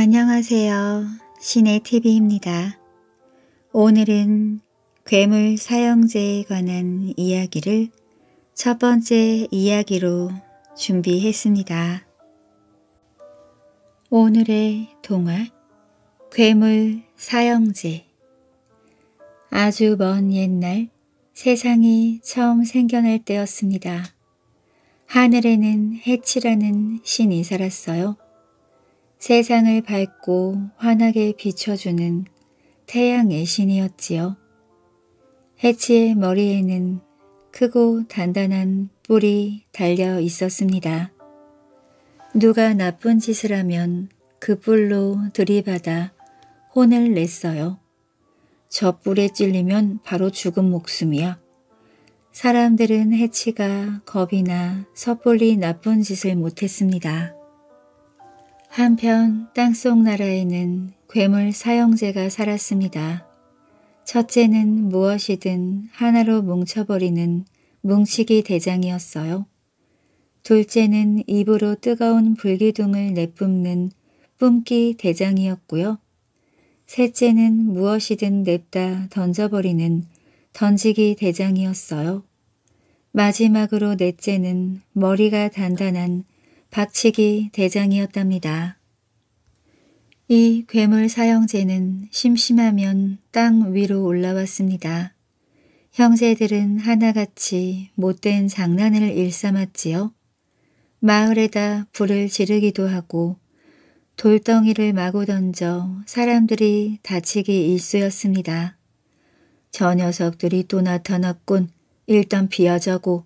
안녕하세요. 신의 t v 입니다 오늘은 괴물 사형제에 관한 이야기를 첫 번째 이야기로 준비했습니다. 오늘의 동화 괴물 사형제 아주 먼 옛날 세상이 처음 생겨날 때였습니다. 하늘에는 해치라는 신이 살았어요. 세상을 밝고 환하게 비춰주는 태양의 신이었지요. 해치의 머리에는 크고 단단한 뿔이 달려 있었습니다. 누가 나쁜 짓을 하면 그 뿔로 들이받아 혼을 냈어요. 저 뿔에 찔리면 바로 죽은 목숨이야. 사람들은 해치가 겁이나 섣불리 나쁜 짓을 못했습니다. 한편 땅속 나라에는 괴물 사형제가 살았습니다. 첫째는 무엇이든 하나로 뭉쳐버리는 뭉치기 대장이었어요. 둘째는 입으로 뜨거운 불기둥을 내뿜는 뿜기 대장이었고요. 셋째는 무엇이든 냅다 던져버리는 던지기 대장이었어요. 마지막으로 넷째는 머리가 단단한 박치기 대장이었답니다. 이 괴물 사형제는 심심하면 땅 위로 올라왔습니다. 형제들은 하나같이 못된 장난을 일삼았지요. 마을에다 불을 지르기도 하고 돌덩이를 마구 던져 사람들이 다치기 일쑤였습니다. 저 녀석들이 또 나타났군. 일단 비하자고.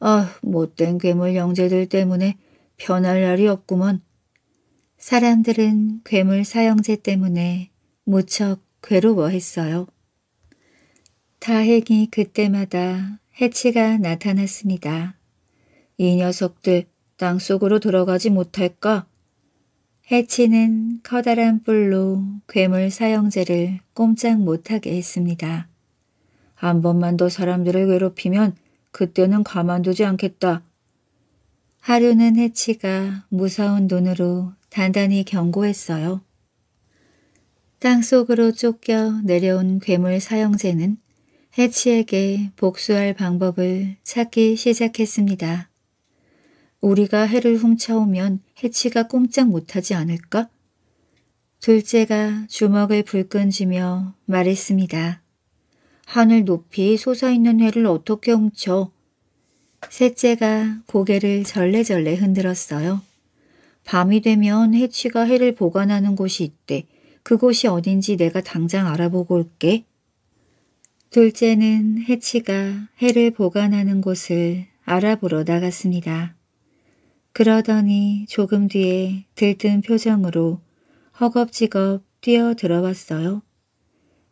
아, 못된 괴물 영제들 때문에 변할 날이 없구먼. 사람들은 괴물 사형제 때문에 무척 괴로워했어요. 다행히 그때마다 해치가 나타났습니다. 이 녀석들 땅속으로 들어가지 못할까? 해치는 커다란 뿔로 괴물 사형제를 꼼짝 못하게 했습니다. 한 번만 더 사람들을 괴롭히면 그때는 가만두지 않겠다. 하루는 해치가 무서운 눈으로 단단히 경고했어요. 땅속으로 쫓겨 내려온 괴물 사형제는 해치에게 복수할 방법을 찾기 시작했습니다. 우리가 해를 훔쳐오면 해치가 꼼짝 못하지 않을까? 둘째가 주먹을 불끈 쥐며 말했습니다. 하늘 높이 솟아있는 해를 어떻게 훔쳐? 셋째가 고개를 절레절레 흔들었어요. 밤이 되면 해치가 해를 보관하는 곳이 있대. 그곳이 어딘지 내가 당장 알아보고 올게. 둘째는 해치가 해를 보관하는 곳을 알아보러 나갔습니다. 그러더니 조금 뒤에 들뜬 표정으로 허겁지겁 뛰어 들어왔어요.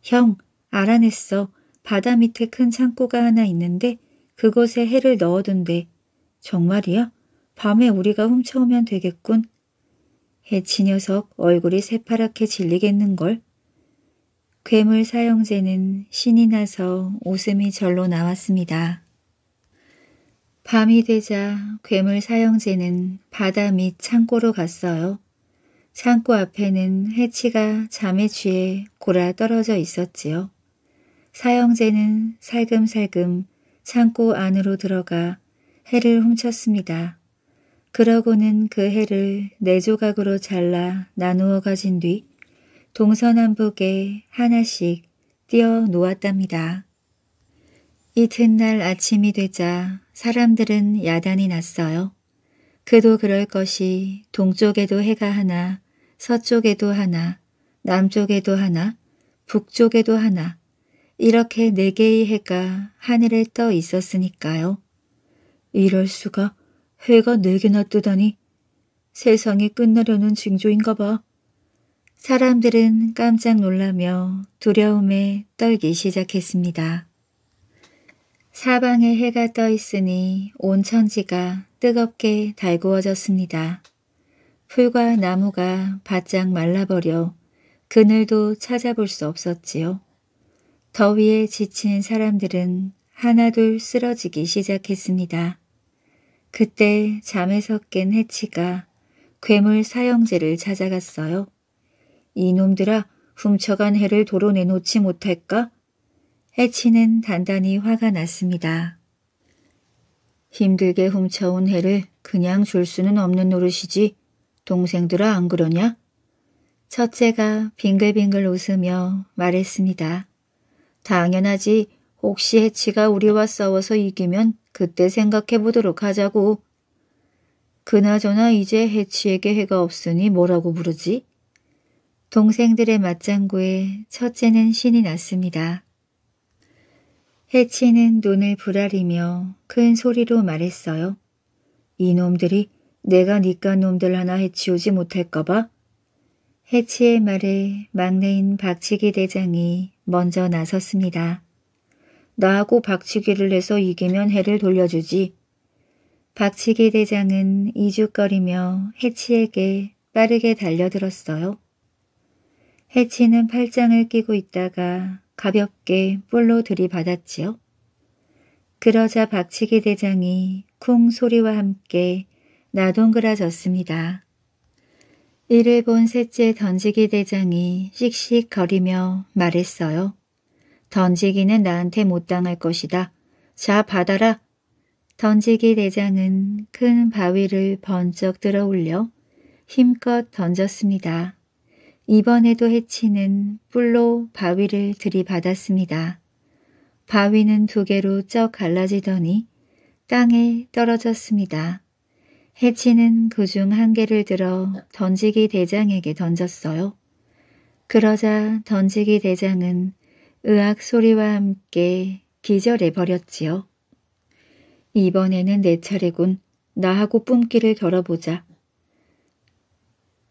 형, 알아냈어. 바다 밑에 큰 창고가 하나 있는데 그곳에 해를 넣어둔대. 정말이야? 밤에 우리가 훔쳐오면 되겠군. 해치 녀석 얼굴이 새파랗게 질리겠는걸. 괴물 사형제는 신이 나서 웃음이 절로 나왔습니다. 밤이 되자 괴물 사형제는 바다 밑 창고로 갔어요. 창고 앞에는 해치가 잠에 취해 골아 떨어져 있었지요. 사형제는 살금살금 창고 안으로 들어가 해를 훔쳤습니다. 그러고는 그 해를 네 조각으로 잘라 나누어 가진 뒤 동서남북에 하나씩 띄어 놓았답니다. 이튿날 아침이 되자 사람들은 야단이 났어요. 그도 그럴 것이 동쪽에도 해가 하나, 서쪽에도 하나, 남쪽에도 하나, 북쪽에도 하나, 이렇게 네 개의 해가 하늘에 떠 있었으니까요. 이럴 수가 해가 네 개나 뜨다니 세상이 끝나려는 징조인가 봐. 사람들은 깜짝 놀라며 두려움에 떨기 시작했습니다. 사방에 해가 떠 있으니 온 천지가 뜨겁게 달구어졌습니다. 풀과 나무가 바짝 말라버려 그늘도 찾아볼 수 없었지요. 더위에 지친 사람들은 하나둘 쓰러지기 시작했습니다. 그때 잠에서 깬 해치가 괴물 사형제를 찾아갔어요. 이놈들아 훔쳐간 해를 도로 내놓지 못할까? 해치는 단단히 화가 났습니다. 힘들게 훔쳐온 해를 그냥 줄 수는 없는 노릇이지. 동생들아 안 그러냐? 첫째가 빙글빙글 웃으며 말했습니다. 당연하지. 혹시 해치가 우리와 싸워서 이기면 그때 생각해 보도록 하자고. 그나저나 이제 해치에게 해가 없으니 뭐라고 부르지? 동생들의 맞장구에 첫째는 신이 났습니다. 해치는 눈을 부라리며 큰 소리로 말했어요. 이놈들이 내가 니깐 놈들 하나 해치우지 못할까봐 해치의 말에 막내인 박치기 대장이 먼저 나섰습니다. 나하고 박치기를 해서 이기면 해를 돌려주지. 박치기 대장은 이죽거리며 해치에게 빠르게 달려들었어요. 해치는 팔짱을 끼고 있다가 가볍게 뿔로 들이받았지요. 그러자 박치기 대장이 쿵 소리와 함께 나동그라졌습니다. 이를 본 셋째 던지기 대장이 씩씩거리며 말했어요. 던지기는 나한테 못 당할 것이다. 자 받아라. 던지기 대장은 큰 바위를 번쩍 들어올려 힘껏 던졌습니다. 이번에도 해치는 뿔로 바위를 들이받았습니다. 바위는 두 개로 쩍 갈라지더니 땅에 떨어졌습니다. 해치는 그 중 한 개를 들어 던지기 대장에게 던졌어요. 그러자 던지기 대장은 의학 소리와 함께 기절해 버렸지요. 이번에는 내 차례군. 나하고 뿜기를 겨뤄보자.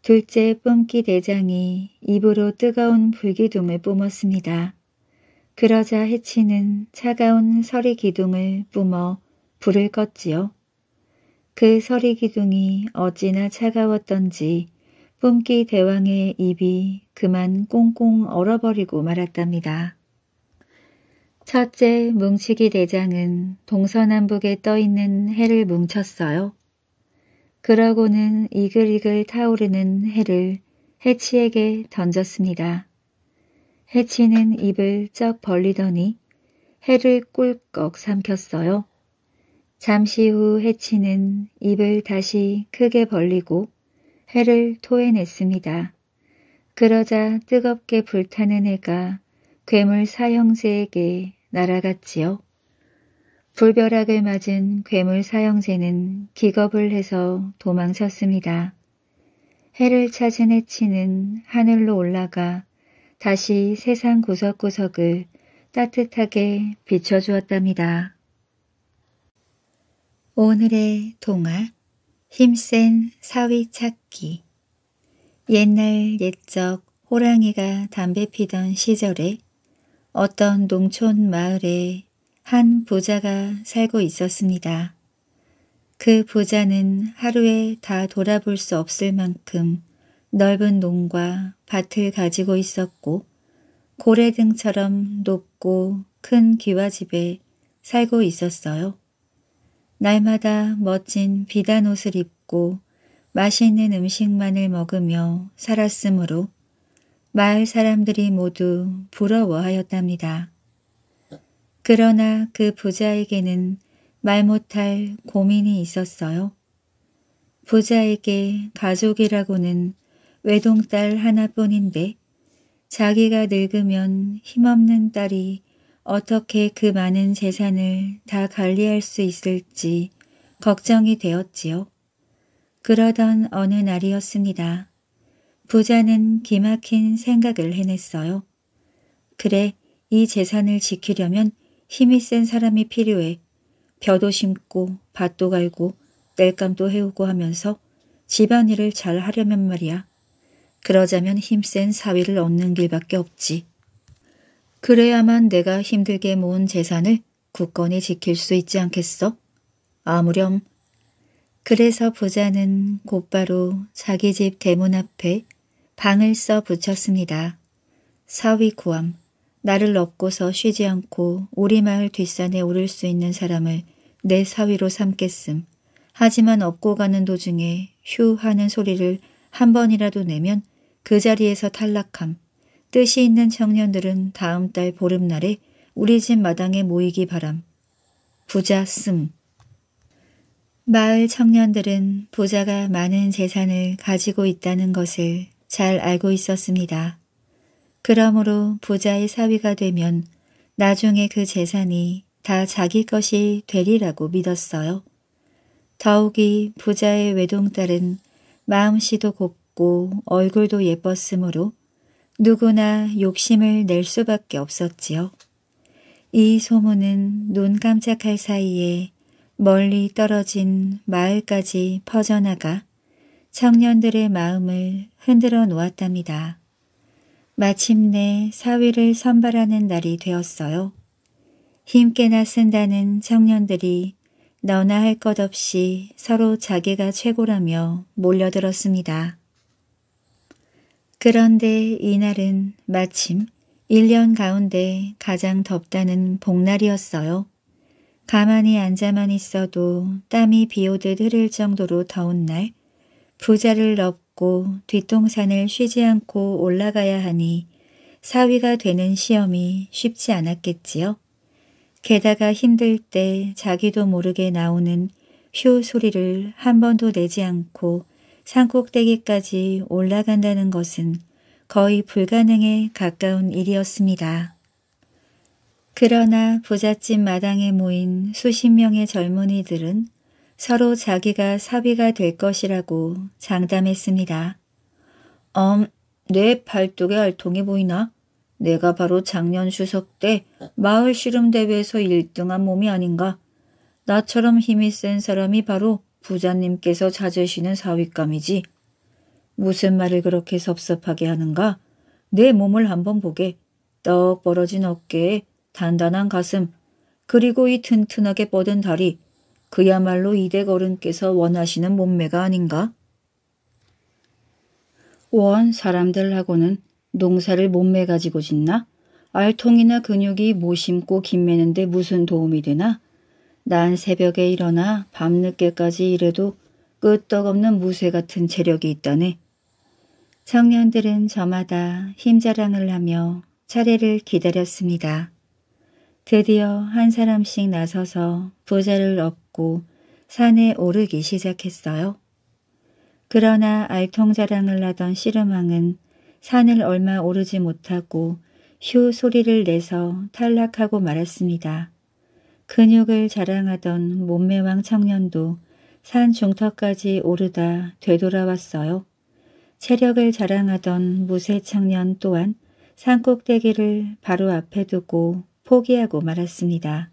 둘째 뿜기 대장이 입으로 뜨거운 불기둥을 뿜었습니다. 그러자 해치는 차가운 서리 기둥을 뿜어 불을 껐지요. 그 서리 기둥이 어찌나 차가웠던지 뿜기 대왕의 입이 그만 꽁꽁 얼어버리고 말았답니다. 첫째 뭉치기 대장은 동서남북에 떠있는 해를 뭉쳤어요. 그러고는 이글이글 타오르는 해를 해치에게 던졌습니다. 해치는 입을 쩍 벌리더니 해를 꿀꺽 삼켰어요. 잠시 후 해치는 입을 다시 크게 벌리고 해를 토해냈습니다. 그러자 뜨겁게 불타는 해가 괴물 사형제에게 날아갔지요. 불벼락을 맞은 괴물 사형제는 기겁을 해서 도망쳤습니다. 해를 찾은 해치는 하늘로 올라가 다시 세상 구석구석을 따뜻하게 비춰주었답니다. 오늘의 동화 힘센 사위 찾기 옛날 옛적 호랑이가 담배 피던 시절에 어떤 농촌 마을에 한 부자가 살고 있었습니다. 그 부자는 하루에 다 돌아볼 수 없을 만큼 넓은 농과 밭을 가지고 있었고 고래등처럼 높고 큰 기와집에 살고 있었어요. 날마다 멋진 비단 옷을 입고 맛있는 음식만을 먹으며 살았으므로 마을 사람들이 모두 부러워하였답니다. 그러나 그 부자에게는 말 못할 고민이 있었어요. 부자에게 가족이라고는 외동딸 하나뿐인데 자기가 늙으면 힘없는 딸이 어떻게 그 많은 재산을 다 관리할 수 있을지 걱정이 되었지요. 그러던 어느 날이었습니다. 부자는 기막힌 생각을 해냈어요. 그래, 이 재산을 지키려면 힘이 센 사람이 필요해. 벼도 심고, 밭도 갈고, 땔감도 해오고 하면서 집안일을 잘 하려면 말이야. 그러자면 힘센 사위를 얻는 길밖에 없지. 그래야만 내가 힘들게 모은 재산을 굳건히 지킬 수 있지 않겠어? 아무렴. 그래서 부자는 곧바로 자기 집 대문 앞에 방을 써 붙였습니다. 사위 구함, 나를 업고서 쉬지 않고 우리 마을 뒷산에 오를 수 있는 사람을 내 사위로 삼겠음. 하지만 업고 가는 도중에 휴 하는 소리를 한 번이라도 내면 그 자리에서 탈락함. 뜻이 있는 청년들은 다음 달 보름날에 우리 집 마당에 모이기 바람. 부자 씀 마을 청년들은 부자가 많은 재산을 가지고 있다는 것을 잘 알고 있었습니다. 그러므로 부자의 사위가 되면 나중에 그 재산이 다 자기 것이 되리라고 믿었어요. 더욱이 부자의 외동딸은 마음씨도 곱고 얼굴도 예뻤으므로 누구나 욕심을 낼 수밖에 없었지요. 이 소문은 눈 깜짝할 사이에 멀리 떨어진 마을까지 퍼져나가 청년들의 마음을 흔들어 놓았답니다. 마침내 사위를 선발하는 날이 되었어요. 힘께나 쓴다는 청년들이 너나 할 것 없이 서로 자기가 최고라며 몰려들었습니다. 그런데 이날은 마침 1년 가운데 가장 덥다는 복날이었어요. 가만히 앉아만 있어도 땀이 비오듯 흐를 정도로 더운 날 부자를 넘고 뒷동산을 쉬지 않고 올라가야 하니 사위가 되는 시험이 쉽지 않았겠지요. 게다가 힘들 때 자기도 모르게 나오는 휴 소리를 한 번도 내지 않고 산꼭대기까지 올라간다는 것은 거의 불가능에 가까운 일이었습니다. 그러나 부잣집 마당에 모인 수십 명의 젊은이들은 서로 자기가 사비가 될 것이라고 장담했습니다. 엄, 음, 내 발톱에 알통이 보이나? 내가 바로 작년 추석 때 마을 씨름 대회에서 1등한 몸이 아닌가? 나처럼 힘이 센 사람이 바로 부자님께서 찾으시는 사윗감이지. 무슨 말을 그렇게 섭섭하게 하는가? 내 몸을 한번 보게. 떡 벌어진 어깨에 단단한 가슴, 그리고 이 튼튼하게 뻗은 다리, 그야말로 이대 걸음께서 원하시는 몸매가 아닌가? 원 사람들하고는 농사를 몸매 가지고 짓나? 알통이나 근육이 모 뭐 심고 김매는데 무슨 도움이 되나? 난 새벽에 일어나 밤늦게까지 일해도 끄떡없는 무쇠 같은 체력이 있다네. 청년들은 저마다 힘자랑을 하며 차례를 기다렸습니다. 드디어 한 사람씩 나서서 부자를 업고 산에 오르기 시작했어요. 그러나 알통자랑을 하던 씨름왕은 산을 얼마 오르지 못하고 휴 소리를 내서 탈락하고 말았습니다. 근육을 자랑하던 몸매왕 청년도 산 중턱까지 오르다 되돌아왔어요. 체력을 자랑하던 무쇠 청년 또한 산 꼭대기를 바로 앞에 두고 포기하고 말았습니다.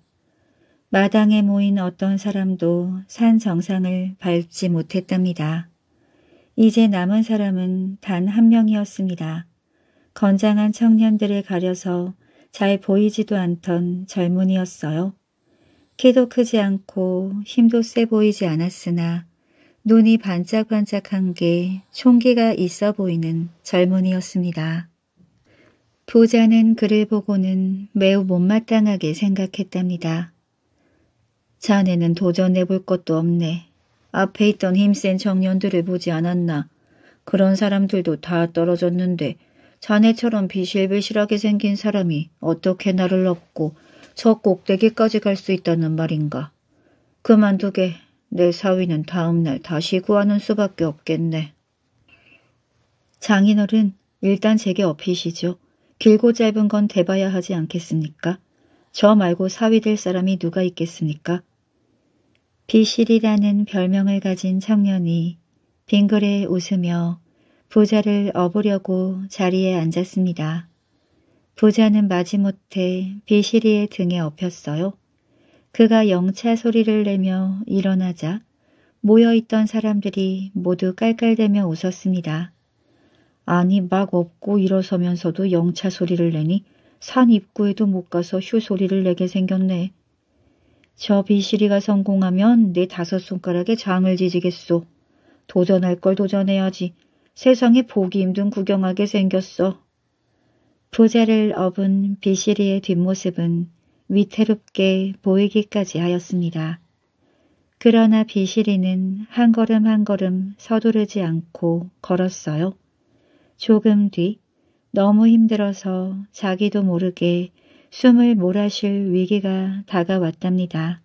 마당에 모인 어떤 사람도 산 정상을 밟지 못했답니다. 이제 남은 사람은 단 한 명이었습니다. 건장한 청년들에 가려서 잘 보이지도 않던 젊은이였어요. 키도 크지 않고 힘도 세 보이지 않았으나 눈이 반짝반짝한 게 총기가 있어 보이는 젊은이였습니다. 부자는 그를 보고는 매우 못마땅하게 생각했답니다. 자네는 도전해볼 것도 없네. 앞에 있던 힘센 청년들을 보지 않았나. 그런 사람들도 다 떨어졌는데 자네처럼 비실비실하게 생긴 사람이 어떻게 나를 업고 저 꼭대기까지 갈 수 있다는 말인가. 그만두게. 내 사위는 다음날 다시 구하는 수밖에 없겠네. 장인어른, 일단 제게 업히시죠. 길고 짧은 건 대봐야 하지 않겠습니까? 저 말고 사위 될 사람이 누가 있겠습니까? 비실이라는 별명을 가진 청년이 빙그레 웃으며 부자를 업으려고 자리에 앉았습니다. 부자는 마지못해 비시리의 등에 업혔어요. 그가 영차 소리를 내며 일어나자 모여있던 사람들이 모두 깔깔대며 웃었습니다. 아니 막 업고 일어서면서도 영차 소리를 내니 산 입구에도 못 가서 휴 소리를 내게 생겼네. 저 비시리가 성공하면 내 다섯 손가락에 장을 지지겠소. 도전할 걸 도전해야지. 세상에 보기 힘든 구경하게 생겼어. 부자를 업은 비시리의 뒷모습은 위태롭게 보이기까지 하였습니다. 그러나 비시리는 한 걸음 한 걸음 서두르지 않고 걸었어요. 조금 뒤 너무 힘들어서 자기도 모르게 숨을 몰아쉴 위기가 다가왔답니다.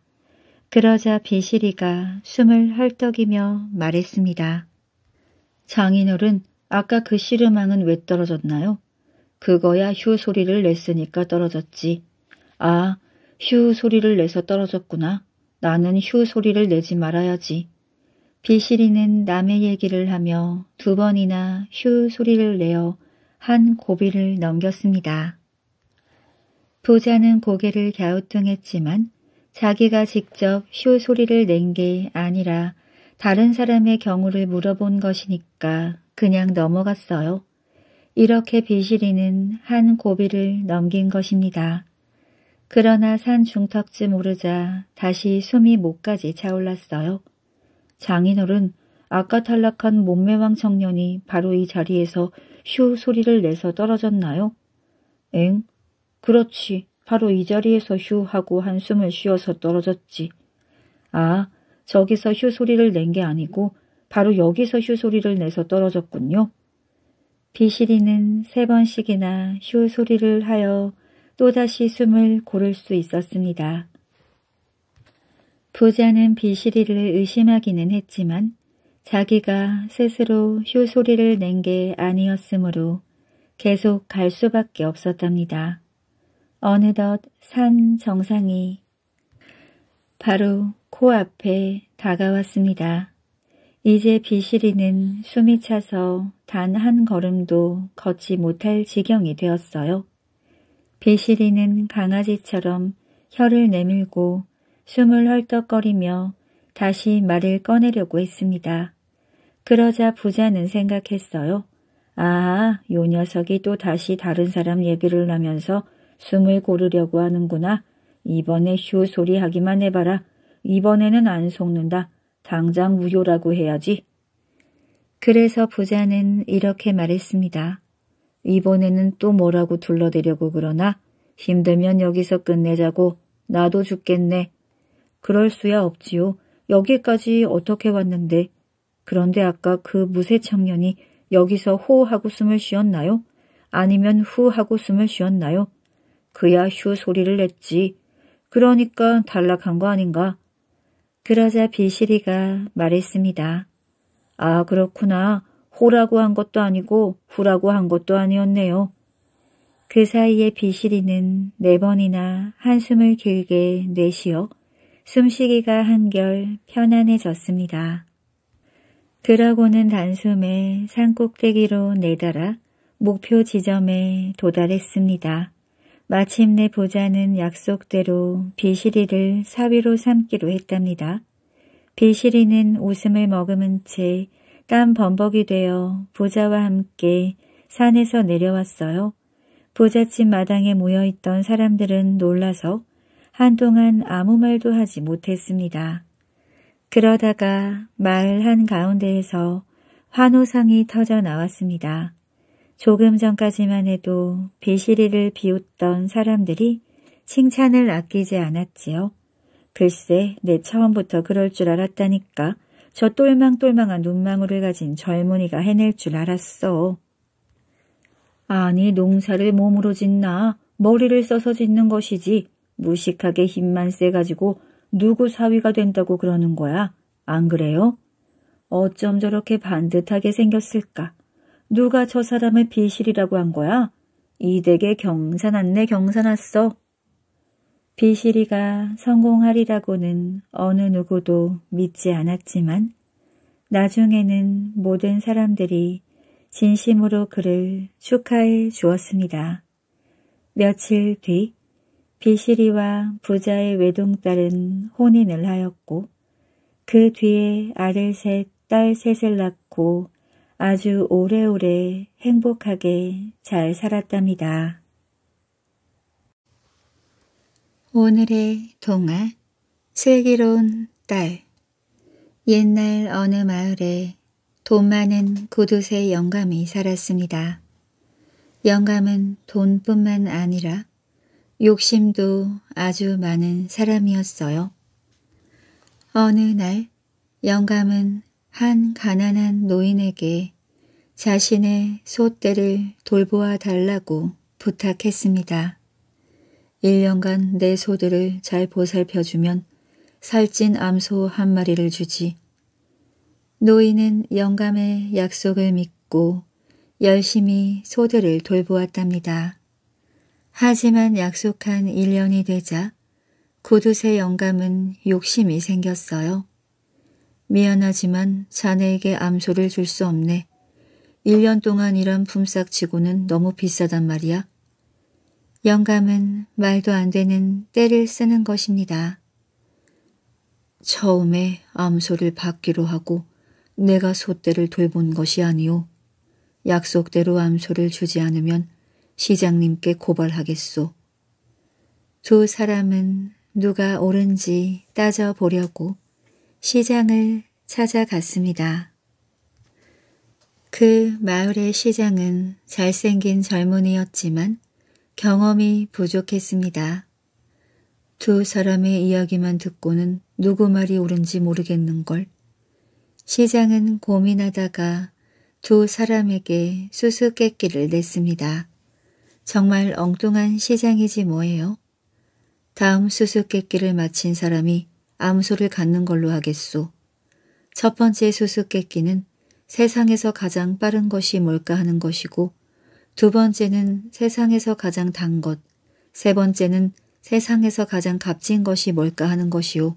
그러자 비시리가 숨을 헐떡이며 말했습니다. 장인어른, 아까 그씨름왕은왜 떨어졌나요? 그거야 휴 소리를 냈으니까 떨어졌지. 아, 휴 소리를 내서 떨어졌구나. 나는 휴 소리를 내지 말아야지. 비실이는 남의 얘기를 하며 두 번이나 휴 소리를 내어 한 고비를 넘겼습니다. 부자는 고개를 갸우뚱했지만 자기가 직접 휴 소리를 낸 게 아니라 다른 사람의 경우를 물어본 것이니까 그냥 넘어갔어요. 이렇게 비실이는 한 고비를 넘긴 것입니다. 그러나 산 중턱쯤 오르자 다시 숨이 목까지 차올랐어요. 장인어른 아까 탈락한 몸매왕 청년이 바로 이 자리에서 슈 소리를 내서 떨어졌나요? 엥? 그렇지. 바로 이 자리에서 슈 하고 한숨을 쉬어서 떨어졌지. 아, 저기서 슈 소리를 낸 게 아니고 바로 여기서 슈 소리를 내서 떨어졌군요. 비실이는 세 번씩이나 쇼 소리를 하여 또다시 숨을 고를 수 있었습니다. 부자는 비실이를 의심하기는 했지만 자기가 스스로 휴 소리를 낸 게 아니었으므로 계속 갈 수밖에 없었답니다. 어느덧 산 정상이 바로 코앞에 다가왔습니다. 이제 비실이는 숨이 차서 단 한 걸음도 걷지 못할 지경이 되었어요. 비실이는 강아지처럼 혀를 내밀고 숨을 헐떡거리며 다시 말을 꺼내려고 했습니다. 그러자 부자는 생각했어요. 아, 요 녀석이 또 다시 다른 사람 얘기를 하면서 숨을 고르려고 하는구나. 이번에 휴 소리 하기만 해봐라. 이번에는 안 속는다. 당장 무효라고 해야지. 그래서 부자는 이렇게 말했습니다. 이번에는 또 뭐라고 둘러대려고 그러나 힘들면 여기서 끝내자고 나도 죽겠네. 그럴 수야 없지요. 여기까지 어떻게 왔는데. 그런데 아까 그 무쇠 청년이 여기서 호 하고 숨을 쉬었나요? 아니면 후 하고 숨을 쉬었나요? 그야 휴 소리를 냈지. 그러니까 탈락한 거 아닌가? 그러자 비시리가 말했습니다. 아 그렇구나. 호라고 한 것도 아니고 후라고 한 것도 아니었네요. 그 사이에 비시리는네 번이나 한숨을 길게 내쉬어 숨쉬기가 한결 편안해졌습니다. 그러고는 단숨에 산꼭대기로 내달아 목표 지점에 도달했습니다. 마침내 보자는 약속대로 비시리를 사위로 삼기로 했답니다. 비시리는 웃음을 머금은 채 땀 범벅이 되어 보자와 함께 산에서 내려왔어요. 보자집 마당에 모여있던 사람들은 놀라서 한동안 아무 말도 하지 못했습니다. 그러다가 마을 한가운데에서 환호상이 터져 나왔습니다. 조금 전까지만 해도 비시리를 비웃던 사람들이 칭찬을 아끼지 않았지요. 글쎄, 내 처음부터 그럴 줄 알았다니까. 저 똘망똘망한 눈망울을 가진 젊은이가 해낼 줄 알았어. 아니, 농사를 몸으로 짓나? 머리를 써서 짓는 것이지. 무식하게 힘만 세가지고 누구 사위가 된다고 그러는 거야. 안 그래요? 어쩜 저렇게 반듯하게 생겼을까? 누가 저 사람을 비실이라고 한 거야? 이 댁에 경사났네 경사났어. 비실이가 성공하리라고는 어느 누구도 믿지 않았지만 나중에는 모든 사람들이 진심으로 그를 축하해 주었습니다. 며칠 뒤 비실이와 부자의 외동딸은 혼인을 하였고 그 뒤에 아들 셋, 딸 셋을 낳고 아주 오래오래 행복하게 잘 살았답니다. 오늘의 동화 슬기로운 딸 옛날 어느 마을에 돈 많은 구두쇠 영감이 살았습니다. 영감은 돈뿐만 아니라 욕심도 아주 많은 사람이었어요. 어느 날 영감은 한 가난한 노인에게 자신의 소떼를 돌보아 달라고 부탁했습니다. 1년간 내 소들을 잘 보살펴주면 살찐 암소 한 마리를 주지. 노인은 영감의 약속을 믿고 열심히 소들을 돌보았답니다. 하지만 약속한 1년이 되자 구두쇠 영감은 욕심이 생겼어요. 미안하지만 자네에게 암소를 줄 수 없네. 1년 동안 이런 품삯치고는 너무 비싸단 말이야. 영감은 말도 안 되는 때를 쓰는 것입니다. 처음에 암소를 받기로 하고 내가 소떼를 돌본 것이 아니오. 약속대로 암소를 주지 않으면 시장님께 고발하겠소. 두 사람은 누가 옳은지 따져보려고 시장을 찾아갔습니다. 그 마을의 시장은 잘생긴 젊은이였지만 경험이 부족했습니다. 두 사람의 이야기만 듣고는 누구 말이 옳은지 모르겠는걸. 시장은 고민하다가 두 사람에게 수수께끼를 냈습니다. 정말 엉뚱한 시장이지 뭐예요. 다음 수수께끼를 마친 사람이 암소를 갖는 걸로 하겠소. 첫 번째 수수께끼는 세상에서 가장 빠른 것이 뭘까 하는 것이고 두 번째는 세상에서 가장 단 것, 세 번째는 세상에서 가장 값진 것이 뭘까 하는 것이오.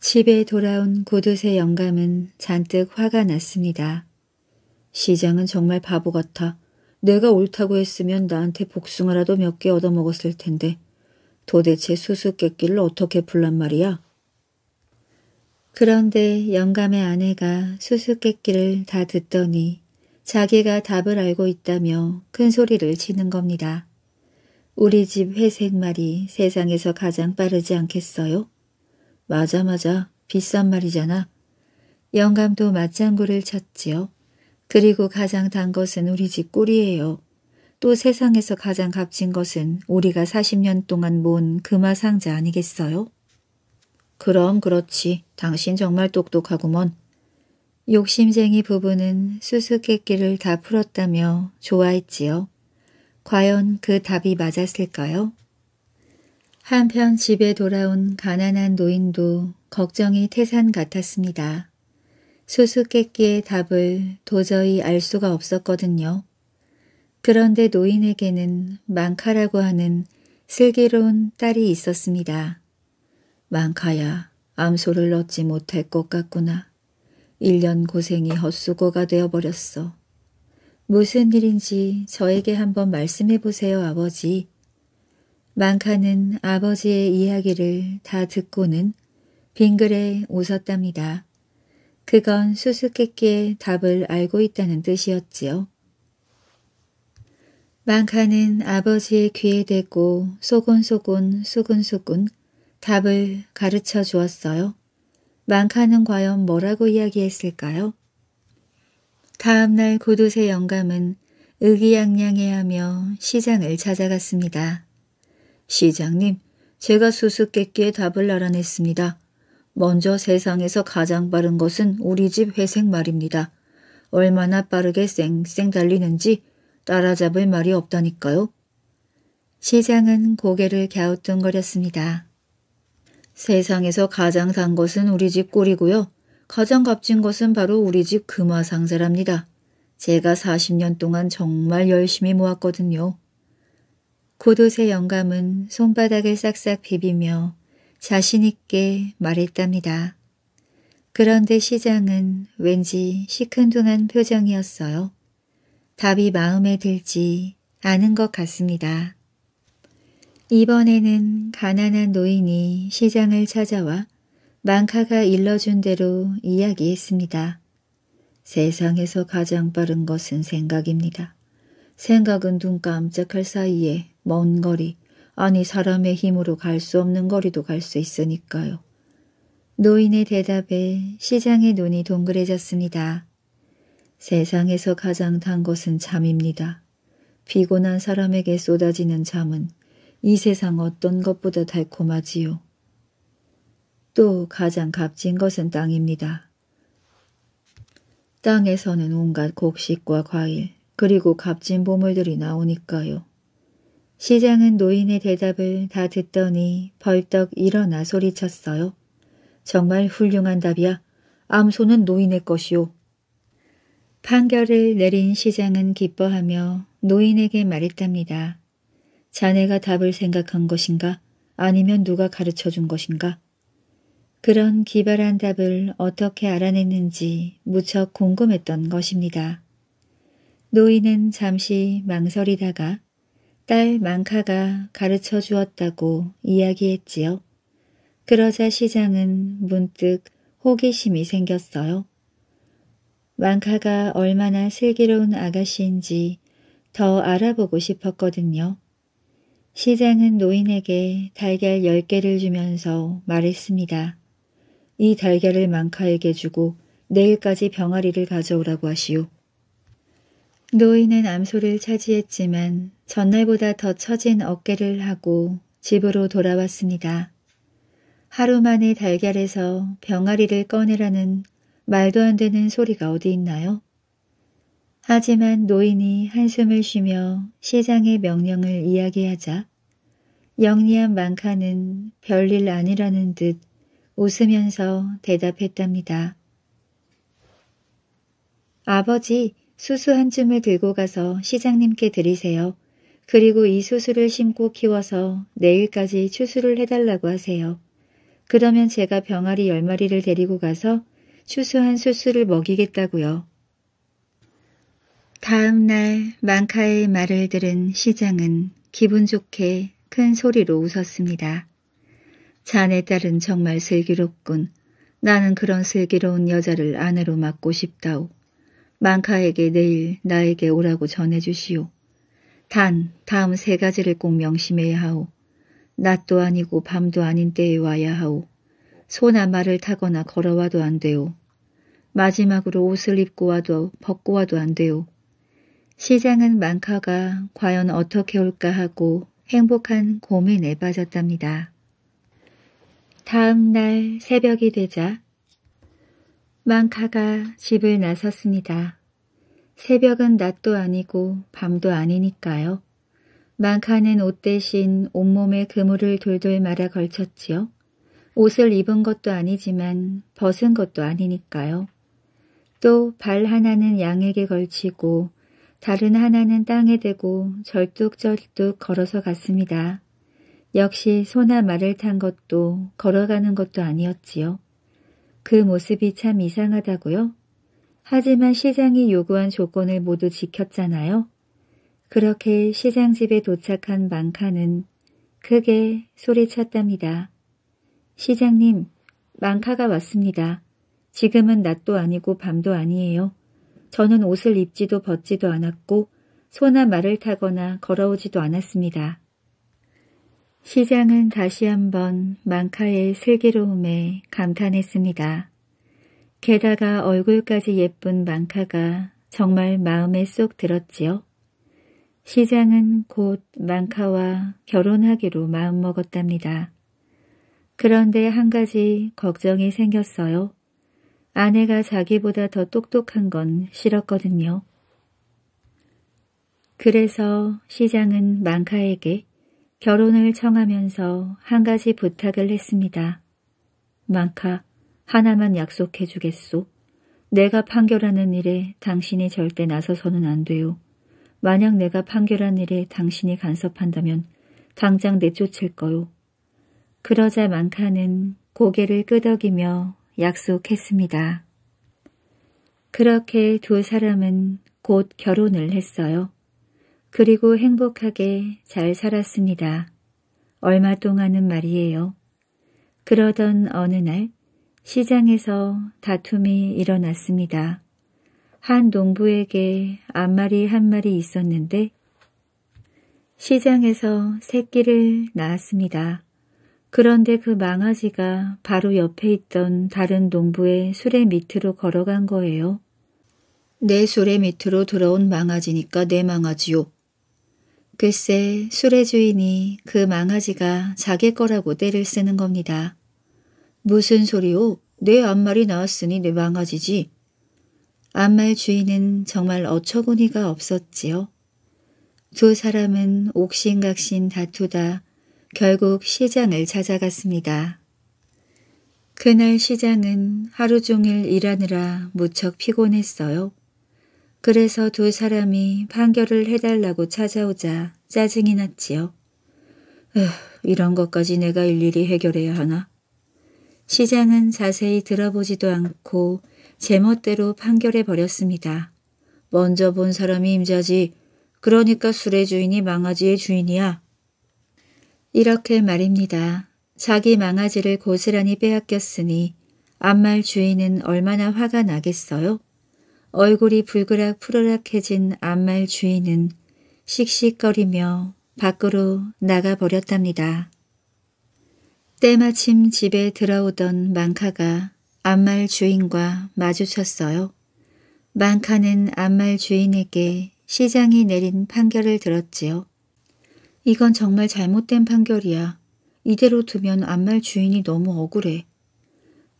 집에 돌아온 고드세 영감은 잔뜩 화가 났습니다. 시장은 정말 바보 같아. 내가 옳다고 했으면 나한테 복숭아라도 몇 개 얻어먹었을 텐데 도대체 수수께끼를 어떻게 불란 말이야? 그런데 영감의 아내가 수수께끼를 다 듣더니 자기가 답을 알고 있다며 큰 소리를 치는 겁니다. 우리 집 회색말이 세상에서 가장 빠르지 않겠어요? 맞아 맞아 비싼 말이잖아. 영감도 맞장구를 쳤지요. 그리고 가장 단 것은 우리 집 꿀이에요. 또 세상에서 가장 값진 것은 우리가 40년 동안 모은 금화상자 아니겠어요? 그럼 그렇지. 당신 정말 똑똑하구먼. 욕심쟁이 부부는 수수께끼를 다 풀었다며 좋아했지요. 과연 그 답이 맞았을까요? 한편 집에 돌아온 가난한 노인도 걱정이 태산 같았습니다. 수수께끼의 답을 도저히 알 수가 없었거든요. 그런데 노인에게는 망카라고 하는 슬기로운 딸이 있었습니다. 망카야, 암소를 얻지 못할 것 같구나. 1년 고생이 헛수고가 되어버렸어. 무슨 일인지 저에게 한번 말씀해보세요, 아버지. 망카는 아버지의 이야기를 다 듣고는 빙그레 웃었답니다. 그건 수수께끼의 답을 알고 있다는 뜻이었지요. 망카는 아버지의 귀에 대고 소곤소곤 수근수근 답을 가르쳐 주었어요. 망카는 과연 뭐라고 이야기했을까요? 다음날 고두세 영감은 의기양양해하며 시장을 찾아갔습니다. 시장님, 제가 수수께끼에 답을 알아냈습니다. 먼저 세상에서 가장 빠른 것은 우리 집 회색 말입니다. 얼마나 빠르게 쌩쌩 달리는지 따라잡을 말이 없다니까요. 시장은 고개를 갸우뚱거렸습니다. 세상에서 가장 단 것은 우리 집꼴이고요 가장 값진 것은 바로 우리 집 금화상자랍니다. 제가 40년 동안 정말 열심히 모았거든요. 고도세 영감은 손바닥을 싹싹 비비며 자신있게 말했답니다. 그런데 시장은 왠지 시큰둥한 표정이었어요. 답이 마음에 들지 않은 것 같습니다. 이번에는 가난한 노인이 시장을 찾아와 망카가 일러준 대로 이야기했습니다. 세상에서 가장 빠른 것은 생각입니다. 생각은 눈 깜짝할 사이에 먼 거리, 아니 사람의 힘으로 갈 수 없는 거리도 갈 수 있으니까요. 노인의 대답에 시장의 눈이 동그래졌습니다. 세상에서 가장 단 것은 잠입니다. 피곤한 사람에게 쏟아지는 잠은 이 세상 어떤 것보다 달콤하지요. 또 가장 값진 것은 땅입니다. 땅에서는 온갖 곡식과 과일 그리고 값진 보물들이 나오니까요. 시장은 노인의 대답을 다 듣더니 벌떡 일어나 소리쳤어요. 정말 훌륭한 답이야. 암소는 노인의 것이요. 판결을 내린 시장은 기뻐하며 노인에게 말했답니다. 자네가 답을 생각한 것인가? 아니면 누가 가르쳐 준 것인가? 그런 기발한 답을 어떻게 알아냈는지 무척 궁금했던 것입니다. 노인은 잠시 망설이다가 딸 망카가 가르쳐 주었다고 이야기했지요. 그러자 시장은 문득 호기심이 생겼어요. 왕카가 얼마나 슬기로운 아가씨인지 더 알아보고 싶었거든요. 시장은 노인에게 달걀 10개를 주면서 말했습니다. 이 달걀을 망카에게 주고 내일까지 병아리를 가져오라고 하시오. 노인은 암소를 차지했지만 전날보다 더 처진 어깨를 하고 집으로 돌아왔습니다. 하루 만에 달걀에서 병아리를 꺼내라는 말도 안 되는 소리가 어디 있나요? 하지만 노인이 한숨을 쉬며 시장의 명령을 이야기하자 영리한 망카는 별일 아니라는 듯 웃으면서 대답했답니다. 아버지, 수수 한 줌을 들고 가서 시장님께 드리세요. 그리고 이 수수를 심고 키워서 내일까지 추수를 해달라고 하세요. 그러면 제가 병아리 열마리를 데리고 가서 추수한 소스를 먹이겠다고요. 다음 날 망카의 말을 들은 시장은 기분 좋게 큰 소리로 웃었습니다. 자네 딸은 정말 슬기롭군. 나는 그런 슬기로운 여자를 아내로 맡고 싶다오. 망카에게 내일 나에게 오라고 전해주시오. 단 다음 세 가지를 꼭 명심해야 하오. 낮도 아니고 밤도 아닌 때에 와야 하오. 소나 말을 타거나 걸어와도 안 돼요. 마지막으로 옷을 입고 와도 벗고 와도 안 돼요. 시장은 망카가 과연 어떻게 올까 하고 행복한 고민에 빠졌답니다. 다음 날 새벽이 되자 망카가 집을 나섰습니다. 새벽은 낮도 아니고 밤도 아니니까요. 망카는 옷 대신 온몸에 그물을 돌돌 말아 걸쳤지요. 옷을 입은 것도 아니지만 벗은 것도 아니니까요. 또 발 하나는 양에게 걸치고 다른 하나는 땅에 대고 절뚝절뚝 걸어서 갔습니다. 역시 소나 말을 탄 것도 걸어가는 것도 아니었지요. 그 모습이 참 이상하다고요? 하지만 시장이 요구한 조건을 모두 지켰잖아요. 그렇게 시장집에 도착한 망카는 크게 소리쳤답니다. 시장님, 망카가 왔습니다. 지금은 낮도 아니고 밤도 아니에요. 저는 옷을 입지도 벗지도 않았고 소나 말을 타거나 걸어오지도 않았습니다. 시장은 다시 한번 망카의 슬기로움에 감탄했습니다. 게다가 얼굴까지 예쁜 망카가 정말 마음에 쏙 들었지요. 시장은 곧 망카와 결혼하기로 마음먹었답니다. 그런데 한 가지 걱정이 생겼어요. 아내가 자기보다 더 똑똑한 건 싫었거든요. 그래서 시장은 망카에게 결혼을 청하면서 한 가지 부탁을 했습니다. 망카, 하나만 약속해 주겠소. 내가 판결하는 일에 당신이 절대 나서서는 안 돼요. 만약 내가 판결한 일에 당신이 간섭한다면 당장 내쫓을 거요. 그러자 망카는 고개를 끄덕이며 약속했습니다. 그렇게 두 사람은 곧 결혼을 했어요. 그리고 행복하게 잘 살았습니다. 얼마 동안은 말이에요. 그러던 어느 날 시장에서 다툼이 일어났습니다. 한 농부에게 앞마리 한 마리 있었는데 시장에서 새끼를 낳았습니다. 그런데 그 망아지가 바로 옆에 있던 다른 농부의 수레 밑으로 걸어간 거예요. 내 수레 밑으로 들어온 망아지니까 내 망아지요. 글쎄 수레 주인이 그 망아지가 자기 거라고 때를 쓰는 겁니다. 무슨 소리요? 내 앞말이 나왔으니 내 망아지지. 앞말 주인은 정말 어처구니가 없었지요. 두 사람은 옥신각신 다투다 결국 시장을 찾아갔습니다. 그날 시장은 하루 종일 일하느라 무척 피곤했어요. 그래서 두 사람이 판결을 해달라고 찾아오자 짜증이 났지요. 으, 이런 것까지 내가 일일이 해결해야 하나? 시장은 자세히 들어보지도 않고 제멋대로 판결해버렸습니다. 먼저 본 사람이 임자지, 그러니까 술의 주인이 망아지의 주인이야. 이렇게 말입니다. 자기 망아지를 고스란히 빼앗겼으니 암말 주인은 얼마나 화가 나겠어요? 얼굴이 붉으락 푸르락해진 암말 주인은 씩씩거리며 밖으로 나가버렸답니다. 때마침 집에 들어오던 망카가 암말 주인과 마주쳤어요. 망카는 암말 주인에게 시장이 내린 판결을 들었지요. 이건 정말 잘못된 판결이야. 이대로 두면 안말 주인이 너무 억울해.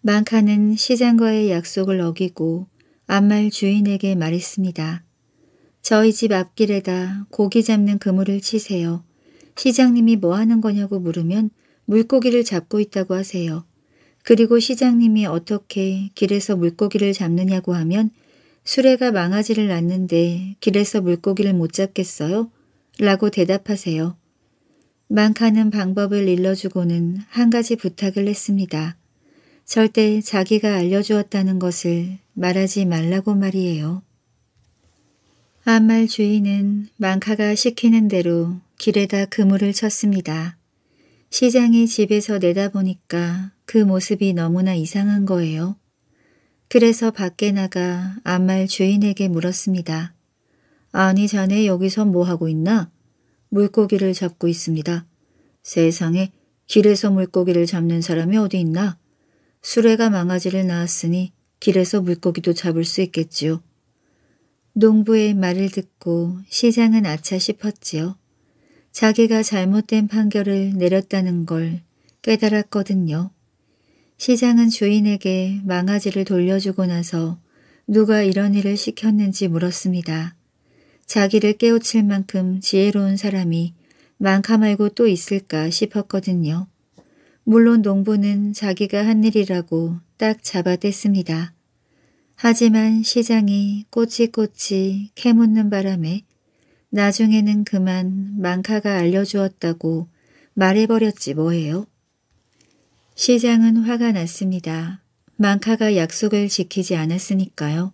망카는 시장과의 약속을 어기고 안말 주인에게 말했습니다. 저희 집 앞길에다 고기 잡는 그물을 치세요. 시장님이 뭐 하는 거냐고 물으면 물고기를 잡고 있다고 하세요. 그리고 시장님이 어떻게 길에서 물고기를 잡느냐고 하면 수레가 망아지를 났는데 길에서 물고기를 못 잡겠어요? 라고 대답하세요. 망카는 방법을 일러주고는 한 가지 부탁을 했습니다. 절대 자기가 알려주었다는 것을 말하지 말라고 말이에요. 암말 주인은 망카가 시키는 대로 길에다 그물을 쳤습니다. 시장이 집에서 내다보니까 그 모습이 너무나 이상한 거예요. 그래서 밖에 나가 암말 주인에게 물었습니다. 아니 자네 여기서 뭐 하고 있나? 물고기를 잡고 있습니다. 세상에 길에서 물고기를 잡는 사람이 어디 있나? 수레가 망아지를 낳았으니 길에서 물고기도 잡을 수 있겠지요. 농부의 말을 듣고 시장은 아차 싶었지요. 자기가 잘못된 판결을 내렸다는 걸 깨달았거든요. 시장은 주인에게 망아지를 돌려주고 나서 누가 이런 일을 시켰는지 물었습니다. 자기를 깨우칠 만큼 지혜로운 사람이 많카 말고 또 있을까 싶었거든요. 물론 농부는 자기가 한 일이라고 딱 잡아댔습니다. 하지만 시장이 꼬치꼬치 캐묻는 바람에 나중에는 그만 망카가 알려주었다고 말해버렸지 뭐예요. 시장은 화가 났습니다. 망카가 약속을 지키지 않았으니까요.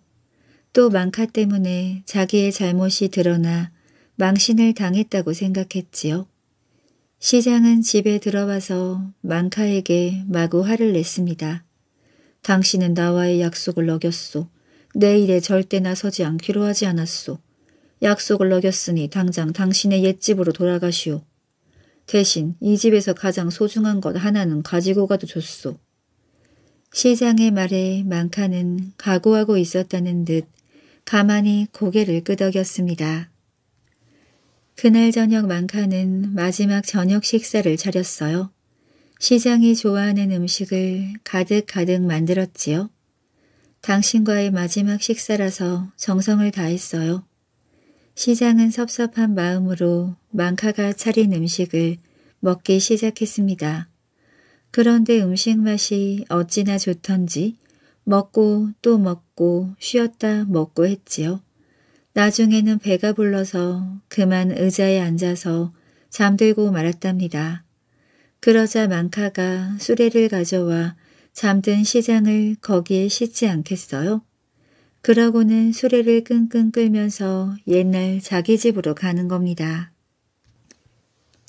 또 망카 때문에 자기의 잘못이 드러나 망신을 당했다고 생각했지요. 시장은 집에 들어와서 망카에게 마구 화를 냈습니다. 당신은 나와의 약속을 어겼소. 내 일에 절대 나서지 않기로 하지 않았소. 약속을 어겼으니 당장 당신의 옛집으로 돌아가시오. 대신 이 집에서 가장 소중한 것 하나는 가지고 가도 좋소. 시장의 말에 망카는 각오하고 있었다는 듯 가만히 고개를 끄덕였습니다. 그날 저녁 망카는 마지막 저녁 식사를 차렸어요. 시장이 좋아하는 음식을 가득가득 만들었지요. 당신과의 마지막 식사라서 정성을 다했어요. 시장은 섭섭한 마음으로 망카가 차린 음식을 먹기 시작했습니다. 그런데 음식 맛이 어찌나 좋던지 먹고 또 먹고 쉬었다 먹고 했지요. 나중에는 배가 불러서 그만 의자에 앉아서 잠들고 말았답니다. 그러자 망카가 수레를 가져와 잠든 시장을 거기에 싣지 않겠어요? 그러고는 수레를 끙끙 끌면서 옛날 자기 집으로 가는 겁니다.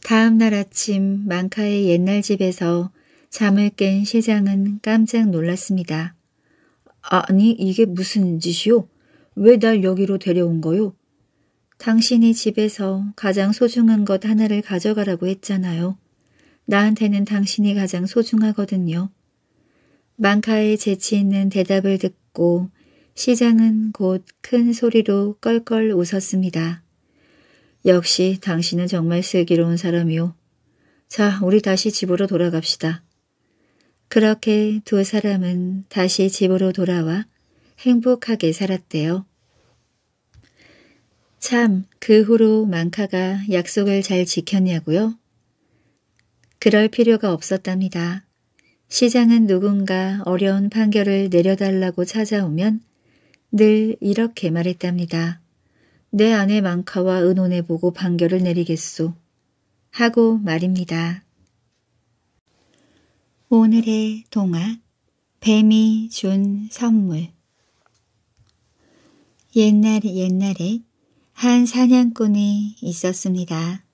다음 날 아침 망카의 옛날 집에서 잠을 깬 시장은 깜짝 놀랐습니다. 아니, 이게 무슨 짓이요? 왜 날 여기로 데려온 거요? 당신이 집에서 가장 소중한 것 하나를 가져가라고 했잖아요. 나한테는 당신이 가장 소중하거든요. 망카의 재치 있는 대답을 듣고 시장은 곧 큰 소리로 껄껄 웃었습니다. 역시 당신은 정말 슬기로운 사람이요. 자, 우리 다시 집으로 돌아갑시다. 그렇게 두 사람은 다시 집으로 돌아와 행복하게 살았대요. 참, 그 후로 망카가 약속을 잘 지켰냐고요? 그럴 필요가 없었답니다. 시장은 누군가 어려운 판결을 내려달라고 찾아오면 늘 이렇게 말했답니다. 내 아내 망카와 의논해보고 판결을 내리겠소. 하고 말입니다. 오늘의 동화 뱀이 준 선물 옛날 옛날에 한 사냥꾼이 있었습니다.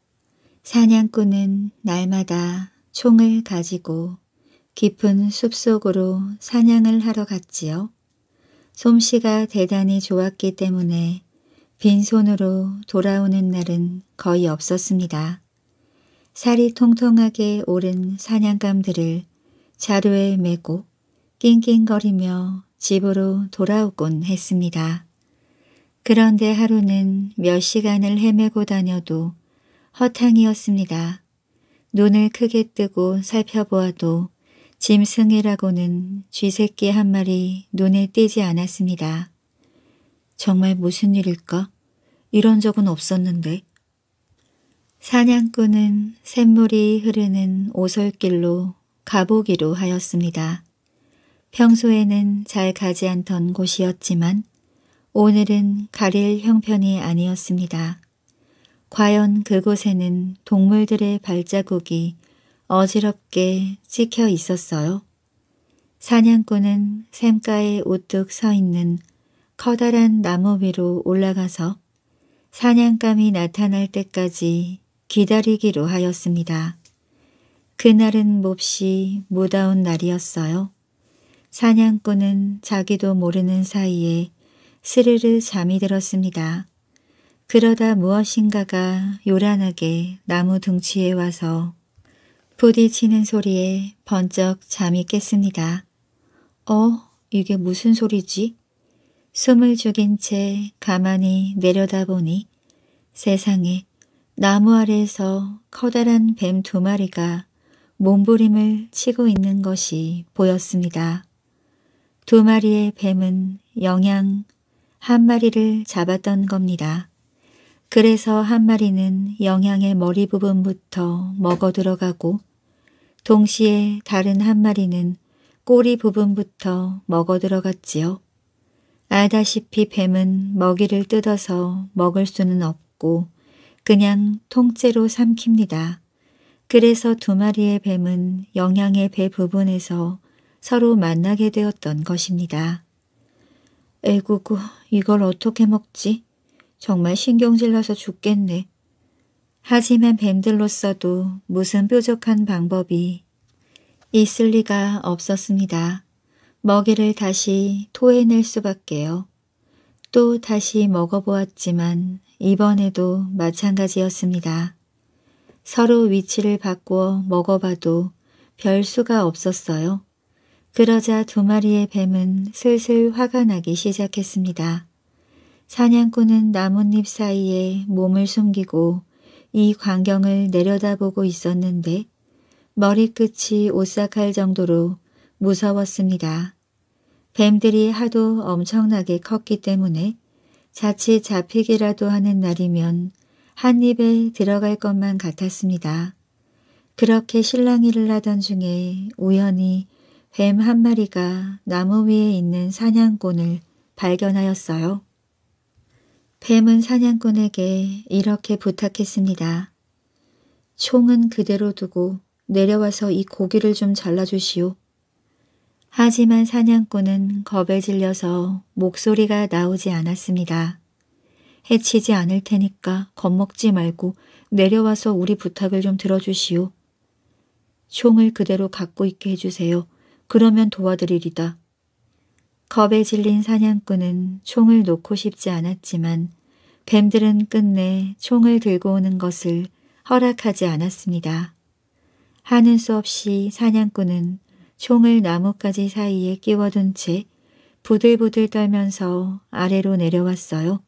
사냥꾼은 날마다 총을 가지고 깊은 숲속으로 사냥을 하러 갔지요. 솜씨가 대단히 좋았기 때문에 빈손으로 돌아오는 날은 거의 없었습니다. 살이 통통하게 오른 사냥감들을 자루에 메고 낑낑거리며 집으로 돌아오곤 했습니다. 그런데 하루는 몇 시간을 헤매고 다녀도 허탕이었습니다. 눈을 크게 뜨고 살펴보아도 짐승이라고는 쥐새끼 한 마리 눈에 띄지 않았습니다. 정말 무슨 일일까? 이런 적은 없었는데. 사냥꾼은 샘물이 흐르는 오솔길로 가보기로 하였습니다. 평소에는 잘 가지 않던 곳이었지만 오늘은 가릴 형편이 아니었습니다. 과연 그곳에는 동물들의 발자국이 어지럽게 찍혀 있었어요. 사냥꾼은 샘가에 우뚝 서 있는 커다란 나무 위로 올라가서 사냥감이 나타날 때까지 기다리기로 하였습니다. 그날은 몹시 무더운 날이었어요. 사냥꾼은 자기도 모르는 사이에 스르르 잠이 들었습니다. 그러다 무엇인가가 요란하게 나무 둥치에 와서 부딪히는 소리에 번쩍 잠이 깼습니다. 어? 이게 무슨 소리지? 숨을 죽인 채 가만히 내려다보니 세상에 나무 아래에서 커다란 뱀 두 마리가 몸부림을 치고 있는 것이 보였습니다. 두 마리의 뱀은 영양 한 마리를 잡았던 겁니다. 그래서 한 마리는 영양의 머리 부분부터 먹어 들어가고 동시에 다른 한 마리는 꼬리 부분부터 먹어 들어갔지요. 알다시피 뱀은 먹이를 뜯어서 먹을 수는 없고 그냥 통째로 삼킵니다. 그래서 두 마리의 뱀은 영양의 배 부분에서 서로 만나게 되었던 것입니다. 에구구, 이걸 어떻게 먹지? 정말 신경질 나서 죽겠네. 하지만 뱀들로서도 무슨 뾰족한 방법이 있을 리가 없었습니다. 먹이를 다시 토해낼 수밖에요. 또 다시 먹어보았지만 이번에도 마찬가지였습니다. 서로 위치를 바꾸어 먹어봐도 별 수가 없었어요. 그러자 두 마리의 뱀은 슬슬 화가 나기 시작했습니다. 사냥꾼은 나뭇잎 사이에 몸을 숨기고 이 광경을 내려다보고 있었는데 머리끝이 오싹할 정도로 무서웠습니다. 뱀들이 하도 엄청나게 컸기 때문에 자칫 잡히기라도 하는 날이면 한 입에 들어갈 것만 같았습니다. 그렇게 실랑이를 하던 중에 우연히 뱀 한 마리가 나무 위에 있는 사냥꾼을 발견하였어요. 뱀은 사냥꾼에게 이렇게 부탁했습니다. 총은 그대로 두고 내려와서 이 고기를 좀 잘라주시오. 하지만 사냥꾼은 겁에 질려서 목소리가 나오지 않았습니다. 해치지 않을 테니까 겁먹지 말고 내려와서 우리 부탁을 좀 들어주시오. 총을 그대로 갖고 있게 해주세요. 그러면 도와드리리다. 겁에 질린 사냥꾼은 총을 놓고 싶지 않았지만 뱀들은 끝내 총을 들고 오는 것을 허락하지 않았습니다. 하는 수 없이 사냥꾼은 총을 나뭇가지 사이에 끼워둔 채 부들부들 떨면서 아래로 내려왔어요.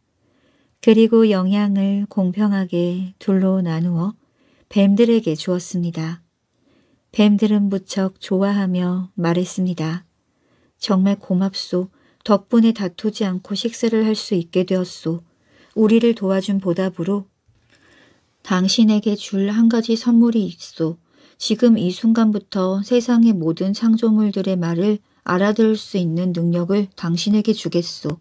그리고 영양을 공평하게 둘로 나누어 뱀들에게 주었습니다. 뱀들은 무척 좋아하며 말했습니다. 정말 고맙소. 덕분에 다투지 않고 식사를 할 수 있게 되었소. 우리를 도와준 보답으로 당신에게 줄 한 가지 선물이 있소. 지금 이 순간부터 세상의 모든 창조물들의 말을 알아들을 수 있는 능력을 당신에게 주겠소.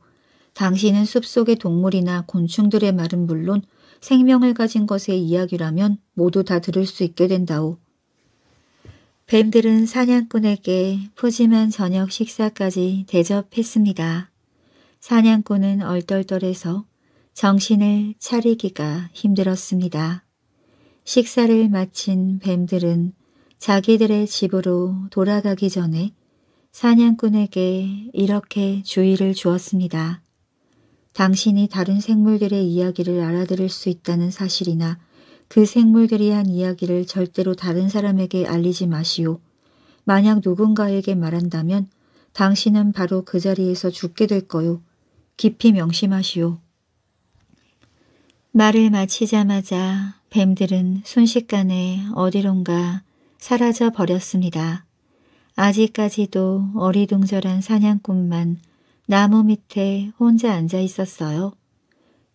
당신은 숲속의 동물이나 곤충들의 말은 물론 생명을 가진 것의 이야기라면 모두 다 들을 수 있게 된다오. 뱀들은 사냥꾼에게 푸짐한 저녁 식사까지 대접했습니다. 사냥꾼은 얼떨떨해서 정신을 차리기가 힘들었습니다. 식사를 마친 뱀들은 자기들의 집으로 돌아가기 전에 사냥꾼에게 이렇게 주의를 주었습니다. 당신이 다른 생물들의 이야기를 알아들을 수 있다는 사실이나 그 생물들이 한 이야기를 절대로 다른 사람에게 알리지 마시오. 만약 누군가에게 말한다면 당신은 바로 그 자리에서 죽게 될 거요. 깊이 명심하시오. 말을 마치자마자 뱀들은 순식간에 어디론가 사라져 버렸습니다. 아직까지도 어리둥절한 사냥꾼만 나무 밑에 혼자 앉아 있었어요.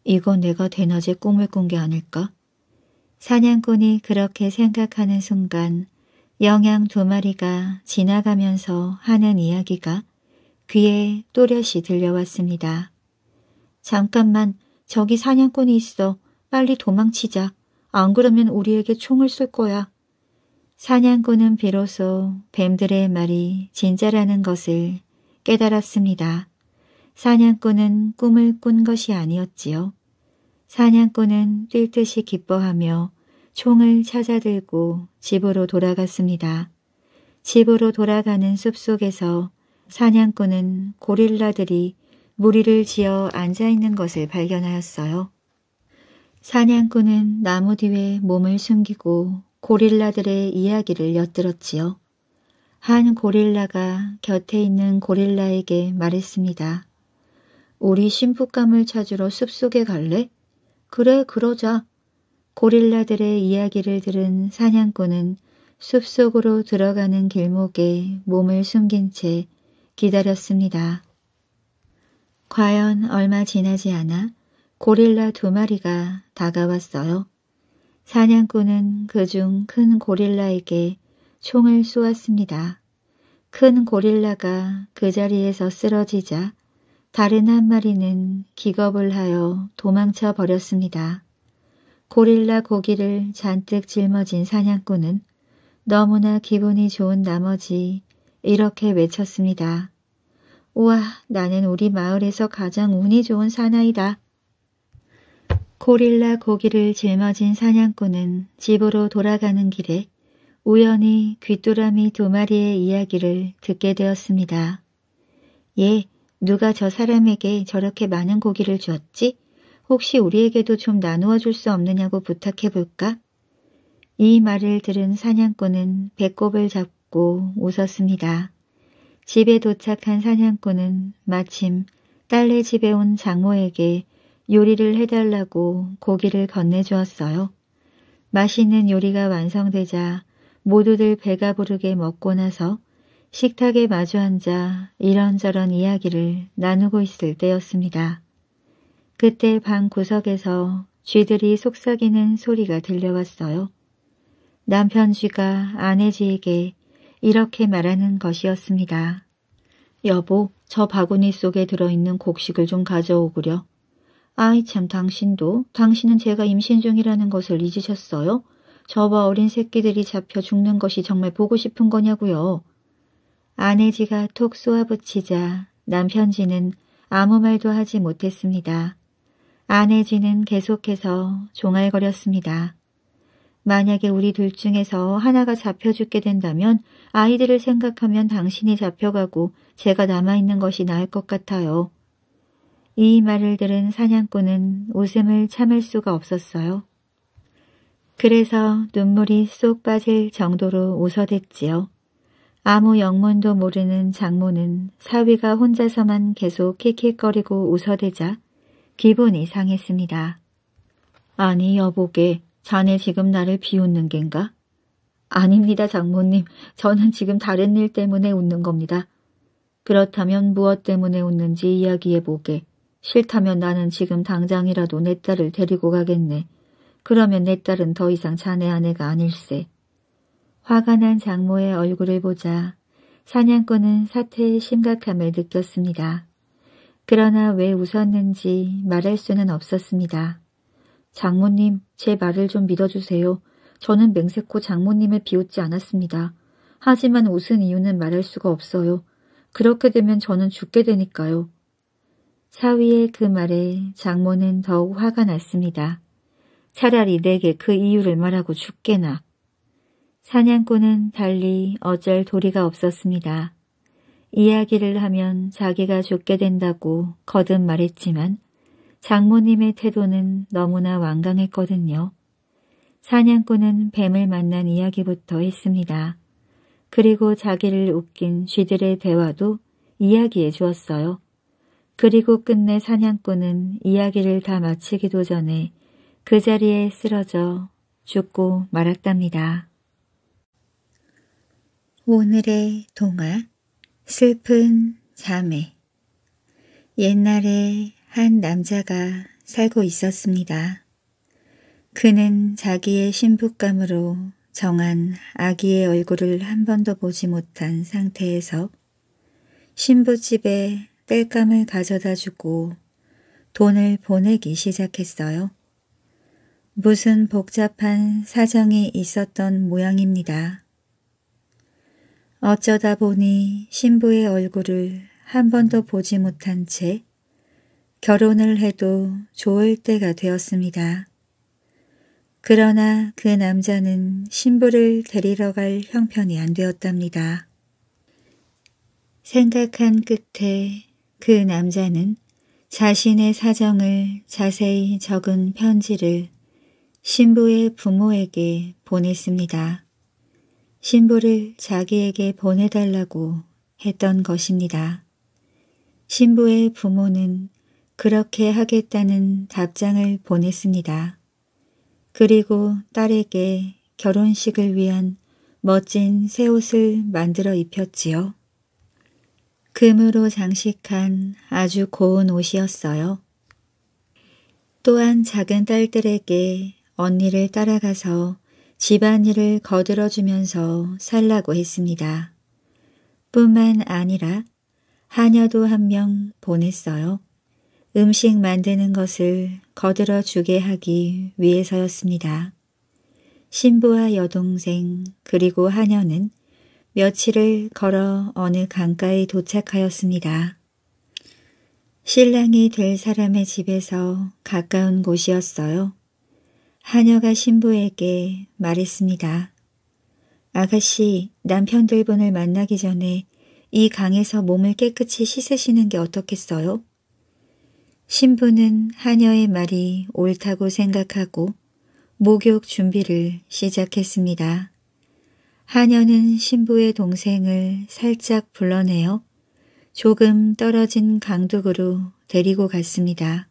이건 내가 대낮에 꿈을 꾼 게 아닐까? 사냥꾼이 그렇게 생각하는 순간 영양 두 마리가 지나가면서 하는 이야기가 귀에 또렷이 들려왔습니다. 잠깐만 저기 사냥꾼이 있어 빨리 도망치자. 안 그러면 우리에게 총을 쏠 거야. 사냥꾼은 비로소 뱀들의 말이 진짜라는 것을 깨달았습니다. 사냥꾼은 꿈을 꾼 것이 아니었지요. 사냥꾼은 뛸 듯이 기뻐하며 총을 찾아들고 집으로 돌아갔습니다. 집으로 돌아가는 숲속에서 사냥꾼은 고릴라들이 무리를 지어 앉아있는 것을 발견하였어요. 사냥꾼은 나무 뒤에 몸을 숨기고 고릴라들의 이야기를 엿들었지요. 한 고릴라가 곁에 있는 고릴라에게 말했습니다. 우리 심부감을 찾으러 숲속에 갈래? 그래, 그러자. 고릴라들의 이야기를 들은 사냥꾼은 숲속으로 들어가는 길목에 몸을 숨긴 채 기다렸습니다. 과연 얼마 지나지 않아 고릴라 두 마리가 다가왔어요. 사냥꾼은 그 중 큰 고릴라에게 총을 쏘았습니다. 큰 고릴라가 그 자리에서 쓰러지자 다른 한 마리는 기겁을 하여 도망쳐 버렸습니다. 고릴라 고기를 잔뜩 짊어진 사냥꾼은 너무나 기분이 좋은 나머지 이렇게 외쳤습니다. 우와, 나는 우리 마을에서 가장 운이 좋은 사나이다. 고릴라 고기를 짊어진 사냥꾼은 집으로 돌아가는 길에 우연히 귀뚜라미 두 마리의 이야기를 듣게 되었습니다. 예, 누가 저 사람에게 저렇게 많은 고기를 주었지? 혹시 우리에게도 좀 나누어 줄 수 없느냐고 부탁해 볼까? 이 말을 들은 사냥꾼은 배꼽을 잡고 웃었습니다. 집에 도착한 사냥꾼은 마침 딸네 집에 온 장모에게 요리를 해달라고 고기를 건네주었어요. 맛있는 요리가 완성되자 모두들 배가 부르게 먹고 나서 식탁에 마주 앉아 이런저런 이야기를 나누고 있을 때였습니다. 그때 방 구석에서 쥐들이 속삭이는 소리가 들려왔어요. 남편 쥐가 아내 쥐에게 이렇게 말하는 것이었습니다. 여보, 저 바구니 속에 들어있는 곡식을 좀 가져오구려. 아이 참 당신도, 당신은 제가 임신 중이라는 것을 잊으셨어요? 저와 어린 새끼들이 잡혀 죽는 것이 정말 보고 싶은 거냐고요. 아내지가 톡 쏘아붙이자 남편지는 아무 말도 하지 못했습니다. 아내지는 계속해서 종알거렸습니다. 만약에 우리 둘 중에서 하나가 잡혀 죽게 된다면 아이들을 생각하면 당신이 잡혀가고 제가 남아있는 것이 나을 것 같아요. 이 말을 들은 사냥꾼은 웃음을 참을 수가 없었어요. 그래서 눈물이 쏙 빠질 정도로 웃어댔지요. 아무 영문도 모르는 장모는 사위가 혼자서만 계속 킥킥거리고 웃어대자 기분이 상했습니다. 아니 여보게 자네 지금 나를 비웃는 겐가? 아닙니다 장모님 저는 지금 다른 일 때문에 웃는 겁니다. 그렇다면 무엇 때문에 웃는지 이야기해보게. 싫다면 나는 지금 당장이라도 내 딸을 데리고 가겠네. 그러면 내 딸은 더 이상 자네 아내가 아닐세. 화가 난 장모의 얼굴을 보자 사냥꾼은 사태의 심각함을 느꼈습니다. 그러나 왜 웃었는지 말할 수는 없었습니다. 장모님, 제 말을 좀 믿어주세요. 저는 맹세코 장모님을 비웃지 않았습니다. 하지만 웃은 이유는 말할 수가 없어요. 그렇게 되면 저는 죽게 되니까요. 사위의 그 말에 장모는 더욱 화가 났습니다. 차라리 내게 그 이유를 말하고 죽게나. 사냥꾼은 달리 어쩔 도리가 없었습니다. 이야기를 하면 자기가 죽게 된다고 거듭 말했지만 장모님의 태도는 너무나 완강했거든요. 사냥꾼은 뱀을 만난 이야기부터 했습니다. 그리고 자기를 웃긴 쥐들의 대화도 이야기해 주었어요. 그리고 끝내 사냥꾼은 이야기를 다 마치기도 전에 그 자리에 쓰러져 죽고 말았답니다. 오늘의 동화 슬픈 자매 옛날에 한 남자가 살고 있었습니다. 그는 자기의 신부감으로 정한 아기의 얼굴을 한 번도 보지 못한 상태에서 신부집에 땔감을 가져다 주고 돈을 보내기 시작했어요. 무슨 복잡한 사정이 있었던 모양입니다. 어쩌다 보니 신부의 얼굴을 한 번도 보지 못한 채 결혼을 해도 좋을 때가 되었습니다. 그러나 그 남자는 신부를 데리러 갈 형편이 안 되었답니다. 생각한 끝에 그 남자는 자신의 사정을 자세히 적은 편지를 신부의 부모에게 보냈습니다. 신부를 자기에게 보내달라고 했던 것입니다. 신부의 부모는 그렇게 하겠다는 답장을 보냈습니다. 그리고 딸에게 결혼식을 위한 멋진 새 옷을 만들어 입혔지요. 금으로 장식한 아주 고운 옷이었어요. 또한 작은 딸들에게 언니를 따라가서 집안일을 거들어주면서 살라고 했습니다. 뿐만 아니라 하녀도 한 명 보냈어요. 음식 만드는 것을 거들어주게 하기 위해서였습니다. 신부와 여동생 그리고 하녀는 며칠을 걸어 어느 강가에 도착하였습니다. 신랑이 될 사람의 집에서 가까운 곳이었어요. 하녀가 신부에게 말했습니다. 아가씨, 남편들분을 만나기 전에 이 강에서 몸을 깨끗이 씻으시는 게 어떻겠어요? 신부는 하녀의 말이 옳다고 생각하고 목욕 준비를 시작했습니다. 하녀는 신부의 동생을 살짝 불러내어 조금 떨어진 강둑으로 데리고 갔습니다.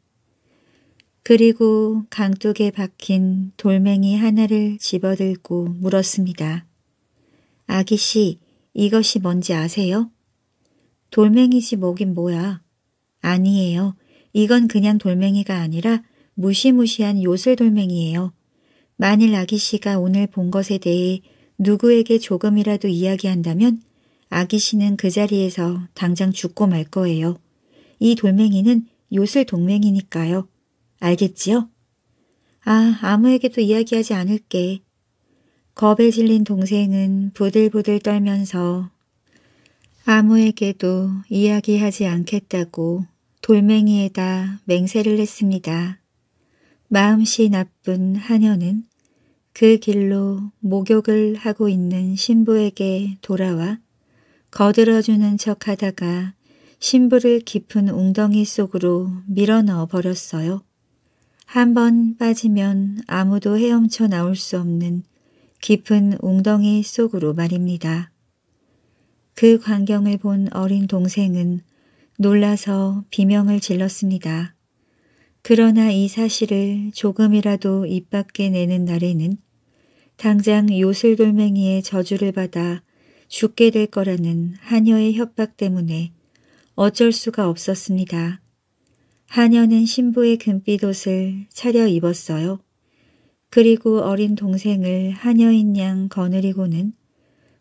그리고 강둑에 박힌 돌멩이 하나를 집어들고 물었습니다. 아기씨, 이것이 뭔지 아세요? 돌멩이지 뭐긴 뭐야. 아니에요. 이건 그냥 돌멩이가 아니라 무시무시한 요술 돌멩이에요. 만일 아기씨가 오늘 본 것에 대해 누구에게 조금이라도 이야기한다면 아기씨는 그 자리에서 당장 죽고 말 거예요. 이 돌멩이는 요술 동맹이니까요. 알겠지요? 아, 아무에게도 이야기하지 않을게. 겁에 질린 동생은 부들부들 떨면서 아무에게도 이야기하지 않겠다고 돌멩이에다 맹세를 했습니다. 마음씨 나쁜 하녀는 그 길로 목욕을 하고 있는 신부에게 돌아와 거들어주는 척하다가 신부를 깊은 웅덩이 속으로 밀어넣어 버렸어요. 한번 빠지면 아무도 헤엄쳐 나올 수 없는 깊은 웅덩이 속으로 말입니다. 그 광경을 본 어린 동생은 놀라서 비명을 질렀습니다. 그러나 이 사실을 조금이라도 입 밖에 내는 날에는 당장 요술돌멩이의 저주를 받아 죽게 될 거라는 하녀의 협박 때문에 어쩔 수가 없었습니다. 하녀는 신부의 금빛 옷을 차려 입었어요. 그리고 어린 동생을 하녀인 양 거느리고는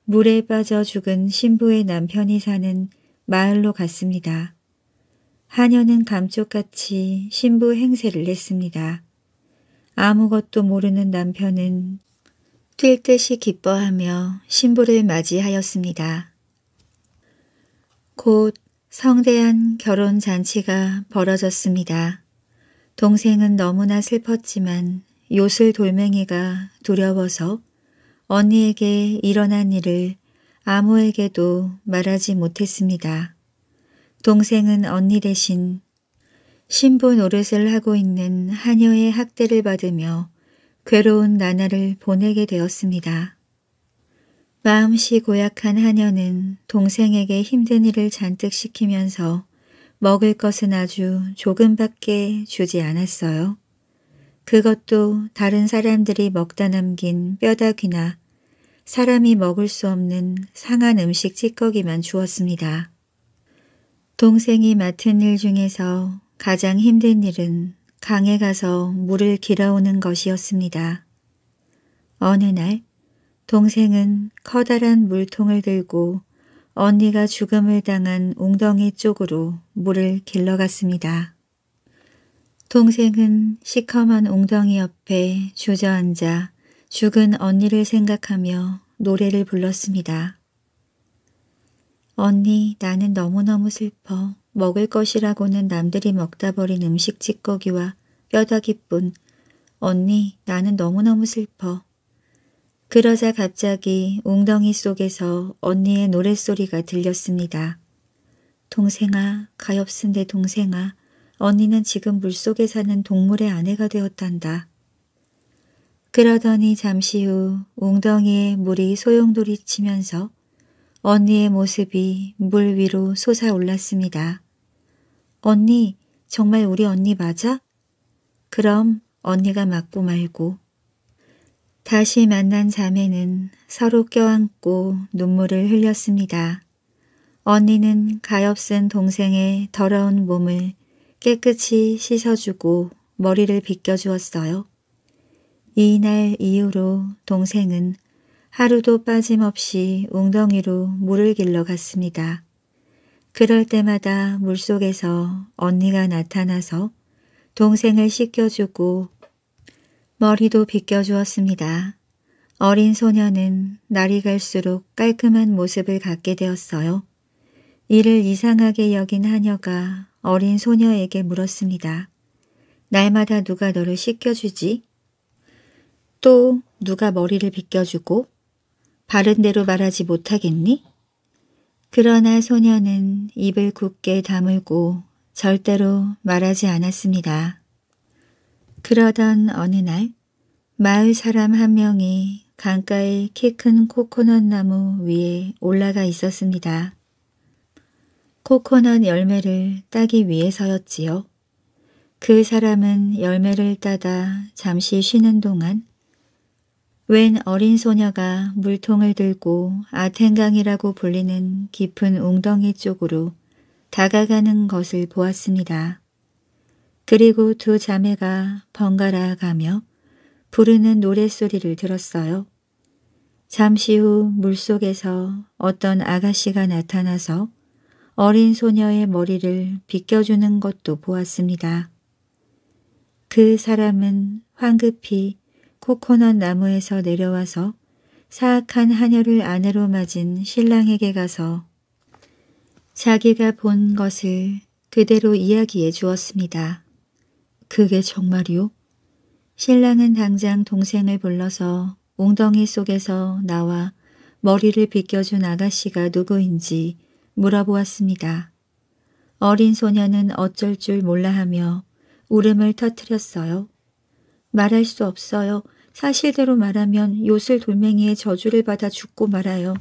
물에 빠져 죽은 신부의 남편이 사는 마을로 갔습니다. 하녀는 감쪽같이 신부 행세를 했습니다. 아무것도 모르는 남편은 뛸 듯이 기뻐하며 신부를 맞이하였습니다. 곧 성대한 결혼 잔치가 벌어졌습니다. 동생은 너무나 슬펐지만 요술 돌멩이가 두려워서 언니에게 일어난 일을 아무에게도 말하지 못했습니다. 동생은 언니 대신 신부 노릇을 하고 있는 하녀의 학대를 받으며 괴로운 나날을 보내게 되었습니다. 마음씨 고약한 하녀는 동생에게 힘든 일을 잔뜩 시키면서 먹을 것은 아주 조금밖에 주지 않았어요. 그것도 다른 사람들이 먹다 남긴 뼈다귀나 사람이 먹을 수 없는 상한 음식 찌꺼기만 주었습니다. 동생이 맡은 일 중에서 가장 힘든 일은 강에 가서 물을 길어오는 것이었습니다. 어느 날 동생은 커다란 물통을 들고 언니가 죽음을 당한 웅덩이 쪽으로 물을 길러갔습니다. 동생은 시커먼 웅덩이 옆에 주저앉아 죽은 언니를 생각하며 노래를 불렀습니다. 언니 나는 너무너무 슬퍼 먹을 것이라고는 남들이 먹다 버린 음식 찌꺼기와 뼈다귀뿐 언니 나는 너무너무 슬퍼 그러자 갑자기 웅덩이 속에서 언니의 노랫소리가 들렸습니다. 동생아, 가엾은 내 동생아, 언니는 지금 물속에 사는 동물의 아내가 되었단다. 그러더니 잠시 후 웅덩이에 물이 소용돌이 치면서 언니의 모습이 물 위로 솟아올랐습니다. 언니, 정말 우리 언니 맞아? 그럼 언니가 맞고 말고. 다시 만난 자매는 서로 껴안고 눈물을 흘렸습니다. 언니는 가엾은 동생의 더러운 몸을 깨끗이 씻어주고 머리를 빗겨주었어요. 이날 이후로 동생은 하루도 빠짐없이 웅덩이로 물을 길러 갔습니다. 그럴 때마다 물속에서 언니가 나타나서 동생을 씻겨주고 머리도 빗겨주었습니다. 어린 소녀는 날이 갈수록 깔끔한 모습을 갖게 되었어요. 이를 이상하게 여긴 하녀가 어린 소녀에게 물었습니다. 날마다 누가 너를 씻겨주지? 또 누가 머리를 빗겨주고 바른대로 말하지 못하겠니? 그러나 소녀는 입을 굳게 다물고 절대로 말하지 않았습니다. 그러던 어느 날 마을 사람 한 명이 강가의 키 큰 코코넛 나무 위에 올라가 있었습니다. 코코넛 열매를 따기 위해서였지요. 그 사람은 열매를 따다 잠시 쉬는 동안 웬 어린 소녀가 물통을 들고 아탱강이라고 불리는 깊은 웅덩이 쪽으로 다가가는 것을 보았습니다. 그리고 두 자매가 번갈아 가며 부르는 노랫소리를 들었어요. 잠시 후 물속에서 어떤 아가씨가 나타나서 어린 소녀의 머리를 빗겨주는 것도 보았습니다. 그 사람은 황급히 코코넛 나무에서 내려와서 사악한 하녀를 아내로 맞은 신랑에게 가서 자기가 본 것을 그대로 이야기해 주었습니다. 그게 정말이요? 신랑은 당장 동생을 불러서 웅덩이 속에서 나와 머리를 빗겨준 아가씨가 누구인지 물어보았습니다. 어린 소녀는 어쩔 줄 몰라 하며 울음을 터뜨렸어요. 말할 수 없어요. 사실대로 말하면 요술 돌멩이의 저주를 받아 죽고 말아요.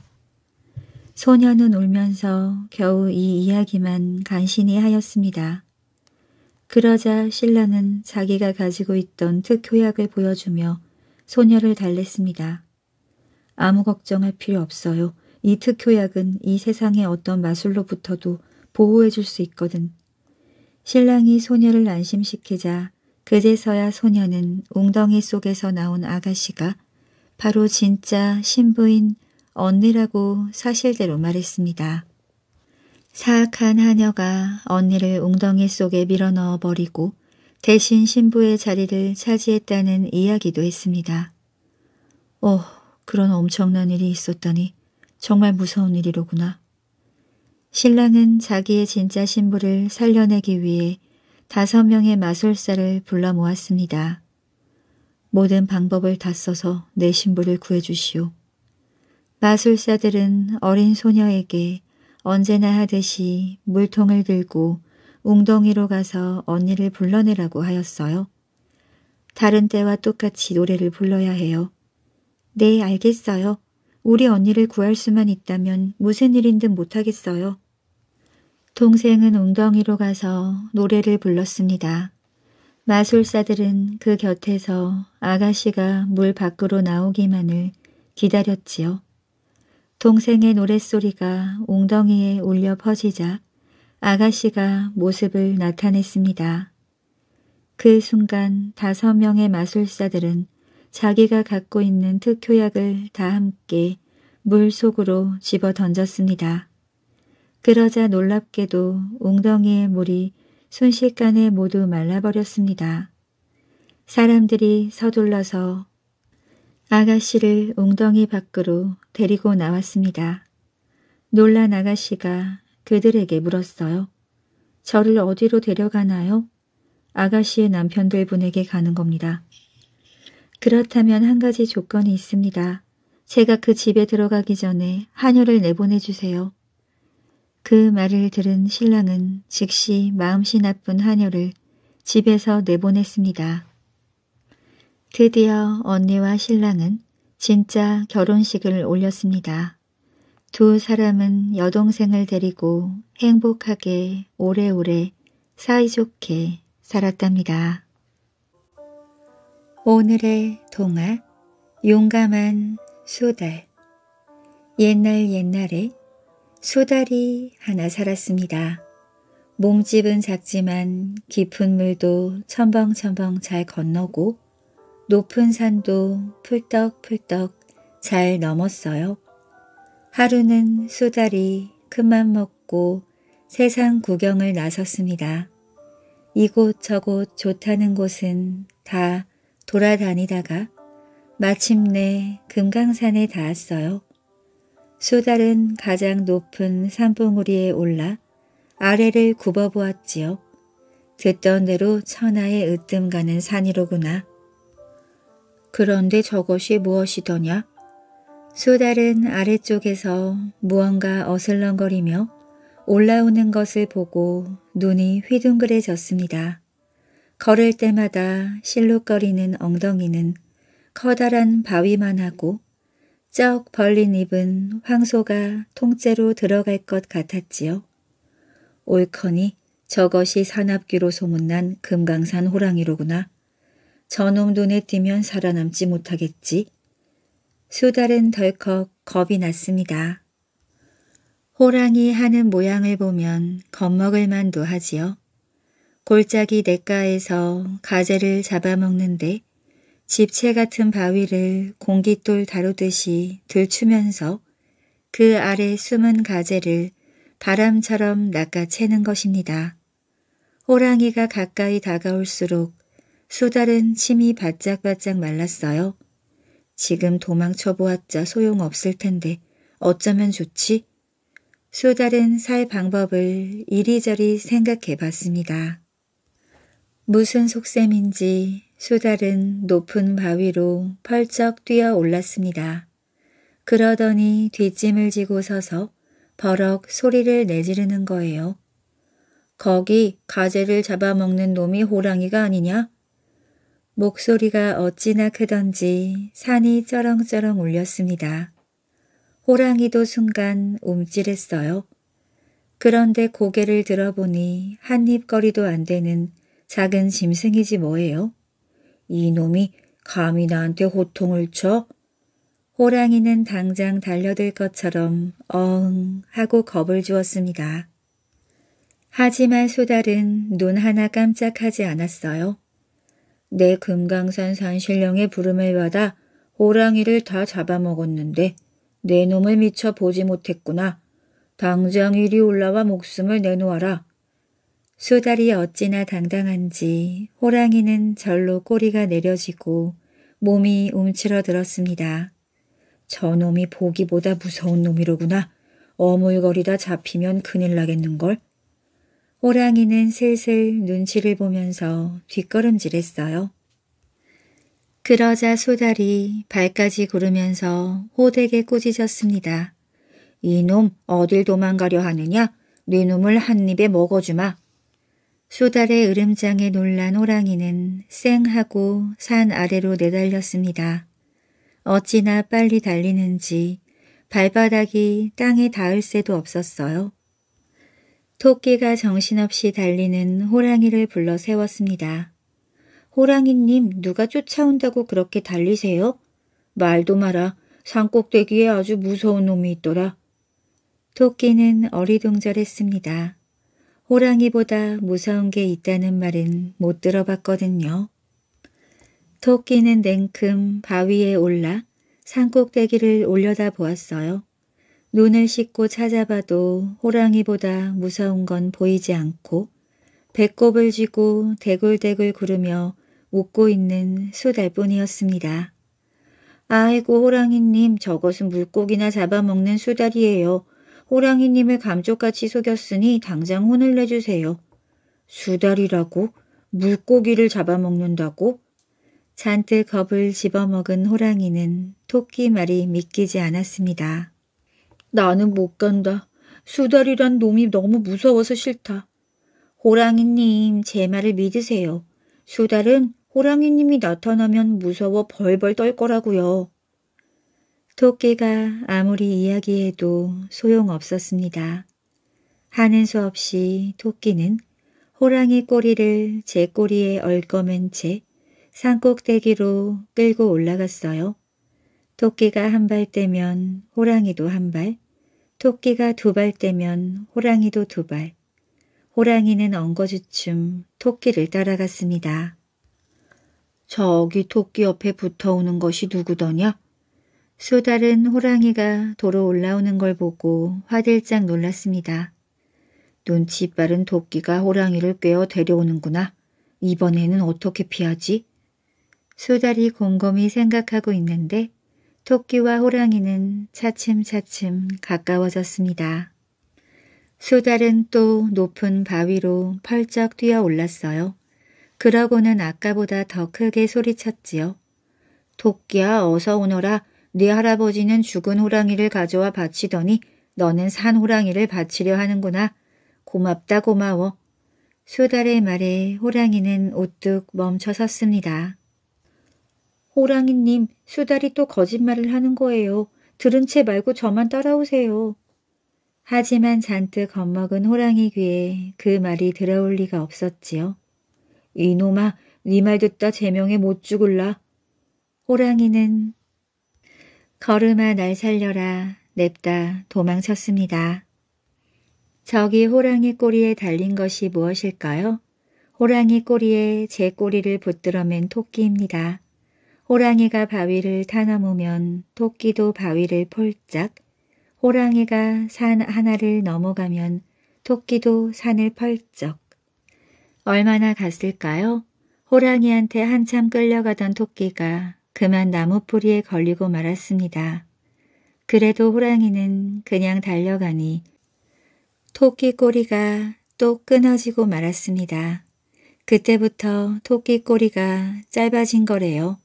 소녀는 울면서 겨우 이 이야기만 간신히 하였습니다. 그러자 신라는 자기가 가지고 있던 특효약을 보여주며 소녀를 달랬습니다. 아무 걱정할 필요 없어요. 이 특효약은 이 세상의 어떤 마술로부터도 보호해줄 수 있거든. 신랑이 소녀를 안심시키자 그제서야 소녀는 웅덩이 속에서 나온 아가씨가 바로 진짜 신부인 언니라고 사실대로 말했습니다. 사악한 하녀가 언니를 웅덩이 속에 밀어넣어 버리고 대신 신부의 자리를 차지했다는 이야기도 했습니다. 어, 그런 엄청난 일이 있었다니 정말 무서운 일이로구나. 신랑은 자기의 진짜 신부를 살려내기 위해 다섯 명의 마술사를 불러 모았습니다. 모든 방법을 다 써서 내 신부를 구해주시오. 마술사들은 어린 소녀에게 언제나 하듯이 물통을 들고 웅덩이로 가서 언니를 불러내라고 하였어요. 다른 때와 똑같이 노래를 불러야 해요. 네, 알겠어요. 우리 언니를 구할 수만 있다면 무슨 일인 듯 못하겠어요. 동생은 웅덩이로 가서 노래를 불렀습니다. 마술사들은 그 곁에서 아가씨가 물 밖으로 나오기만을 기다렸지요. 동생의 노랫소리가 웅덩이에 울려 퍼지자 아가씨가 모습을 나타냈습니다. 그 순간 다섯 명의 마술사들은 자기가 갖고 있는 특효약을 다 함께 물 속으로 집어 던졌습니다. 그러자 놀랍게도 웅덩이의 물이 순식간에 모두 말라버렸습니다. 사람들이 서둘러서 아가씨를 웅덩이 밖으로 데리고 나왔습니다. 놀란 아가씨가 그들에게 물었어요. 저를 어디로 데려가나요? 아가씨의 남편들 분에게 가는 겁니다. 그렇다면 한 가지 조건이 있습니다. 제가 그 집에 들어가기 전에 한여를 내보내주세요. 그 말을 들은 신랑은 즉시 마음씨 나쁜 한여를 집에서 내보냈습니다. 드디어 언니와 신랑은 진짜 결혼식을 올렸습니다. 두 사람은 여동생을 데리고 행복하게 오래오래 사이좋게 살았답니다. 오늘의 동화 용감한 수달 옛날 옛날에 수달이 하나 살았습니다. 몸집은 작지만 깊은 물도 첨벙첨벙 잘 건너고 높은 산도 풀떡풀떡 잘 넘었어요. 하루는 수달이 큰맘 먹고 세상 구경을 나섰습니다. 이곳저곳 좋다는 곳은 다 돌아다니다가 마침내 금강산에 닿았어요. 수달은 가장 높은 산봉우리에 올라 아래를 굽어보았지요. 듣던 대로 천하의 으뜸 가는 산이로구나. 그런데 저것이 무엇이더냐? 수달은 아래쪽에서 무언가 어슬렁거리며 올라오는 것을 보고 눈이 휘둥그레졌습니다. 걸을 때마다 실룩거리는 엉덩이는 커다란 바위만 하고 쩍 벌린 입은 황소가 통째로 들어갈 것 같았지요. 옳거니 저것이 산악귀로 소문난 금강산 호랑이로구나. 저놈 눈에 띄면 살아남지 못하겠지. 수달은 덜컥 겁이 났습니다. 호랑이 하는 모양을 보면 겁먹을 만도 하지요. 골짜기 냇가에서 가재를 잡아먹는데 집채 같은 바위를 공깃돌 다루듯이 들추면서 그 아래 숨은 가재를 바람처럼 낚아채는 것입니다. 호랑이가 가까이 다가올수록 수달은 침이 바짝바짝 말랐어요. 지금 도망쳐보았자 소용없을 텐데 어쩌면 좋지? 수달은 살 방법을 이리저리 생각해봤습니다. 무슨 속셈인지 수달은 높은 바위로 펄쩍 뛰어 올랐습니다. 그러더니 뒷짐을 지고 서서 버럭 소리를 내지르는 거예요. 거기 가재를 잡아먹는 놈이 호랑이가 아니냐? 목소리가 어찌나 크던지 산이 쩌렁쩌렁 울렸습니다. 호랑이도 순간 움찔했어요. 그런데 고개를 들어보니 한입거리도 안 되는 작은 짐승이지 뭐예요. 이놈이 감히 나한테 호통을 쳐? 호랑이는 당장 달려들 것처럼 어흥 하고 겁을 주었습니다. 하지만 소달은눈 하나 깜짝하지 않았어요. 내 금강산 산신령의 부름을 받아 호랑이를 다 잡아먹었는데 내 놈을 미쳐 보지 못했구나. 당장 이리 올라와 목숨을 내놓아라. 수달이 어찌나 당당한지 호랑이는 절로 꼬리가 내려지고 몸이 움츠러들었습니다. 저놈이 보기보다 무서운 놈이로구나. 어물거리다 잡히면 큰일 나겠는걸. 호랑이는 슬슬 눈치를 보면서 뒷걸음질했어요. 그러자 소달이 발까지 구르면서 호되게 꾸짖었습니다. 이놈 어딜 도망가려 하느냐? 네 놈을 한 입에 먹어주마. 소달의 으름장에 놀란 호랑이는 쌩하고 산 아래로 내달렸습니다. 어찌나 빨리 달리는지 발바닥이 땅에 닿을 새도 없었어요. 토끼가 정신없이 달리는 호랑이를 불러 세웠습니다. 호랑이님 누가 쫓아온다고 그렇게 달리세요? 말도 마라. 산꼭대기에 아주 무서운 놈이 있더라. 토끼는 어리둥절했습니다. 호랑이보다 무서운 게 있다는 말은 못 들어봤거든요. 토끼는 냉큼 바위에 올라 산꼭대기를 올려다 보았어요. 눈을 씻고 찾아봐도 호랑이보다 무서운 건 보이지 않고 배꼽을 쥐고 대굴대굴 구르며 웃고 있는 수달뿐이었습니다. 아이고 호랑이님 저것은 물고기나 잡아먹는 수달이에요. 호랑이님을 감쪽같이 속였으니 당장 혼을 내주세요. 수달이라고? 물고기를 잡아먹는다고? 잔뜩 겁을 집어먹은 호랑이는 토끼 말이 믿기지 않았습니다. 나는 못 간다. 수달이란 놈이 너무 무서워서 싫다. 호랑이님 제 말을 믿으세요. 수달은 호랑이님이 나타나면 무서워 벌벌 떨 거라고요. 토끼가 아무리 이야기해도 소용없었습니다. 하는 수 없이 토끼는 호랑이 꼬리를 제 꼬리에 얼꺼맨 채 산꼭대기로 끌고 올라갔어요. 토끼가 한 발 떼면 호랑이도 한 발, 토끼가 두 발 떼면 호랑이도 두 발, 호랑이는 엉거주춤 토끼를 따라갔습니다. 저기 토끼 옆에 붙어오는 것이 누구더냐? 수달은 호랑이가 도로 올라오는 걸 보고 화들짝 놀랐습니다. 눈치 빠른 토끼가 호랑이를 꿰어 데려오는구나. 이번에는 어떻게 피하지? 수달이 곰곰이 생각하고 있는데 토끼와 호랑이는 차츰차츰 가까워졌습니다. 수달은 또 높은 바위로 펄쩍 뛰어 올랐어요. 그러고는 아까보다 더 크게 소리쳤지요. 토끼야 어서 오너라. 네 할아버지는 죽은 호랑이를 가져와 바치더니 너는 산 호랑이를 바치려 하는구나. 고맙다 고마워. 수달의 말에 호랑이는 우뚝 멈춰 섰습니다. 호랑이님, 수달이 또 거짓말을 하는 거예요. 들은 채 말고 저만 따라오세요. 하지만 잔뜩 겁먹은 호랑이 귀에 그 말이 들어올 리가 없었지요. 이놈아, 네 말 듣다 제명에 못 죽을라. 호랑이는 걸음아 날 살려라 냅다 도망쳤습니다. 저기 호랑이 꼬리에 달린 것이 무엇일까요? 호랑이 꼬리에 제 꼬리를 붙들어맨 토끼입니다. 호랑이가 바위를 타넘으면 토끼도 바위를 폴짝, 호랑이가 산 하나를 넘어가면 토끼도 산을 펄쩍. 얼마나 갔을까요? 호랑이한테 한참 끌려가던 토끼가 그만 나무뿌리에 걸리고 말았습니다. 그래도 호랑이는 그냥 달려가니 토끼 꼬리가 또 끊어지고 말았습니다. 그때부터 토끼 꼬리가 짧아진 거래요.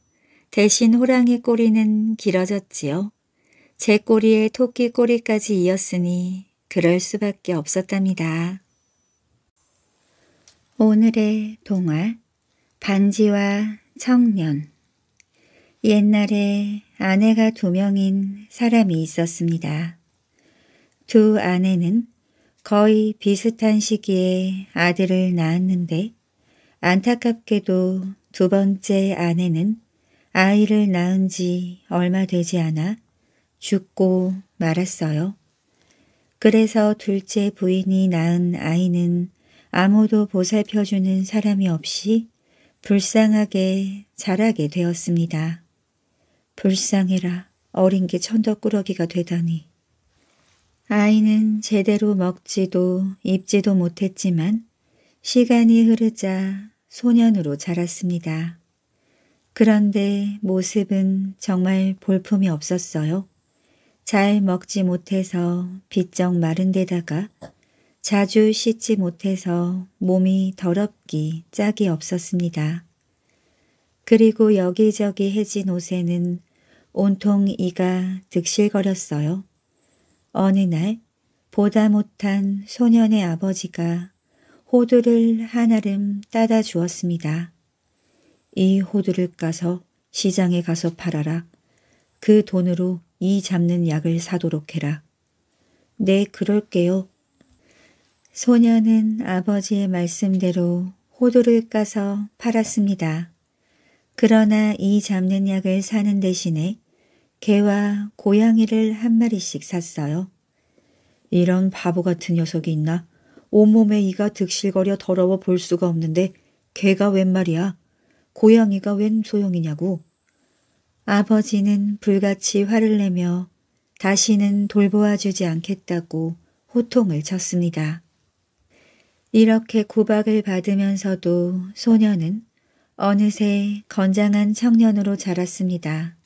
대신 호랑이 꼬리는 길어졌지요. 제 꼬리에 토끼 꼬리까지 이었으니 그럴 수밖에 없었답니다. 오늘의 동화 반지와 청년 옛날에 아내가 두 명인 사람이 있었습니다. 두 아내는 거의 비슷한 시기에 아들을 낳았는데 안타깝게도 두 번째 아내는 아이를 낳은 지 얼마 되지 않아 죽고 말았어요. 그래서 둘째 부인이 낳은 아이는 아무도 보살펴주는 사람이 없이 불쌍하게 자라게 되었습니다. 불쌍해라 어린 게 천덕꾸러기가 되다니. 아이는 제대로 먹지도 입지도 못했지만 시간이 흐르자 소년으로 자랐습니다. 그런데 모습은 정말 볼품이 없었어요. 잘 먹지 못해서 빗쩍 마른 데다가 자주 씻지 못해서 몸이 더럽기 짝이 없었습니다. 그리고 여기저기 해진 옷에는 온통 이가 득실거렸어요. 어느 날 보다 못한 소년의 아버지가 호두를 한아름 따다 주었습니다. 이 호두를 까서 시장에 가서 팔아라. 그 돈으로 이 잡는 약을 사도록 해라. 네, 그럴게요. 소녀는 아버지의 말씀대로 호두를 까서 팔았습니다. 그러나 이 잡는 약을 사는 대신에 개와 고양이를 한 마리씩 샀어요. 이런 바보 같은 녀석이 있나? 온몸에 이가 득실거려 더러워 볼 수가 없는데 개가 웬 말이야? 고양이가 웬 소용이냐고. 아버지는 불같이 화를 내며 다시는 돌보아 주지 않겠다고 호통을 쳤습니다. 이렇게 구박을 받으면서도 소년은 어느새 건장한 청년으로 자랐습니다.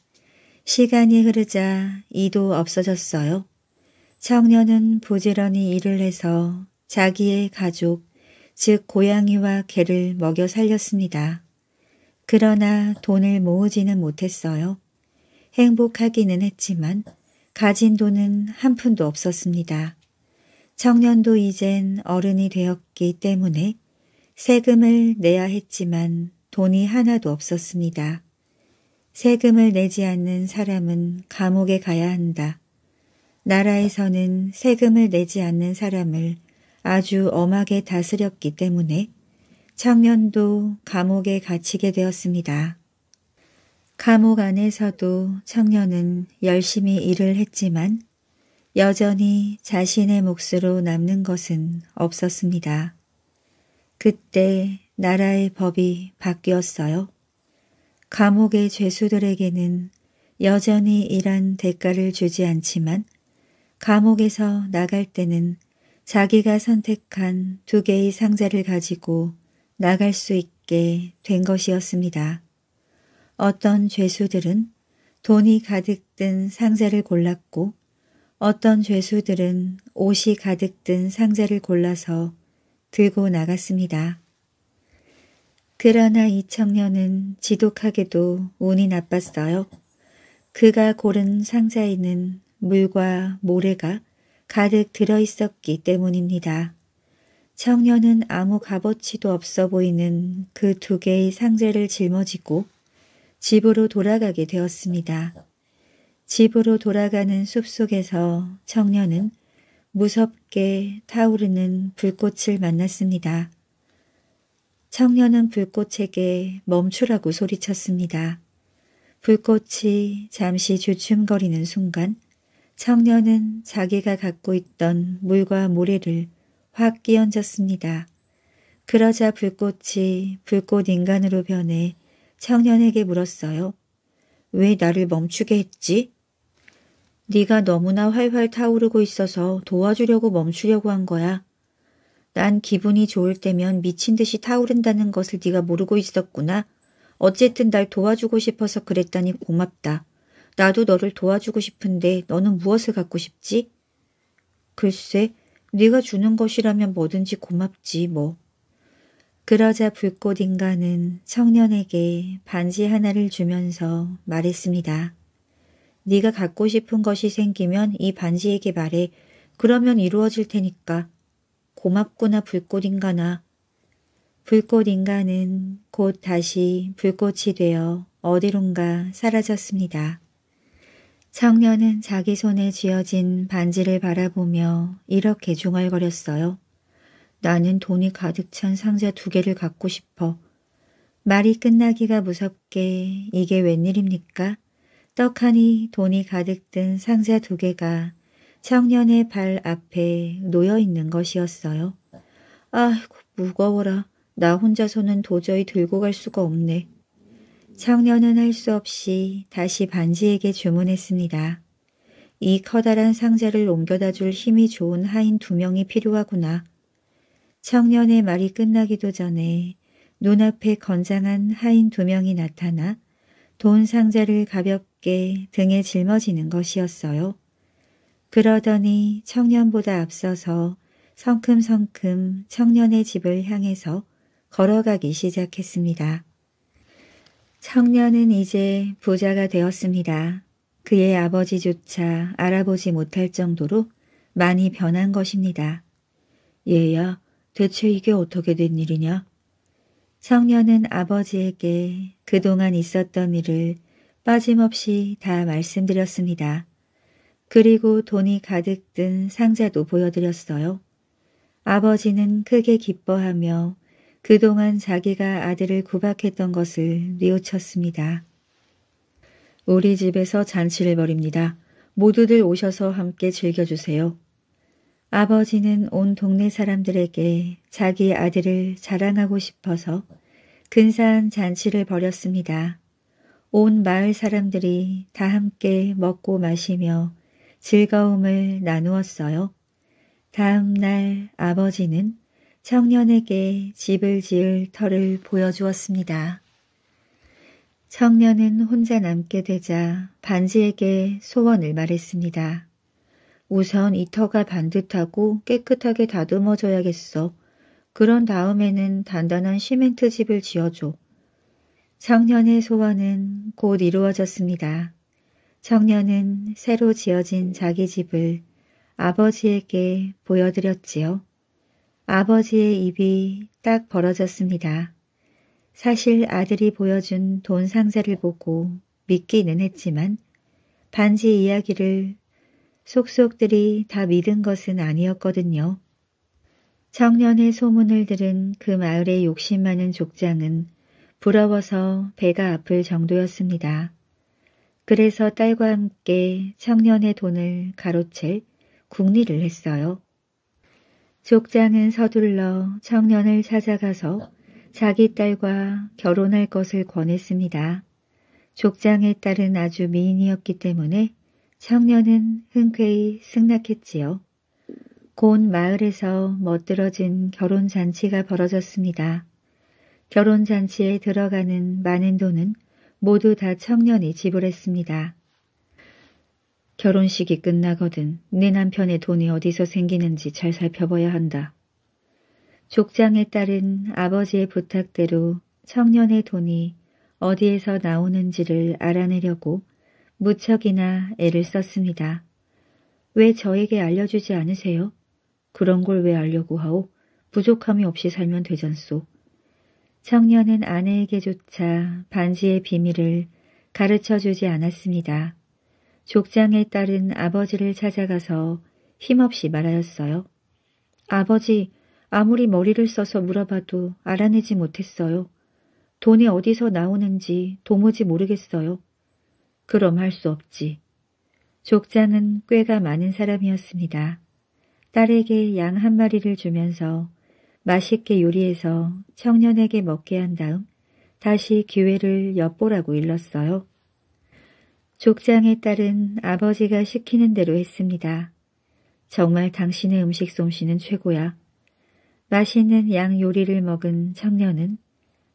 시간이 흐르자 이도 없어졌어요. 청년은 부지런히 일을 해서 자기의 가족, 즉 고양이와 개를 먹여 살렸습니다. 그러나 돈을 모으지는 못했어요. 행복하기는 했지만 가진 돈은 한 푼도 없었습니다. 청년도 이젠 어른이 되었기 때문에 세금을 내야 했지만 돈이 하나도 없었습니다. 세금을 내지 않는 사람은 감옥에 가야 한다. 나라에서는 세금을 내지 않는 사람을 아주 엄하게 다스렸기 때문에 청년도 감옥에 갇히게 되었습니다. 감옥 안에서도 청년은 열심히 일을 했지만 여전히 자신의 몫으로 남는 것은 없었습니다. 그때 나라의 법이 바뀌었어요. 감옥의 죄수들에게는 여전히 일한 대가를 주지 않지만 감옥에서 나갈 때는 자기가 선택한 두 개의 상자를 가지고 나갈 수 있게 된 것이었습니다. 어떤 죄수들은 돈이 가득 든 상자를 골랐고 어떤 죄수들은 옷이 가득 든 상자를 골라서 들고 나갔습니다. 그러나 이 청년은 지독하게도 운이 나빴어요. 그가 고른 상자에는 물과 모래가 가득 들어있었기 때문입니다. 청년은 아무 값어치도 없어 보이는 그 두 개의 상자를 짊어지고 집으로 돌아가게 되었습니다. 집으로 돌아가는 숲속에서 청년은 무섭게 타오르는 불꽃을 만났습니다. 청년은 불꽃에게 멈추라고 소리쳤습니다. 불꽃이 잠시 주춤거리는 순간 청년은 자기가 갖고 있던 물과 모래를 확 끼얹었습니다. 그러자 불꽃이 불꽃 인간으로 변해 청년에게 물었어요. 왜 나를 멈추게 했지? 네가 너무나 활활 타오르고 있어서 도와주려고 멈추려고 한 거야. 난 기분이 좋을 때면 미친 듯이 타오른다는 것을 네가 모르고 있었구나. 어쨌든 날 도와주고 싶어서 그랬다니 고맙다. 나도 너를 도와주고 싶은데 너는 무엇을 갖고 싶지? 글쎄, 네가 주는 것이라면 뭐든지 고맙지 뭐. 그러자 불꽃 인간은 청년에게 반지 하나를 주면서 말했습니다. 네가 갖고 싶은 것이 생기면 이 반지에게 말해. 그러면 이루어질 테니까. 고맙구나 불꽃 인간아. 불꽃 인간은 곧 다시 불꽃이 되어 어디론가 사라졌습니다. 청년은 자기 손에 쥐어진 반지를 바라보며 이렇게 중얼거렸어요. 나는 돈이 가득 찬 상자 두 개를 갖고 싶어. 말이 끝나기가 무섭게 이게 웬일입니까? 떡하니 돈이 가득 든 상자 두 개가 청년의 발 앞에 놓여 있는 것이었어요. 아이고 무거워라. 나 혼자서는 도저히 들고 갈 수가 없네. 청년은 할 수 없이 다시 반지에게 주문했습니다. 이 커다란 상자를 옮겨다 줄 힘이 좋은 하인 두 명이 필요하구나. 청년의 말이 끝나기도 전에 눈앞에 건장한 하인 두 명이 나타나 돈 상자를 가볍게 등에 짊어지는 것이었어요. 그러더니 청년보다 앞서서 성큼성큼 청년의 집을 향해서 걸어가기 시작했습니다. 청년은 이제 부자가 되었습니다. 그의 아버지조차 알아보지 못할 정도로 많이 변한 것입니다. 얘야, 대체 이게 어떻게 된 일이냐? 청년은 아버지에게 그동안 있었던 일을 빠짐없이 다 말씀드렸습니다. 그리고 돈이 가득 든 상자도 보여드렸어요. 아버지는 크게 기뻐하며 그동안 자기가 아들을 구박했던 것을 뉘우쳤습니다. 우리 집에서 잔치를 벌입니다. 모두들 오셔서 함께 즐겨주세요. 아버지는 온 동네 사람들에게 자기 아들을 자랑하고 싶어서 근사한 잔치를 벌였습니다. 온 마을 사람들이 다 함께 먹고 마시며 즐거움을 나누었어요. 다음 날 아버지는 청년에게 집을 지을 터를 보여주었습니다. 청년은 혼자 남게 되자 반지에게 소원을 말했습니다. 우선 이 터가 반듯하고 깨끗하게 다듬어져야겠어. 그런 다음에는 단단한 시멘트 집을 지어줘. 청년의 소원은 곧 이루어졌습니다. 청년은 새로 지어진 자기 집을 아버지에게 보여드렸지요. 아버지의 입이 딱 벌어졌습니다. 사실 아들이 보여준 돈 상자를 보고 믿기는 했지만 반지 이야기를 속속들이 다 믿은 것은 아니었거든요. 청년의 소문을 들은 그 마을의 욕심 많은 족장은 부러워서 배가 아플 정도였습니다. 그래서 딸과 함께 청년의 돈을 가로챌 궁리를 했어요. 족장은 서둘러 청년을 찾아가서 네. 자기 딸과 결혼할 것을 권했습니다. 족장의 딸은 아주 미인이었기 때문에 청년은 흔쾌히 승낙했지요. 곧 마을에서 멋들어진 결혼잔치가 벌어졌습니다. 결혼잔치에 들어가는 많은 돈은 모두 다 청년이 지불했습니다. 결혼식이 끝나거든 네 남편의 돈이 어디서 생기는지 잘 살펴봐야 한다. 족장의 딸은 아버지의 부탁대로 청년의 돈이 어디에서 나오는지를 알아내려고 무척이나 애를 썼습니다. 왜 저에게 알려주지 않으세요? 그런 걸 왜 알려고 하오? 부족함이 없이 살면 되잖소. 청년은 아내에게조차 반지의 비밀을 가르쳐주지 않았습니다. 족장의 딸은 아버지를 찾아가서 힘없이 말하였어요. 아버지, 아무리 머리를 써서 물어봐도 알아내지 못했어요. 돈이 어디서 나오는지 도무지 모르겠어요. 그럼 할 수 없지. 족장은 꾀가 많은 사람이었습니다. 딸에게 양 한 마리를 주면서 맛있게 요리해서 청년에게 먹게 한 다음 다시 기회를 엿보라고 일렀어요. 족장의 딸은 아버지가 시키는 대로 했습니다. 정말 당신의 음식 솜씨는 최고야. 맛있는 양 요리를 먹은 청년은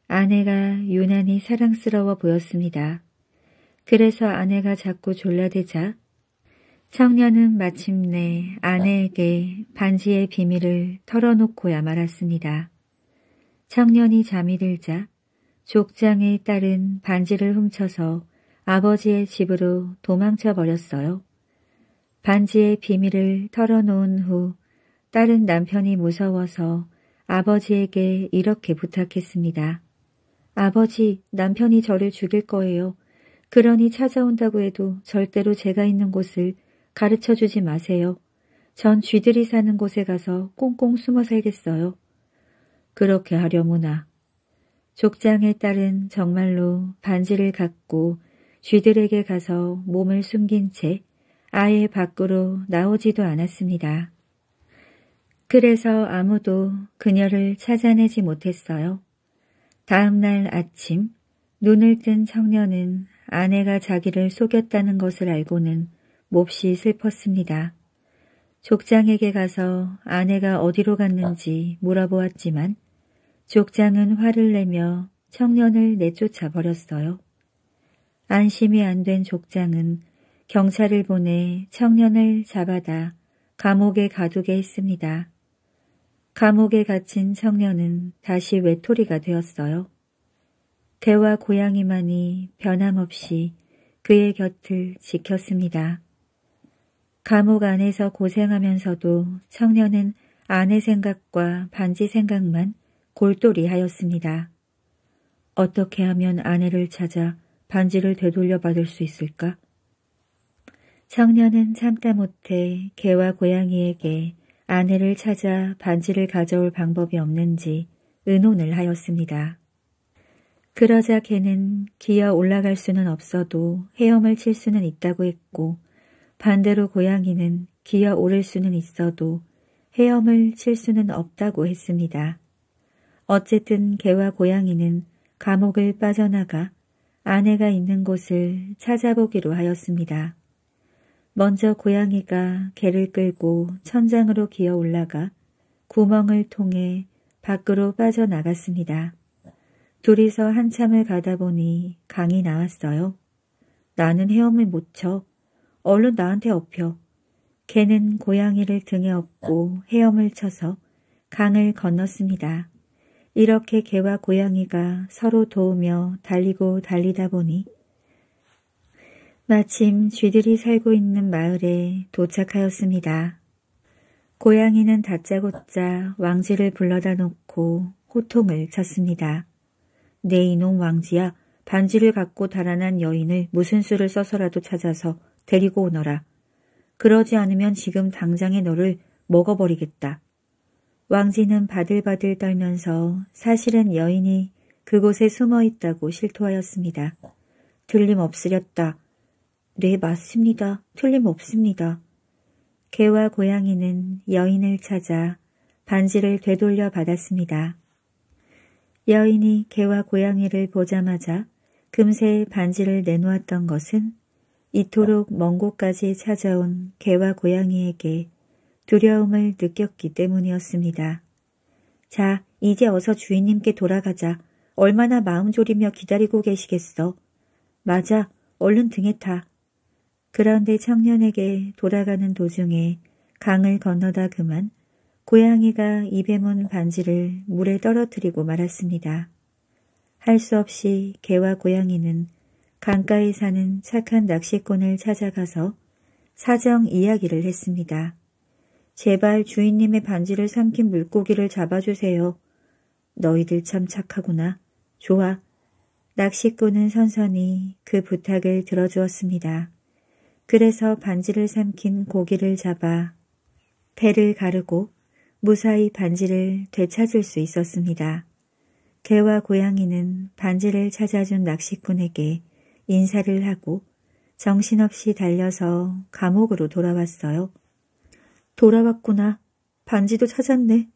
아내가 유난히 사랑스러워 보였습니다. 그래서 아내가 자꾸 졸라대자 청년은 마침내 아내에게 반지의 비밀을 털어놓고야 말았습니다. 청년이 잠이 들자 족장의 딸은 반지를 훔쳐서 아버지의 집으로 도망쳐 버렸어요. 반지의 비밀을 털어놓은 후 딸은 남편이 무서워서 아버지에게 이렇게 부탁했습니다. 아버지, 남편이 저를 죽일 거예요. 그러니 찾아온다고 해도 절대로 제가 있는 곳을 가르쳐 주지 마세요. 전 쥐들이 사는 곳에 가서 꽁꽁 숨어 살겠어요. 그렇게 하려무나. 족장의 딸은 정말로 반지를 갖고 쥐들에게 가서 몸을 숨긴 채 아예 밖으로 나오지도 않았습니다. 그래서 아무도 그녀를 찾아내지 못했어요. 다음날 아침 눈을 뜬 청년은 아내가 자기를 속였다는 것을 알고는 몹시 슬펐습니다. 족장에게 가서 아내가 어디로 갔는지 물어보았지만 족장은 화를 내며 청년을 내쫓아 버렸어요. 안심이 안 된 족장은 경찰을 보내 청년을 잡아다 감옥에 가두게 했습니다. 감옥에 갇힌 청년은 다시 외톨이가 되었어요. 개와 고양이만이 변함없이 그의 곁을 지켰습니다. 감옥 안에서 고생하면서도 청년은 아내 생각과 반지 생각만 골똘히 하였습니다. 어떻게 하면 아내를 찾아 반지를 되돌려 받을 수 있을까? 청년은 참다 못해 개와 고양이에게 아내를 찾아 반지를 가져올 방법이 없는지 의논을 하였습니다. 그러자 개는 기어 올라갈 수는 없어도 헤엄을 칠 수는 있다고 했고 반대로 고양이는 기어 오를 수는 있어도 헤엄을 칠 수는 없다고 했습니다. 어쨌든 개와 고양이는 감옥을 빠져나가 아내가 있는 곳을 찾아보기로 하였습니다. 먼저 고양이가 개를 끌고 천장으로 기어 올라가 구멍을 통해 밖으로 빠져나갔습니다. 둘이서 한참을 가다 보니 강이 나왔어요. 나는 헤엄을 못 쳐. 얼른 나한테 업혀. 개는 고양이를 등에 업고 헤엄을 쳐서 강을 건넜습니다. 이렇게 개와 고양이가 서로 도우며 달리고 달리다 보니 마침 쥐들이 살고 있는 마을에 도착하였습니다. 고양이는 다짜고짜 왕지를 불러다 놓고 호통을 쳤습니다. 내 네 이놈 왕지야 반지를 갖고 달아난 여인을 무슨 수를 써서라도 찾아서 데리고 오너라. 그러지 않으면 지금 당장에 너를 먹어버리겠다. 왕지는 바들바들 떨면서 사실은 여인이 그곳에 숨어 있다고 실토하였습니다. 틀림없으렸다. 네, 맞습니다. 틀림없습니다. 개와 고양이는 여인을 찾아 반지를 되돌려 받았습니다. 여인이 개와 고양이를 보자마자 금세 반지를 내놓았던 것은 이토록 먼 곳까지 찾아온 개와 고양이에게 두려움을 느꼈기 때문이었습니다. 자, 이제 어서 주인님께 돌아가자. 얼마나 마음 졸이며 기다리고 계시겠어. 맞아, 얼른 등에 타. 그런데 청년에게 돌아가는 도중에 강을 건너다 그만 고양이가 입에 문 반지를 물에 떨어뜨리고 말았습니다. 할 수 없이 개와 고양이는 강가에 사는 착한 낚시꾼을 찾아가서 사정 이야기를 했습니다. 제발 주인님의 반지를 삼킨 물고기를 잡아주세요. 너희들 참 착하구나. 좋아. 낚시꾼은 선선히 그 부탁을 들어주었습니다. 그래서 반지를 삼킨 고기를 잡아 배를 가르고 무사히 반지를 되찾을 수 있었습니다. 개와 고양이는 반지를 찾아준 낚시꾼에게 인사를 하고 정신없이 달려서 감옥으로 돌아왔어요. 돌아왔구나. 반지도 찾았네.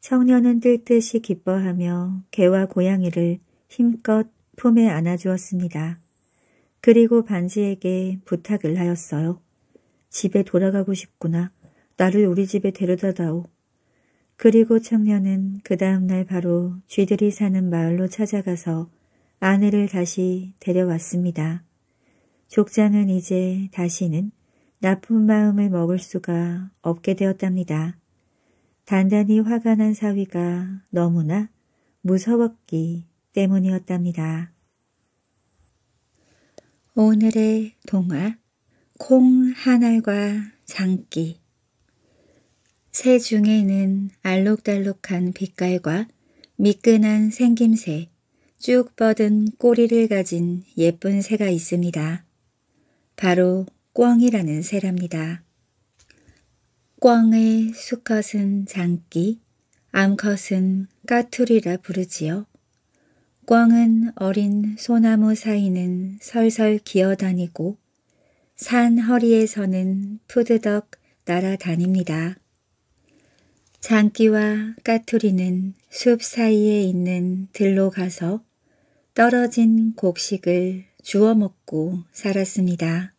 청년은 뜰 듯이 기뻐하며 개와 고양이를 힘껏 품에 안아주었습니다. 그리고 반지에게 부탁을 하였어요. 집에 돌아가고 싶구나. 나를 우리 집에 데려다다오. 그리고 청년은 그 다음날 바로 쥐들이 사는 마을로 찾아가서 아내를 다시 데려왔습니다. 족장은 이제 다시는 나쁜 마음을 먹을 수가 없게 되었답니다. 단단히 화가 난 사위가 너무나 무서웠기 때문이었답니다. 오늘의 동화 콩 한 알과 장기 새 중에는 알록달록한 빛깔과 미끈한 생김새, 쭉 뻗은 꼬리를 가진 예쁜 새가 있습니다. 바로 꽝이라는 새랍니다. 꽝의 수컷은 장기, 암컷은 까투리라 부르지요. 꽝은 어린 소나무 사이는 설설 기어다니고 산 허리에서는 푸드덕 날아다닙니다. 장기와 까투리는 숲 사이에 있는 들로 가서 떨어진 곡식을 주워 먹고 살았습니다.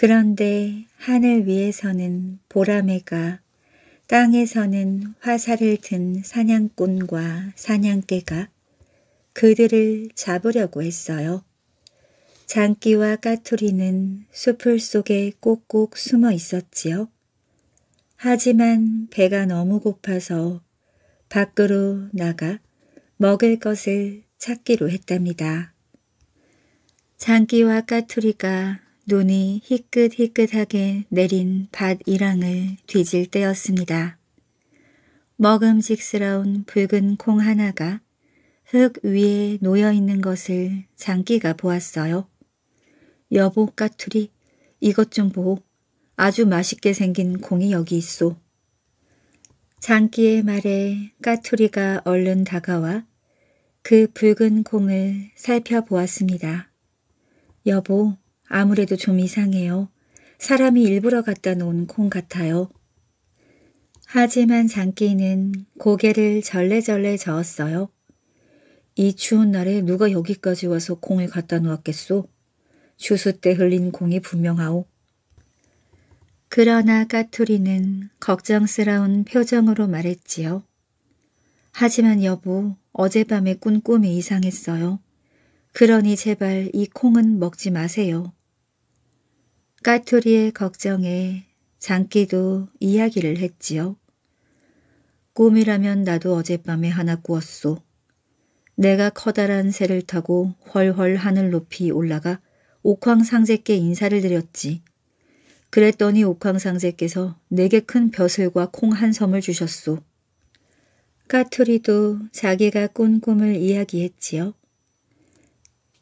그런데 하늘 위에서는 보라매가 땅에서는 화살을 든 사냥꾼과 사냥개가 그들을 잡으려고 했어요. 장기와 까투리는 숲풀 속에 꼭꼭 숨어 있었지요. 하지만 배가 너무 고파서 밖으로 나가 먹을 것을 찾기로 했답니다. 장기와 까투리가 눈이 희끗희끗하게 내린 밭 이랑을 뒤질 때였습니다. 먹음직스러운 붉은 콩 하나가 흙 위에 놓여 있는 것을 장기가 보았어요. 여보 까투리 이것 좀 보고 아주 맛있게 생긴 콩이 여기 있소. 장기의 말에 까투리가 얼른 다가와 그 붉은 콩을 살펴보았습니다. 여보, 아무래도 좀 이상해요. 사람이 일부러 갖다 놓은 콩 같아요. 하지만 장끼는 고개를 절레절레 저었어요. 이 추운 날에 누가 여기까지 와서 콩을 갖다 놓았겠소? 추수 때 흘린 콩이 분명하오. 그러나 까투리는 걱정스러운 표정으로 말했지요. 하지만 여보, 어젯밤에 꾼 꿈이 이상했어요. 그러니 제발 이 콩은 먹지 마세요. 까투리의 걱정에 장기도 이야기를 했지요. 꿈이라면 나도 어젯밤에 하나 꾸었소. 내가 커다란 새를 타고 훨훨 하늘 높이 올라가 옥황상제께 인사를 드렸지. 그랬더니 옥황상제께서 내게 큰 벼슬과 콩 한 섬을 주셨소. 까투리도 자기가 꾼 꿈을 이야기했지요.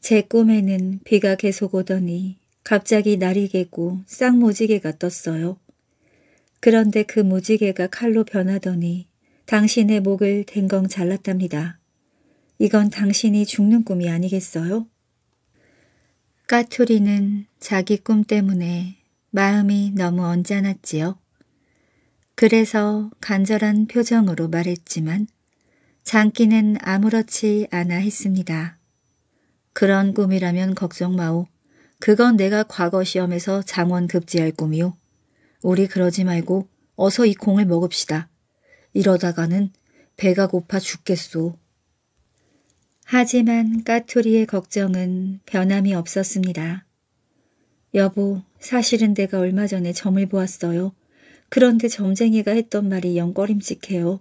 제 꿈에는 비가 계속 오더니 갑자기 날이개고 쌍무지개가 떴어요. 그런데 그 무지개가 칼로 변하더니 당신의 목을 댕겅 잘랐답니다. 이건 당신이 죽는 꿈이 아니겠어요? 까투리는 자기 꿈 때문에 마음이 너무 언짢았지요. 그래서 간절한 표정으로 말했지만 장기는 아무렇지 않아 했습니다. 그런 꿈이라면 걱정 마오. 그건 내가 과거 시험에서 장원 급제할 꿈이요. 우리 그러지 말고 어서 이 콩을 먹읍시다. 이러다가는 배가 고파 죽겠소. 하지만 까투리의 걱정은 변함이 없었습니다. 여보, 사실은 내가 얼마 전에 점을 보았어요. 그런데 점쟁이가 했던 말이 영꺼림직해요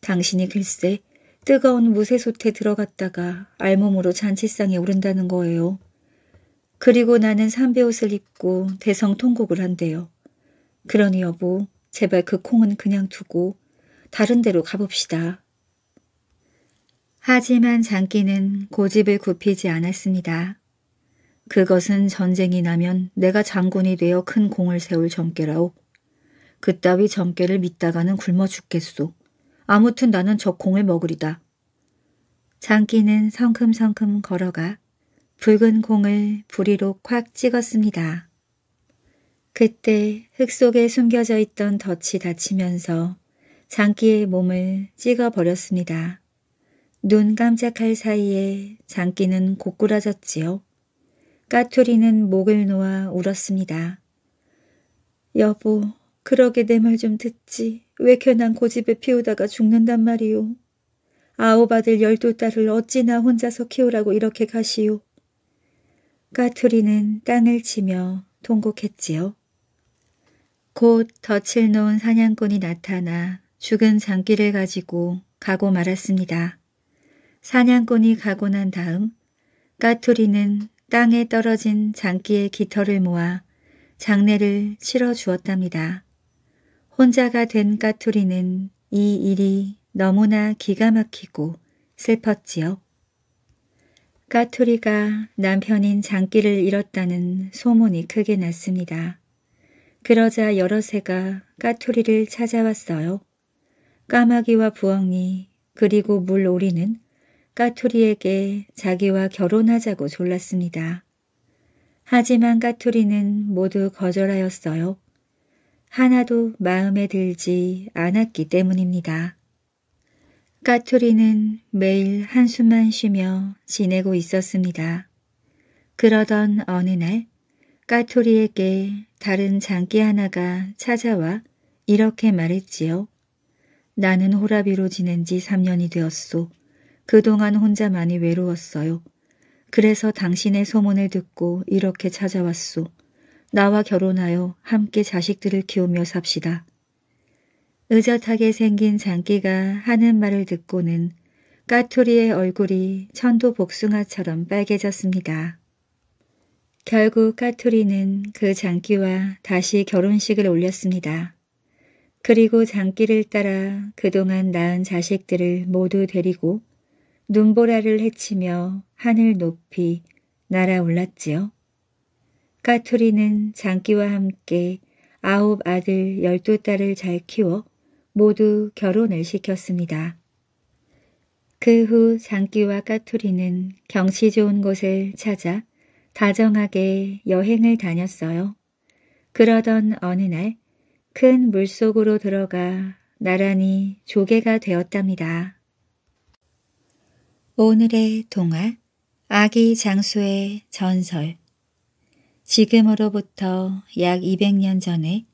당신이 글쎄 뜨거운 무쇠솥에 들어갔다가 알몸으로 잔치상에 오른다는 거예요. 그리고 나는 삼배옷을 입고 대성통곡을 한대요. 그러니 여보, 제발 그 콩은 그냥 두고 다른 데로 가봅시다. 하지만 장기는 고집을 굽히지 않았습니다. 그것은 전쟁이 나면 내가 장군이 되어 큰 공을 세울 점괘라오. 그따위 점괘를 믿다가는 굶어 죽겠소. 아무튼 나는 저 공을 먹으리다. 장기는 성큼성큼 걸어가 붉은 공을 부리로 콱 찍었습니다. 그때 흙 속에 숨겨져 있던 덫이 닫히면서 장기의 몸을 찍어버렸습니다. 눈 깜짝할 사이에 장기는 고꾸라졌지요. 까투리는 목을 놓아 울었습니다. 여보, 그러게 내 말 좀 듣지. 왜 괜한 고집에 피우다가 죽는단 말이오. 아홉 아들 열두 딸을 어찌나 혼자서 키우라고 이렇게 가시오. 까투리는 땅을 치며 통곡했지요. 곧 덫을 놓은 사냥꾼이 나타나 죽은 장기를 가지고 가고 말았습니다. 사냥꾼이 가고 난 다음 까투리는 땅에 떨어진 장기의 깃털을 모아 장례를 치러 주었답니다. 혼자가 된 까투리는 이 일이 너무나 기가 막히고 슬펐지요. 까투리가 남편인 장기를 잃었다는 소문이 크게 났습니다. 그러자 여러 새가 까투리를 찾아왔어요. 까마귀와 부엉이 그리고 물오리는 까투리에게 자기와 결혼하자고 졸랐습니다. 하지만 까투리는 모두 거절하였어요. 하나도 마음에 들지 않았기 때문입니다. 카투리는 매일 한숨만 쉬며 지내고 있었습니다. 그러던 어느 날 까투리에게 다른 장기 하나가 찾아와 이렇게 말했지요. 나는 호라비로 지낸 지 3년이 되었소. 그동안 혼자 많이 외로웠어요. 그래서 당신의 소문을 듣고 이렇게 찾아왔소. 나와 결혼하여 함께 자식들을 키우며 삽시다. 의젓하게 생긴 장기가 하는 말을 듣고는 까투리의 얼굴이 천도 복숭아처럼 빨개졌습니다. 결국 까투리는 그 장기와 다시 결혼식을 올렸습니다. 그리고 장기를 따라 그동안 낳은 자식들을 모두 데리고 눈보라를 헤치며 하늘 높이 날아올랐지요. 까투리는 장기와 함께 아홉 아들 열두 딸을 잘 키워 모두 결혼을 시켰습니다. 그 후 장기와 까투리는 경치 좋은 곳을 찾아 다정하게 여행을 다녔어요. 그러던 어느 날 큰 물속으로 들어가 나란히 조개가 되었답니다. 오늘의 동화 아기 장수의 전설 지금으로부터 약 200년 전에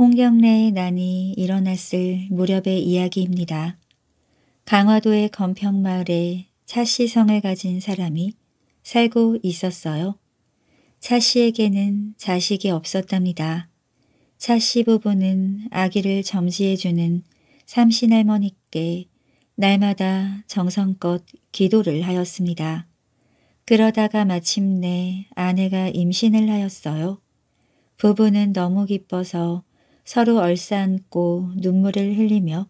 홍경래의 난이 일어났을 무렵의 이야기입니다. 강화도의 건평마을에 차씨성을 가진 사람이 살고 있었어요. 차씨에게는 자식이 없었답니다. 차씨 부부는 아기를 점지해주는 삼신할머니께 날마다 정성껏 기도를 하였습니다. 그러다가 마침내 아내가 임신을 하였어요. 부부는 너무 기뻐서 서로 얼싸안고 눈물을 흘리며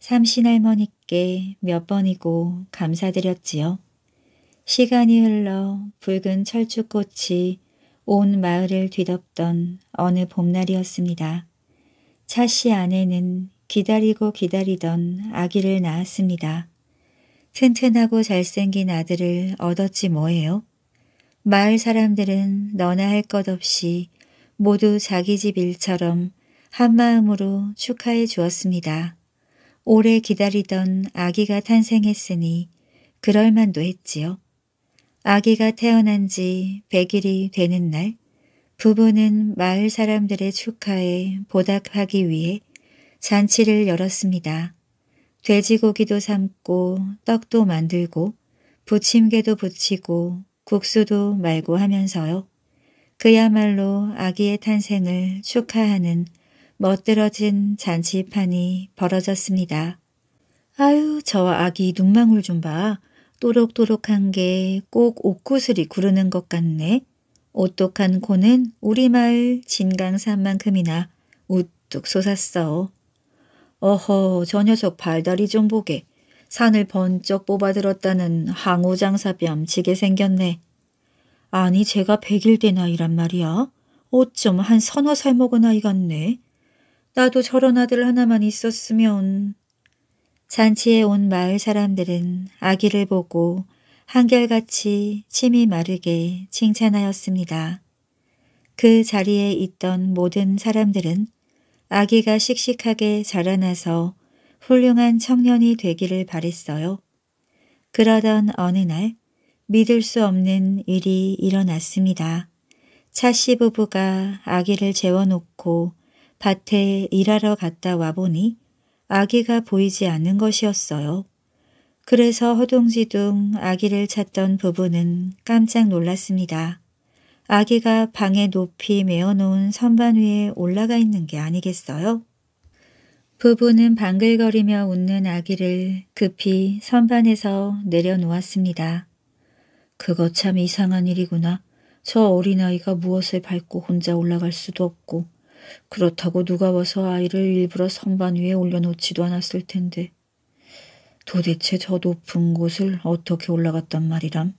삼신 할머니께 몇 번이고 감사드렸지요. 시간이 흘러 붉은 철쭉꽃이 온 마을을 뒤덮던 어느 봄날이었습니다. 차씨 아내는 기다리고 기다리던 아기를 낳았습니다. 튼튼하고 잘생긴 아들을 얻었지 뭐예요? 마을 사람들은 너나 할 것 없이 모두 자기 집 일처럼 한 마음으로 축하해 주었습니다. 오래 기다리던 아기가 탄생했으니 그럴만도 했지요. 아기가 태어난 지 100일이 되는 날 부부는 마을 사람들의 축하에 보답하기 위해 잔치를 열었습니다. 돼지고기도 삶고 떡도 만들고 부침개도 부치고 국수도 말고 하면서요. 그야말로 아기의 탄생을 축하하는 멋들어진 잔치판이 벌어졌습니다. 아유 저 아기 눈망울 좀 봐. 또록또록한 게 꼭 옷구슬이 구르는 것 같네. 오똑한 코는 우리 마을 진강산만큼이나 우뚝 솟았어. 어허 저 녀석 발다리 좀 보게. 산을 번쩍 뽑아들었다는 항우장사뺨 지게 생겼네. 아니 제가 백일대 나이란 말이야. 어쩜 한 서너 살 먹은 아이 같네. 나도 저런 아들 하나만 있었으면. 잔치에 온 마을 사람들은 아기를 보고 한결같이 침이 마르게 칭찬하였습니다. 그 자리에 있던 모든 사람들은 아기가 씩씩하게 자라나서 훌륭한 청년이 되기를 바랬어요. 그러던 어느 날 믿을 수 없는 일이 일어났습니다. 차씨 부부가 아기를 재워놓고 밭에 일하러 갔다 와보니 아기가 보이지 않는 것이었어요. 그래서 허둥지둥 아기를 찾던 부부는 깜짝 놀랐습니다. 아기가 방에 높이 메어놓은 선반 위에 올라가 있는 게 아니겠어요? 부부는 방글거리며 웃는 아기를 급히 선반에서 내려놓았습니다. 그거 참 이상한 일이구나. 저 어린아이가 무엇을 밟고 혼자 올라갈 수도 없고 그렇다고 누가 와서 아이를 일부러 선반 위에 올려놓지도 않았을 텐데 도대체 저 높은 곳을 어떻게 올라갔단 말이람?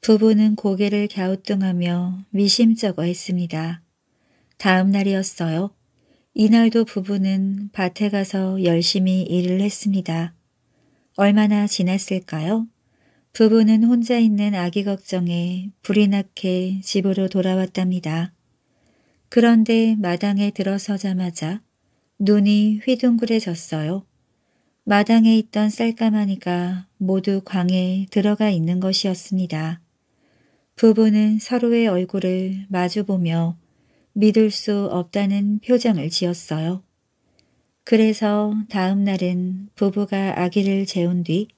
부부는 고개를 갸우뚱하며 미심쩍어했습니다. 다음 날이었어요. 이날도 부부는 밭에 가서 열심히 일을 했습니다. 얼마나 지났을까요? 부부는 혼자 있는 아기 걱정에 불이 나게 집으로 돌아왔답니다. 그런데 마당에 들어서자마자 눈이 휘둥그레졌어요. 마당에 있던 쌀까마니가 모두 광에 들어가 있는 것이었습니다. 부부는 서로의 얼굴을 마주보며 믿을 수 없다는 표정을 지었어요. 그래서 다음 날은 부부가 아기를 재운 뒤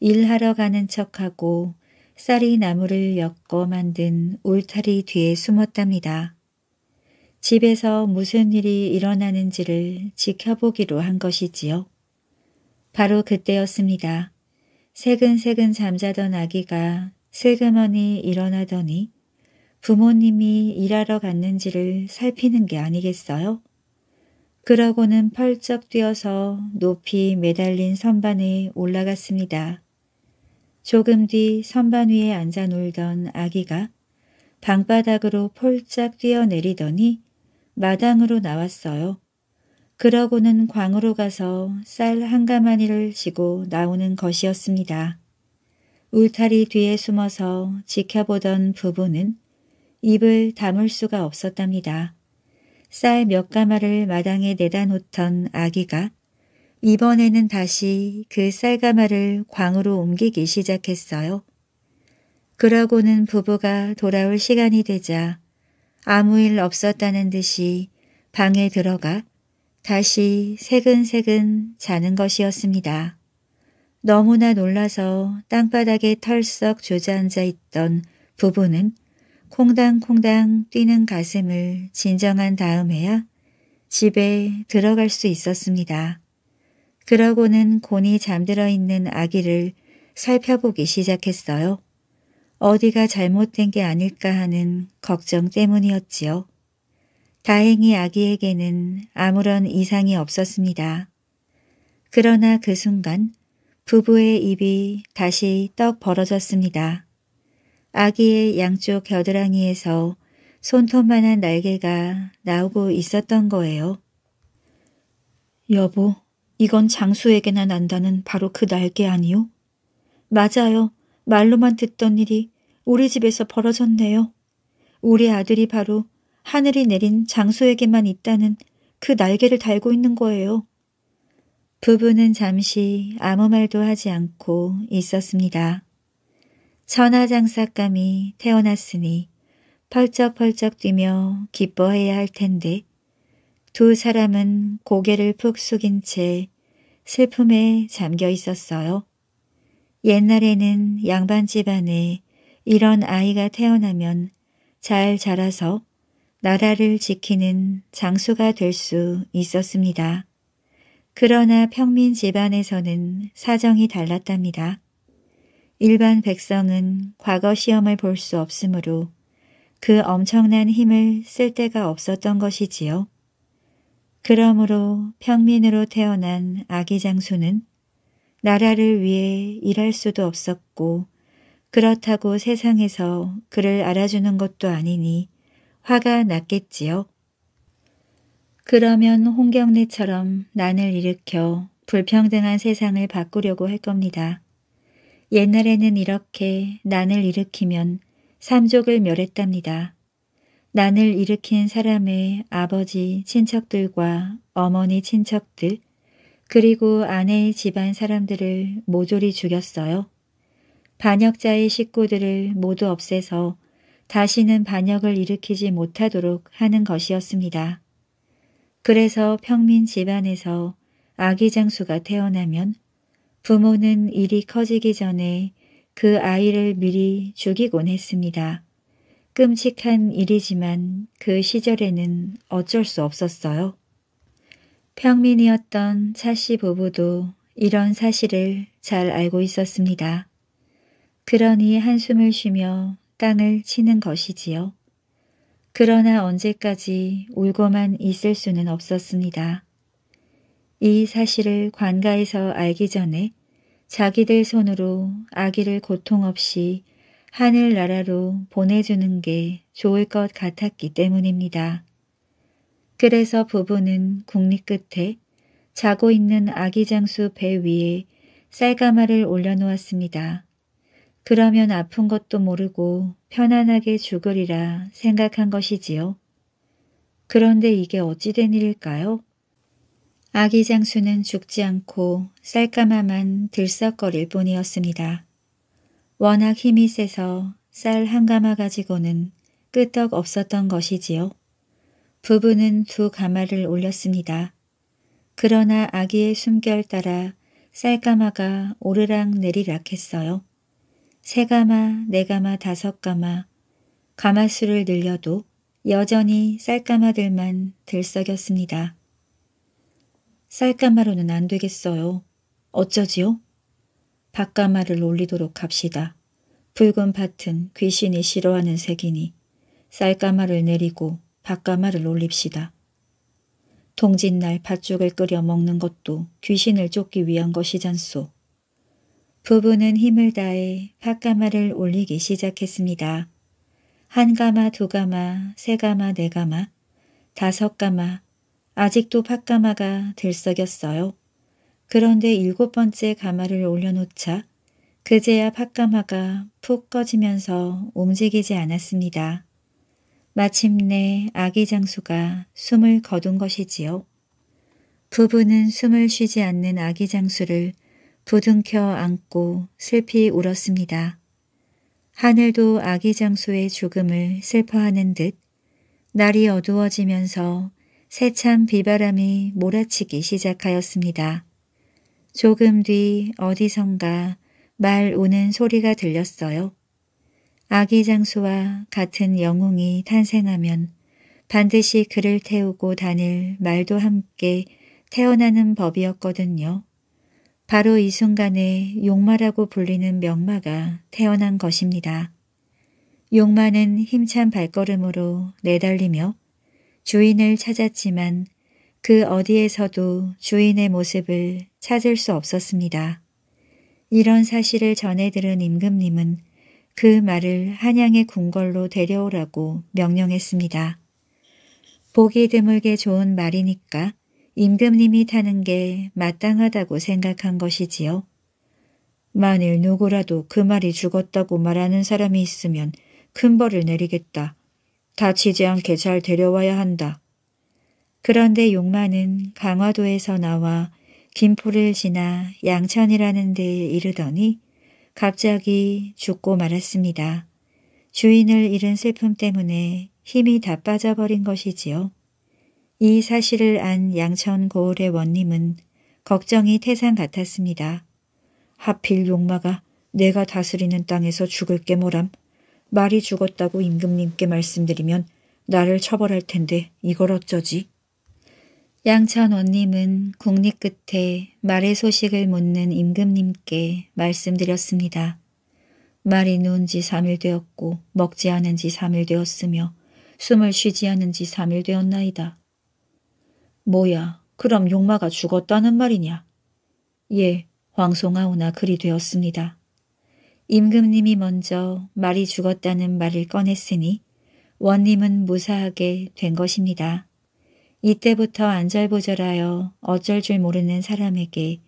일하러 가는 척하고 쌀이 나무를 엮어 만든 울타리 뒤에 숨었답니다. 집에서 무슨 일이 일어나는지를 지켜보기로 한 것이지요. 바로 그때였습니다. 새근새근 잠자던 아기가 슬그머니 일어나더니 부모님이 일하러 갔는지를 살피는 게 아니겠어요? 그러고는 펄쩍 뛰어서 높이 매달린 선반에 올라갔습니다. 조금 뒤 선반 위에 앉아 놀던 아기가 방바닥으로 펄쩍 뛰어내리더니 마당으로 나왔어요. 그러고는 광으로 가서 쌀 한 가마니를 지고 나오는 것이었습니다. 울타리 뒤에 숨어서 지켜보던 부부는 입을 다물 수가 없었답니다. 쌀 몇 가마를 마당에 내다 놓던 아기가 이번에는 다시 그 쌀가마를 광으로 옮기기 시작했어요. 그러고는 부부가 돌아올 시간이 되자 아무 일 없었다는 듯이 방에 들어가 다시 새근새근 자는 것이었습니다. 너무나 놀라서 땅바닥에 털썩 주저앉아 있던 부부는 콩당콩당 뛰는 가슴을 진정한 다음에야 집에 들어갈 수 있었습니다. 그러고는 곤이 잠들어 있는 아기를 살펴보기 시작했어요. 어디가 잘못된 게 아닐까 하는 걱정 때문이었지요. 다행히 아기에게는 아무런 이상이 없었습니다. 그러나 그 순간 부부의 입이 다시 떡 벌어졌습니다. 아기의 양쪽 겨드랑이에서 손톱만한 날개가 나오고 있었던 거예요. 여보, 이건 장수에게나 난다는 바로 그 날개 아니요? 맞아요. 말로만 듣던 일이 우리 집에서 벌어졌네요. 우리 아들이 바로 하늘이 내린 장소에게만 있다는 그 날개를 달고 있는 거예요. 부부는 잠시 아무 말도 하지 않고 있었습니다. 천하장사감이 태어났으니 펄쩍펄쩍 뛰며 기뻐해야 할 텐데 두 사람은 고개를 푹 숙인 채 슬픔에 잠겨 있었어요. 옛날에는 양반 집안에 이런 아이가 태어나면 잘 자라서 나라를 지키는 장수가 될 수 있었습니다. 그러나 평민 집안에서는 사정이 달랐답니다. 일반 백성은 과거 시험을 볼 수 없으므로 그 엄청난 힘을 쓸 데가 없었던 것이지요. 그러므로 평민으로 태어난 아기 장수는 나라를 위해 일할 수도 없었고 그렇다고 세상에서 그를 알아주는 것도 아니니 화가 났겠지요. 그러면 홍경래처럼 난을 일으켜 불평등한 세상을 바꾸려고 할 겁니다. 옛날에는 이렇게 난을 일으키면 삼족을 멸했답니다. 난을 일으킨 사람의 아버지 친척들과 어머니 친척들, 그리고 아내의 집안 사람들을 모조리 죽였어요. 반역자의 식구들을 모두 없애서 다시는 반역을 일으키지 못하도록 하는 것이었습니다. 그래서 평민 집안에서 아기 장수가 태어나면 부모는 일이 커지기 전에 그 아이를 미리 죽이곤 했습니다. 끔찍한 일이지만 그 시절에는 어쩔 수 없었어요. 평민이었던 차씨 부부도 이런 사실을 잘 알고 있었습니다. 그러니 한숨을 쉬며 땅을 치는 것이지요. 그러나 언제까지 울고만 있을 수는 없었습니다. 이 사실을 관가에서 알기 전에 자기들 손으로 아기를 고통 없이 하늘나라로 보내주는 게 좋을 것 같았기 때문입니다. 그래서 부부는 국립 끝에 자고 있는 아기 장수 배 위에 쌀가마를 올려놓았습니다. 그러면 아픈 것도 모르고 편안하게 죽으리라 생각한 것이지요. 그런데 이게 어찌된 일일까요? 아기 장수는 죽지 않고 쌀가마만 들썩거릴 뿐이었습니다. 워낙 힘이 세서 쌀 한 가마 가지고는 끄떡 없었던 것이지요. 부부는 두 가마를 올렸습니다. 그러나 아기의 숨결 따라 쌀가마가 오르락 내리락 했어요. 세 가마, 네 가마, 다섯 가마, 가마 수를 늘려도 여전히 쌀가마들만 들썩였습니다. 쌀가마로는 안 되겠어요. 어쩌지요? 밭가마를 올리도록 합시다. 붉은 밭은 귀신이 싫어하는 색이니 쌀가마를 내리고 밭가마를 올립시다. 동짓날 팥죽을 끓여 먹는 것도 귀신을 쫓기 위한 것이잖소. 부부는 힘을 다해 팥가마를 올리기 시작했습니다. 한 가마, 두 가마, 세 가마, 네 가마, 다섯 가마, 아직도 팥가마가 들썩였어요. 그런데 일곱 번째 가마를 올려놓자 그제야 팥가마가 푹 꺼지면서 움직이지 않았습니다. 마침내 아기 장수가 숨을 거둔 것이지요. 부부는 숨을 쉬지 않는 아기 장수를 부둥켜 안고 슬피 울었습니다. 하늘도 아기 장수의 죽음을 슬퍼하는 듯 날이 어두워지면서 새찬 비바람이 몰아치기 시작하였습니다. 조금 뒤 어디선가 말 우는 소리가 들렸어요. 아기 장수와 같은 영웅이 탄생하면 반드시 그를 태우고 다닐 말도 함께 태어나는 법이었거든요. 바로 이 순간에 용마라고 불리는 명마가 태어난 것입니다. 용마는 힘찬 발걸음으로 내달리며 주인을 찾았지만 그 어디에서도 주인의 모습을 찾을 수 없었습니다. 이런 사실을 전해 들은 임금님은 그 말을 한양의 궁궐로 데려오라고 명령했습니다. 보기 드물게 좋은 말이니까 임금님이 타는 게 마땅하다고 생각한 것이지요. 만일 누구라도 그 말이 죽었다고 말하는 사람이 있으면 큰 벌을 내리겠다. 다치지 않게 잘 데려와야 한다. 그런데 용마는 강화도에서 나와 김포를 지나 양천이라는 데에 이르더니 갑자기 죽고 말았습니다. 주인을 잃은 슬픔 때문에 힘이 다 빠져버린 것이지요. 이 사실을 안 양천 고을의 원님은 걱정이 태산 같았습니다. 하필 용마가 내가 다스리는 땅에서 죽을 게 뭐람. 말이 죽었다고 임금님께 말씀드리면 나를 처벌할 텐데 이걸 어쩌지? 양천원님은국립 끝에 말의 소식을 묻는 임금님께 말씀드렸습니다. 말이 누운 지 3일 되었고 먹지 않은 지 3일 되었으며 숨을 쉬지 않은 지 3일 되었나이다. 뭐야 그럼 용마가 죽었다는 말이냐? 예 황송하오나 그리 되었습니다. 임금님이 먼저 말이 죽었다는 말을 꺼냈으니 원님은 무사하게 된 것입니다. 이때부터 안절부절하여 어쩔 줄 모르는 사람에게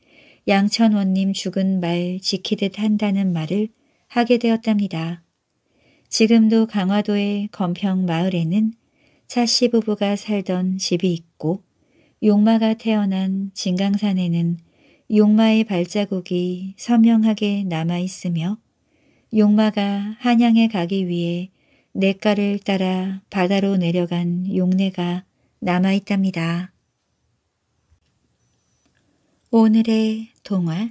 양천원님 죽은 말 지키듯 한다는 말을 하게 되었답니다. 지금도 강화도의 건평 마을에는 차씨 부부가 살던 집이 있고 용마가 태어난 진강산에는 용마의 발자국이 선명하게 남아있으며 용마가 한양에 가기 위해 내가를 따라 바다로 내려간 용내가 남아있답니다. 오늘의 동화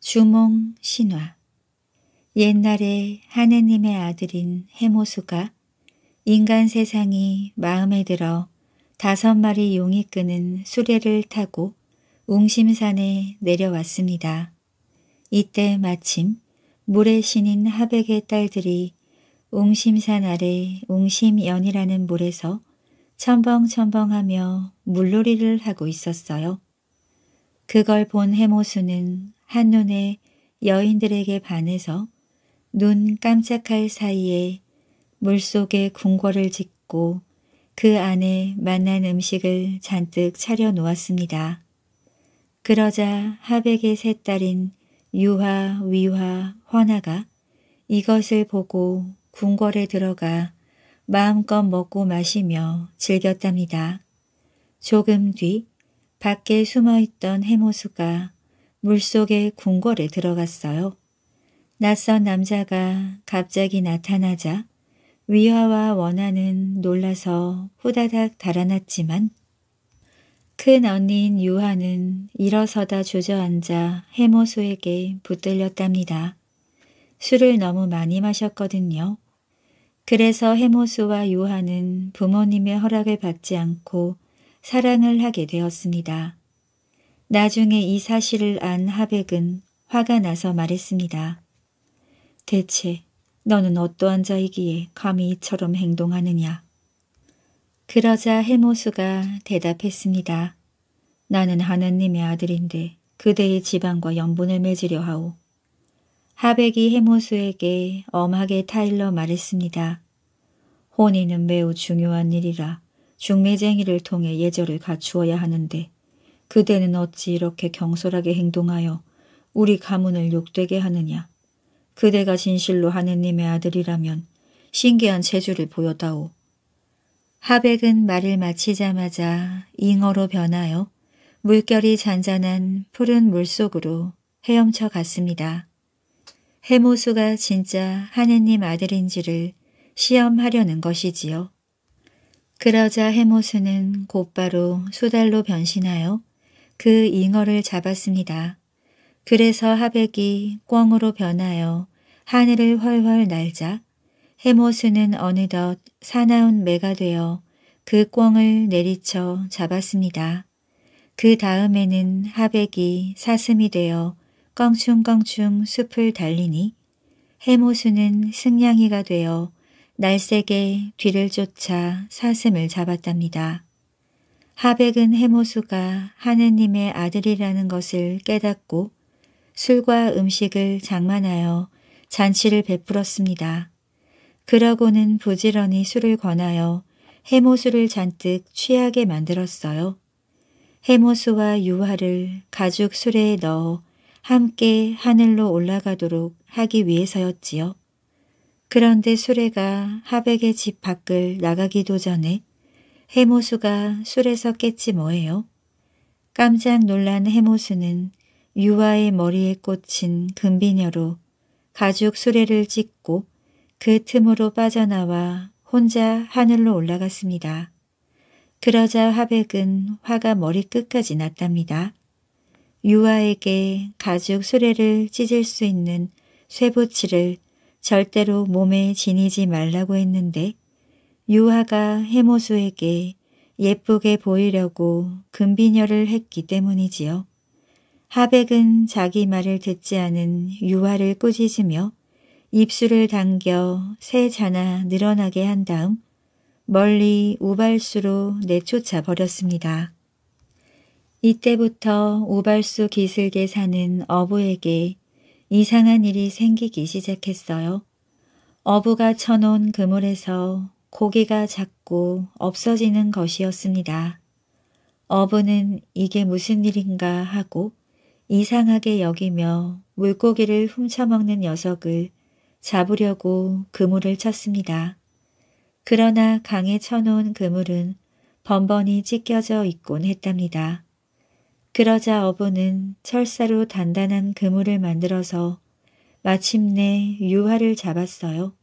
주몽 신화 옛날에 하느님의 아들인 해모수가 인간 세상이 마음에 들어 다섯 마리 용이 끄는 수레를 타고 웅심산에 내려왔습니다. 이때 마침 물의 신인 하백의 딸들이 웅심산 아래 웅심연이라는 물에서 첨벙첨벙하며 물놀이를 하고 있었어요. 그걸 본 해모수는 한눈에 여인들에게 반해서 눈 깜짝할 사이에 물속에 궁궐을 짓고 그 안에 만난 음식을 잔뜩 차려 놓았습니다. 그러자 하백의 세 딸인 유화, 위화, 헌화가 이것을 보고 궁궐에 들어가 마음껏 먹고 마시며 즐겼답니다. 조금 뒤 밖에 숨어있던 해모수가 물속에 궁궐에 들어갔어요. 낯선 남자가 갑자기 나타나자 위화와 원하는 놀라서 후다닥 달아났지만 큰 언니인 유화는 일어서다 주저앉아 해모수에게 붙들렸답니다. 술을 너무 많이 마셨거든요. 그래서 헤모수와 요한은 부모님의 허락을 받지 않고 사랑을 하게 되었습니다. 나중에 이 사실을 안 하백은 화가 나서 말했습니다. 대체 너는 어떠한 자이기에 감히 이처럼 행동하느냐. 그러자 헤모수가 대답했습니다. 나는 하느님의 아들인데 그대의 지방과 연분을 맺으려 하오. 하백이 해모수에게 엄하게 타일러 말했습니다. 혼인은 매우 중요한 일이라 중매쟁이를 통해 예절을 갖추어야 하는데 그대는 어찌 이렇게 경솔하게 행동하여 우리 가문을 욕되게 하느냐. 그대가 진실로 하느님의 아들이라면 신기한 재주를 보여다오. 하백은 말을 마치자마자 잉어로 변하여 물결이 잔잔한 푸른 물속으로 헤엄쳐 갔습니다. 해모수가 진짜 하느님 아들인지를 시험하려는 것이지요. 그러자 해모수는 곧바로 수달로 변신하여 그 잉어를 잡았습니다. 그래서 하백이 꿩으로 변하여 하늘을 훨훨 날자 해모수는 어느덧 사나운 매가 되어 그 꿩을 내리쳐 잡았습니다. 그 다음에는 하백이 사슴이 되어 껑충껑충 숲을 달리니 해모수는 승냥이가 되어 날색에 뒤를 쫓아 사슴을 잡았답니다. 하백은 해모수가 하느님의 아들이라는 것을 깨닫고 술과 음식을 장만하여 잔치를 베풀었습니다. 그러고는 부지런히 술을 권하여 해모수를 잔뜩 취하게 만들었어요. 해모수와 유화를 가죽 술에 넣어 함께 하늘로 올라가도록 하기 위해서였지요. 그런데 수레가 하백의 집 밖을 나가기도 전에 해모수가 술에서 깼지 뭐예요. 깜짝 놀란 해모수는 유아의 머리에 꽂힌 금비녀로 가죽 수레를 찢고 그 틈으로 빠져나와 혼자 하늘로 올라갔습니다. 그러자 하백은 화가 머리끝까지 났답니다. 유아에게 가죽 수레를 찢을 수 있는 쇠붙이를 절대로 몸에 지니지 말라고 했는데 유아가 해모수에게 예쁘게 보이려고 금비녀를 했기 때문이지요. 하백은 자기 말을 듣지 않은 유아를 꾸짖으며 입술을 당겨 새 자나 늘어나게 한 다음 멀리 우발수로 내쫓아 버렸습니다. 이때부터 우발수 기슭에 사는 어부에게 이상한 일이 생기기 시작했어요. 어부가 쳐놓은 그물에서 고기가 자꾸 없어지는 것이었습니다. 어부는 이게 무슨 일인가 하고 이상하게 여기며 물고기를 훔쳐먹는 녀석을 잡으려고 그물을 쳤습니다. 그러나 강에 쳐놓은 그물은 번번이 찢겨져 있곤 했답니다. 그러자 어부는 철사로 단단한 그물을 만들어서 마침내 유화를 잡았어요.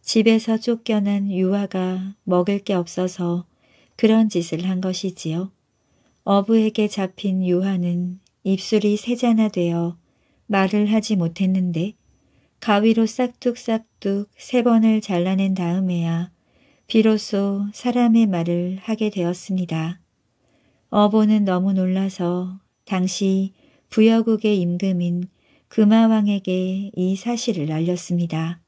집에서 쫓겨난 유화가 먹을 게 없어서 그런 짓을 한 것이지요. 어부에게 잡힌 유화는 입술이 세자나 되어 말을 하지 못했는데 가위로 싹둑싹둑 세 번을 잘라낸 다음에야 비로소 사람의 말을 하게 되었습니다. 어보는 너무 놀라서 당시 부여국의 임금인 금화왕에게이 사실을 알렸습니다.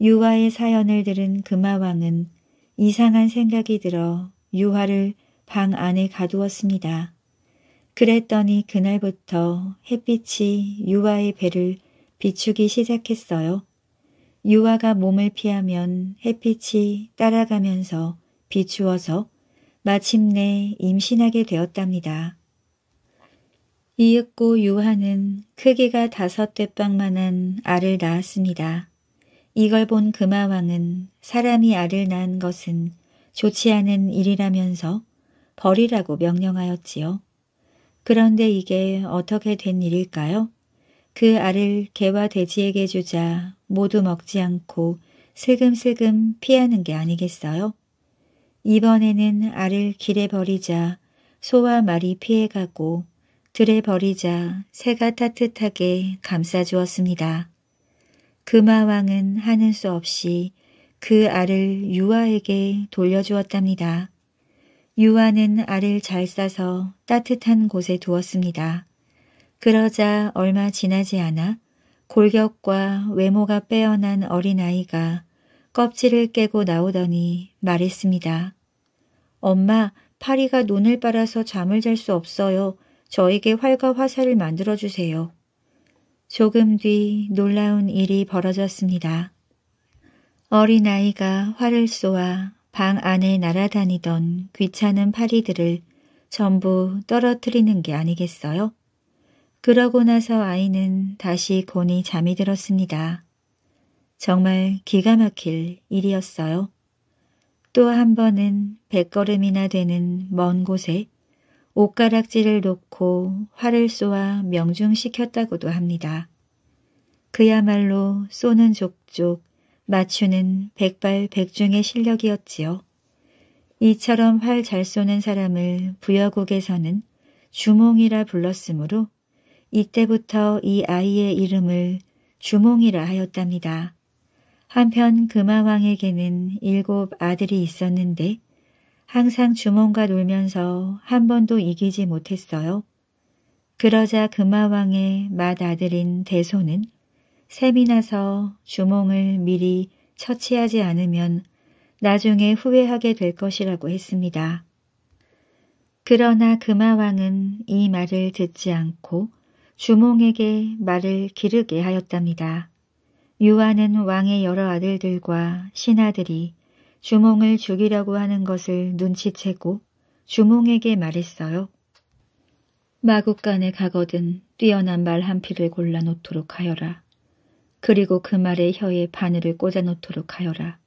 유화의 사연을 들은 금화왕은 이상한 생각이 들어 유화를 방 안에 가두었습니다. 그랬더니 그날부터 햇빛이 유화의 배를 비추기 시작했어요. 유화가 몸을 피하면 햇빛이 따라가면서 비추어서 마침내 임신하게 되었답니다. 이윽고 유한은 크기가 다섯 대빵만한 알을 낳았습니다. 이걸 본 금아왕은 사람이 알을 낳은 것은 좋지 않은 일이라면서 버리라고 명령하였지요. 그런데 이게 어떻게 된 일일까요? 그 알을 개와 돼지에게 주자 모두 먹지 않고 슬금슬금 피하는 게 아니겠어요? 이번에는 알을 길에 버리자 소와 말이 피해가고 들에 버리자 새가 따뜻하게 감싸주었습니다. 금마왕은 하는 수 없이 그 알을 유아에게 돌려주었답니다. 유아는 알을 잘 싸서 따뜻한 곳에 두었습니다. 그러자 얼마 지나지 않아 골격과 외모가 빼어난 어린아이가 껍질을 깨고 나오더니 말했습니다. 엄마, 파리가 눈을 빨아서 잠을 잘 수 없어요. 저에게 활과 화살을 만들어주세요. 조금 뒤 놀라운 일이 벌어졌습니다. 어린아이가 활을 쏘아 방 안에 날아다니던 귀찮은 파리들을 전부 떨어뜨리는 게 아니겠어요? 그러고 나서 아이는 다시 곤히 잠이 들었습니다. 정말 기가 막힐 일이었어요. 또한 번은 백걸음이나 되는 먼 곳에 옷가락질을 놓고 활을 쏘아 명중시켰다고도 합니다. 그야말로 쏘는 족족, 맞추는 백발백중의 실력이었지요. 이처럼 활 잘 쏘는 사람을 부여국에서는 주몽이라 불렀으므로 이때부터 이 아이의 이름을 주몽이라 하였답니다. 한편 금화왕에게는 일곱 아들이 있었는데 항상 주몽과 놀면서 한 번도 이기지 못했어요. 그러자 금화왕의 맏아들인 대소는 셈이 나서 주몽을 미리 처치하지 않으면 나중에 후회하게 될 것이라고 했습니다. 그러나 금화왕은 이 말을 듣지 않고 주몽에게 말을 기르게 하였답니다. 유아는 왕의 여러 아들들과 신하들이 주몽을 죽이려고 하는 것을 눈치채고 주몽에게 말했어요. 마국간에 가거든 뛰어난 말한 피를 골라 놓도록 하여라. 그리고 그 말의 혀에 바늘을 꽂아 놓도록 하여라.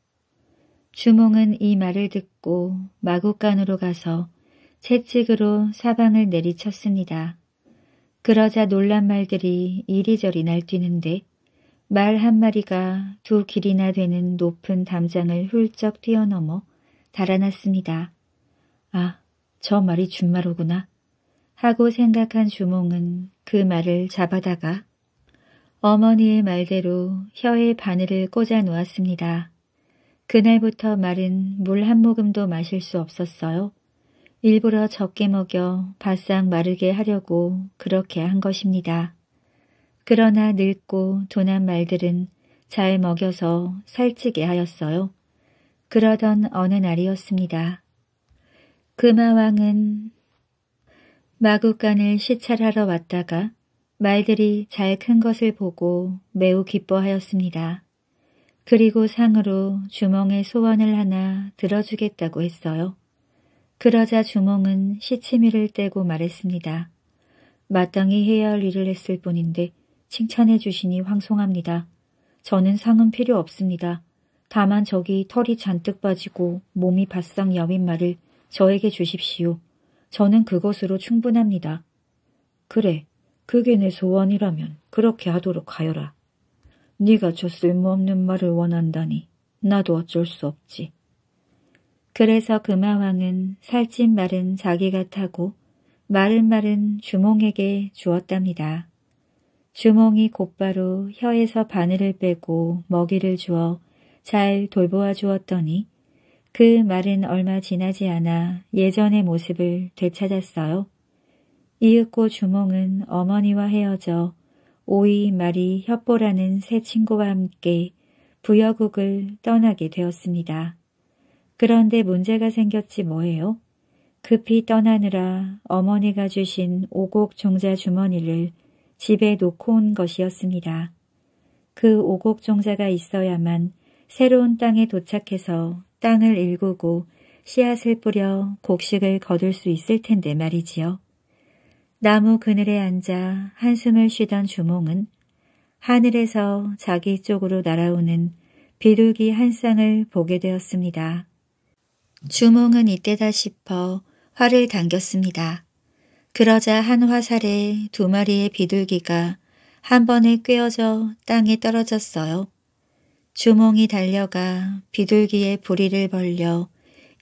주몽은 이 말을 듣고 마국간으로 가서 채찍으로 사방을 내리쳤습니다. 그러자 놀란 말들이 이리저리 날뛰는데 말 한마리가 두 길이나 되는 높은 담장을 훌쩍 뛰어넘어 달아났습니다. 아, 저 말이 준마로구나. 하고 생각한 주몽은 그 말을 잡아다가 어머니의 말대로 혀에 바늘을 꽂아 놓았습니다. 그날부터 말은 물 한 모금도 마실 수 없었어요. 일부러 적게 먹여 바싹 마르게 하려고 그렇게 한 것입니다. 그러나 늙고 도난 말들은 잘 먹여서 살찌게 하였어요. 그러던 어느 날이었습니다. 금화왕은 마국간을 시찰하러 왔다가 말들이 잘 큰 것을 보고 매우 기뻐하였습니다. 그리고 상으로 주몽의 소원을 하나 들어주겠다고 했어요. 그러자 주몽은 시치미를 떼고 말했습니다. 마땅히 해야 할 일을 했을 뿐인데 칭찬해 주시니 황송합니다. 저는 상은 필요 없습니다. 다만 저기 털이 잔뜩 빠지고 몸이 바싹 여윈 말을 저에게 주십시오. 저는 그것으로 충분합니다. 그래, 그게 내 소원이라면 그렇게 하도록 하여라. 네가 저 쓸모없는 말을 원한다니 나도 어쩔 수 없지. 그래서 금마왕은 살찐 말은 자기가 타고 마른 말은 주몽에게 주었답니다. 주몽이 곧바로 혀에서 바늘을 빼고 먹이를 주어 잘 돌보아 주었더니 그 말은 얼마 지나지 않아 예전의 모습을 되찾았어요. 이윽고 주몽은 어머니와 헤어져 오이 말이 협보라는 새 친구와 함께 부여국을 떠나게 되었습니다. 그런데 문제가 생겼지 뭐예요? 급히 떠나느라 어머니가 주신 오곡 종자 주머니를 집에 놓고 온 것이었습니다. 그 오곡 종자가 있어야만 새로운 땅에 도착해서 땅을 일구고 씨앗을 뿌려 곡식을 거둘 수 있을 텐데 말이지요. 나무 그늘에 앉아 한숨을 쉬던 주몽은 하늘에서 자기 쪽으로 날아오는 비둘기 한 쌍을 보게 되었습니다. 주몽은 이때다 싶어 화를 당겼습니다. 그러자 한 화살에 두 마리의 비둘기가 한 번에 꿰어져 땅에 떨어졌어요. 주몽이 달려가 비둘기의 부리를 벌려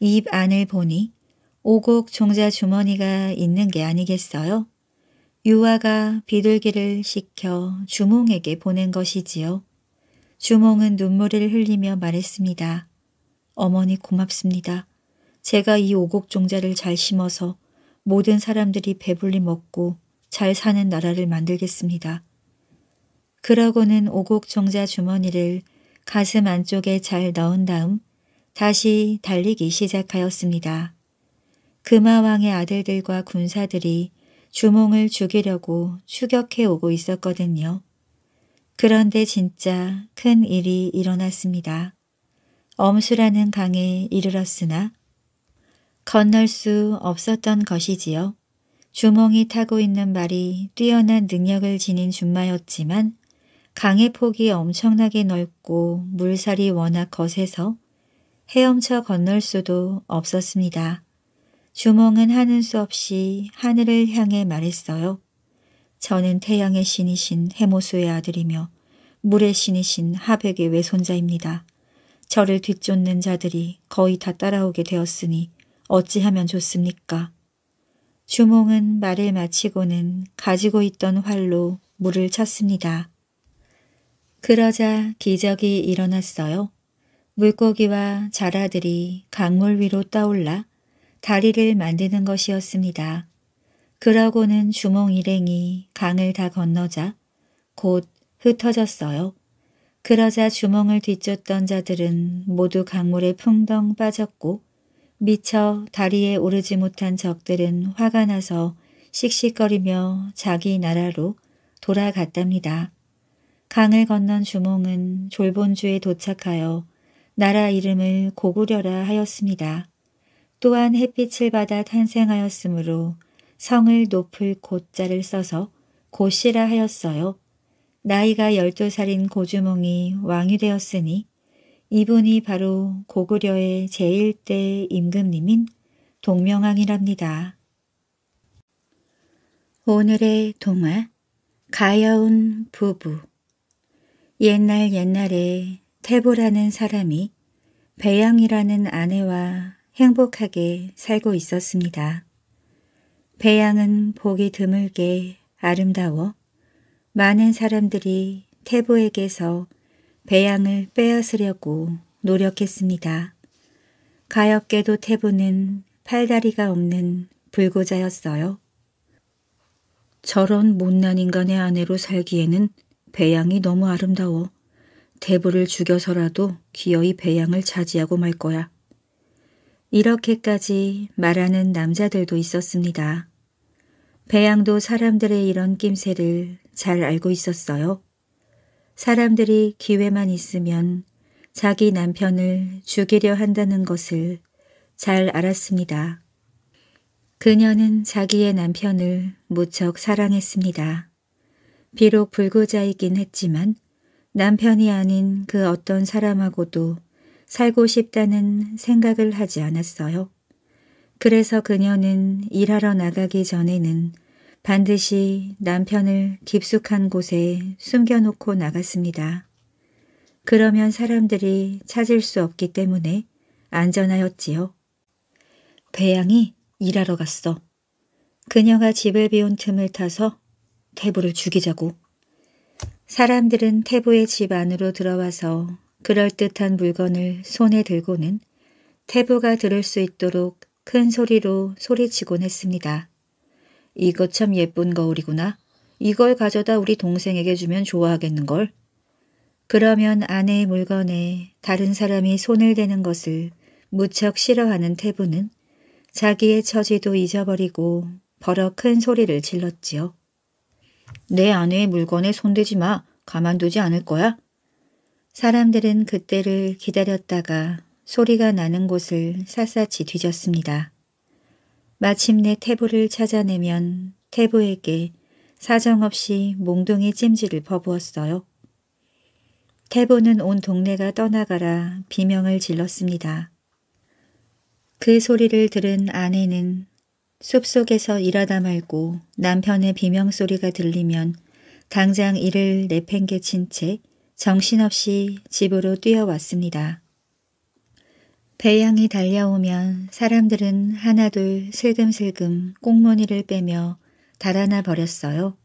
입 안을 보니 오곡 종자 주머니가 있는 게 아니겠어요? 유아가 비둘기를 시켜 주몽에게 보낸 것이지요. 주몽은 눈물을 흘리며 말했습니다. 어머니 고맙습니다. 제가 이 오곡 종자를 잘 심어서 모든 사람들이 배불리 먹고 잘 사는 나라를 만들겠습니다. 그러고는 오곡 종자 주머니를 가슴 안쪽에 잘 넣은 다음 다시 달리기 시작하였습니다. 금마왕의 아들들과 군사들이 주몽을 죽이려고 추격해 오고 있었거든요. 그런데 진짜 큰 일이 일어났습니다. 엄수라는 강에 이르렀으나 건널 수 없었던 것이지요. 주몽이 타고 있는 말이 뛰어난 능력을 지닌 줌마였지만 강의 폭이 엄청나게 넓고 물살이 워낙 거세서 헤엄쳐 건널 수도 없었습니다. 주몽은 하는 수 없이 하늘을 향해 말했어요. 저는 태양의 신이신 해모수의 아들이며 물의 신이신 하백의 외손자입니다. 저를 뒤쫓는 자들이 거의 다 따라오게 되었으니 어찌하면 좋습니까? 주몽은 말을 마치고는 가지고 있던 활로 물을 쳤습니다. 그러자 기적이 일어났어요. 물고기와 자라들이 강물 위로 떠올라 다리를 만드는 것이었습니다. 그러고는 주몽 일행이 강을 다 건너자 곧 흩어졌어요. 그러자 주몽을 뒤쫓던 자들은 모두 강물에 풍덩 빠졌고 미처 다리에 오르지 못한 적들은 화가 나서 씩씩거리며 자기 나라로 돌아갔답니다. 강을 건넌 주몽은 졸본주에 도착하여 나라 이름을 고구려라 하였습니다. 또한 햇빛을 받아 탄생하였으므로 성을 높을 곧자를 써서 고시라 하였어요. 나이가 열두 살인 고주몽이 왕이 되었으니 이분이 바로 고구려의 제1대 임금님인 동명왕이랍니다. 오늘의 동화 가여운 부부 옛날 옛날에 태보라는 사람이 배양이라는 아내와 행복하게 살고 있었습니다. 배양은 보기 드물게 아름다워 많은 사람들이 태보에게서 배양을 빼앗으려고 노력했습니다. 가엾게도 태부는 팔다리가 없는 불고자였어요. 저런 못난 인간의 아내로 살기에는 배양이 너무 아름다워. 태부를 죽여서라도 기어이 배양을 차지하고 말 거야. 이렇게까지 말하는 남자들도 있었습니다. 배양도 사람들의 이런 낌새를 잘 알고 있었어요. 사람들이 기회만 있으면 자기 남편을 죽이려 한다는 것을 잘 알았습니다. 그녀는 자기의 남편을 무척 사랑했습니다. 비록 불구자이긴 했지만 남편이 아닌 그 어떤 사람하고도 살고 싶다는 생각을 하지 않았어요. 그래서 그녀는 일하러 나가기 전에는 반드시 남편을 깊숙한 곳에 숨겨놓고 나갔습니다. 그러면 사람들이 찾을 수 없기 때문에 안전하였지요. 배양이 일하러 갔어. 그녀가 집을 비운 틈을 타서 태부를 죽이자고. 사람들은 태부의 집 안으로 들어와서 그럴듯한 물건을 손에 들고는 태부가 들을 수 있도록 큰 소리로 소리치곤 했습니다. 이것참 예쁜 거울이구나. 이걸 가져다 우리 동생에게 주면 좋아하겠는걸. 그러면 아내의 물건에 다른 사람이 손을 대는 것을 무척 싫어하는 태부는 자기의 처지도 잊어버리고 버럭 큰 소리를 질렀지요. 내 아내의 물건에 손대지 마. 가만두지 않을 거야. 사람들은 그때를 기다렸다가 소리가 나는 곳을 샅샅이 뒤졌습니다. 마침내 태보를 찾아내면 태보에게 사정없이 몽둥이 찜질을 퍼부었어요. 태보는 온 동네가 떠나가라 비명을 질렀습니다. 그 소리를 들은 아내는 숲속에서 일하다 말고 남편의 비명소리가 들리면 당장 이를 내팽개친 채 정신없이 집으로 뛰어왔습니다. 배양이 달려오면 사람들은 하나둘 슬금슬금 꽁무니를 빼며 달아나 버렸어요.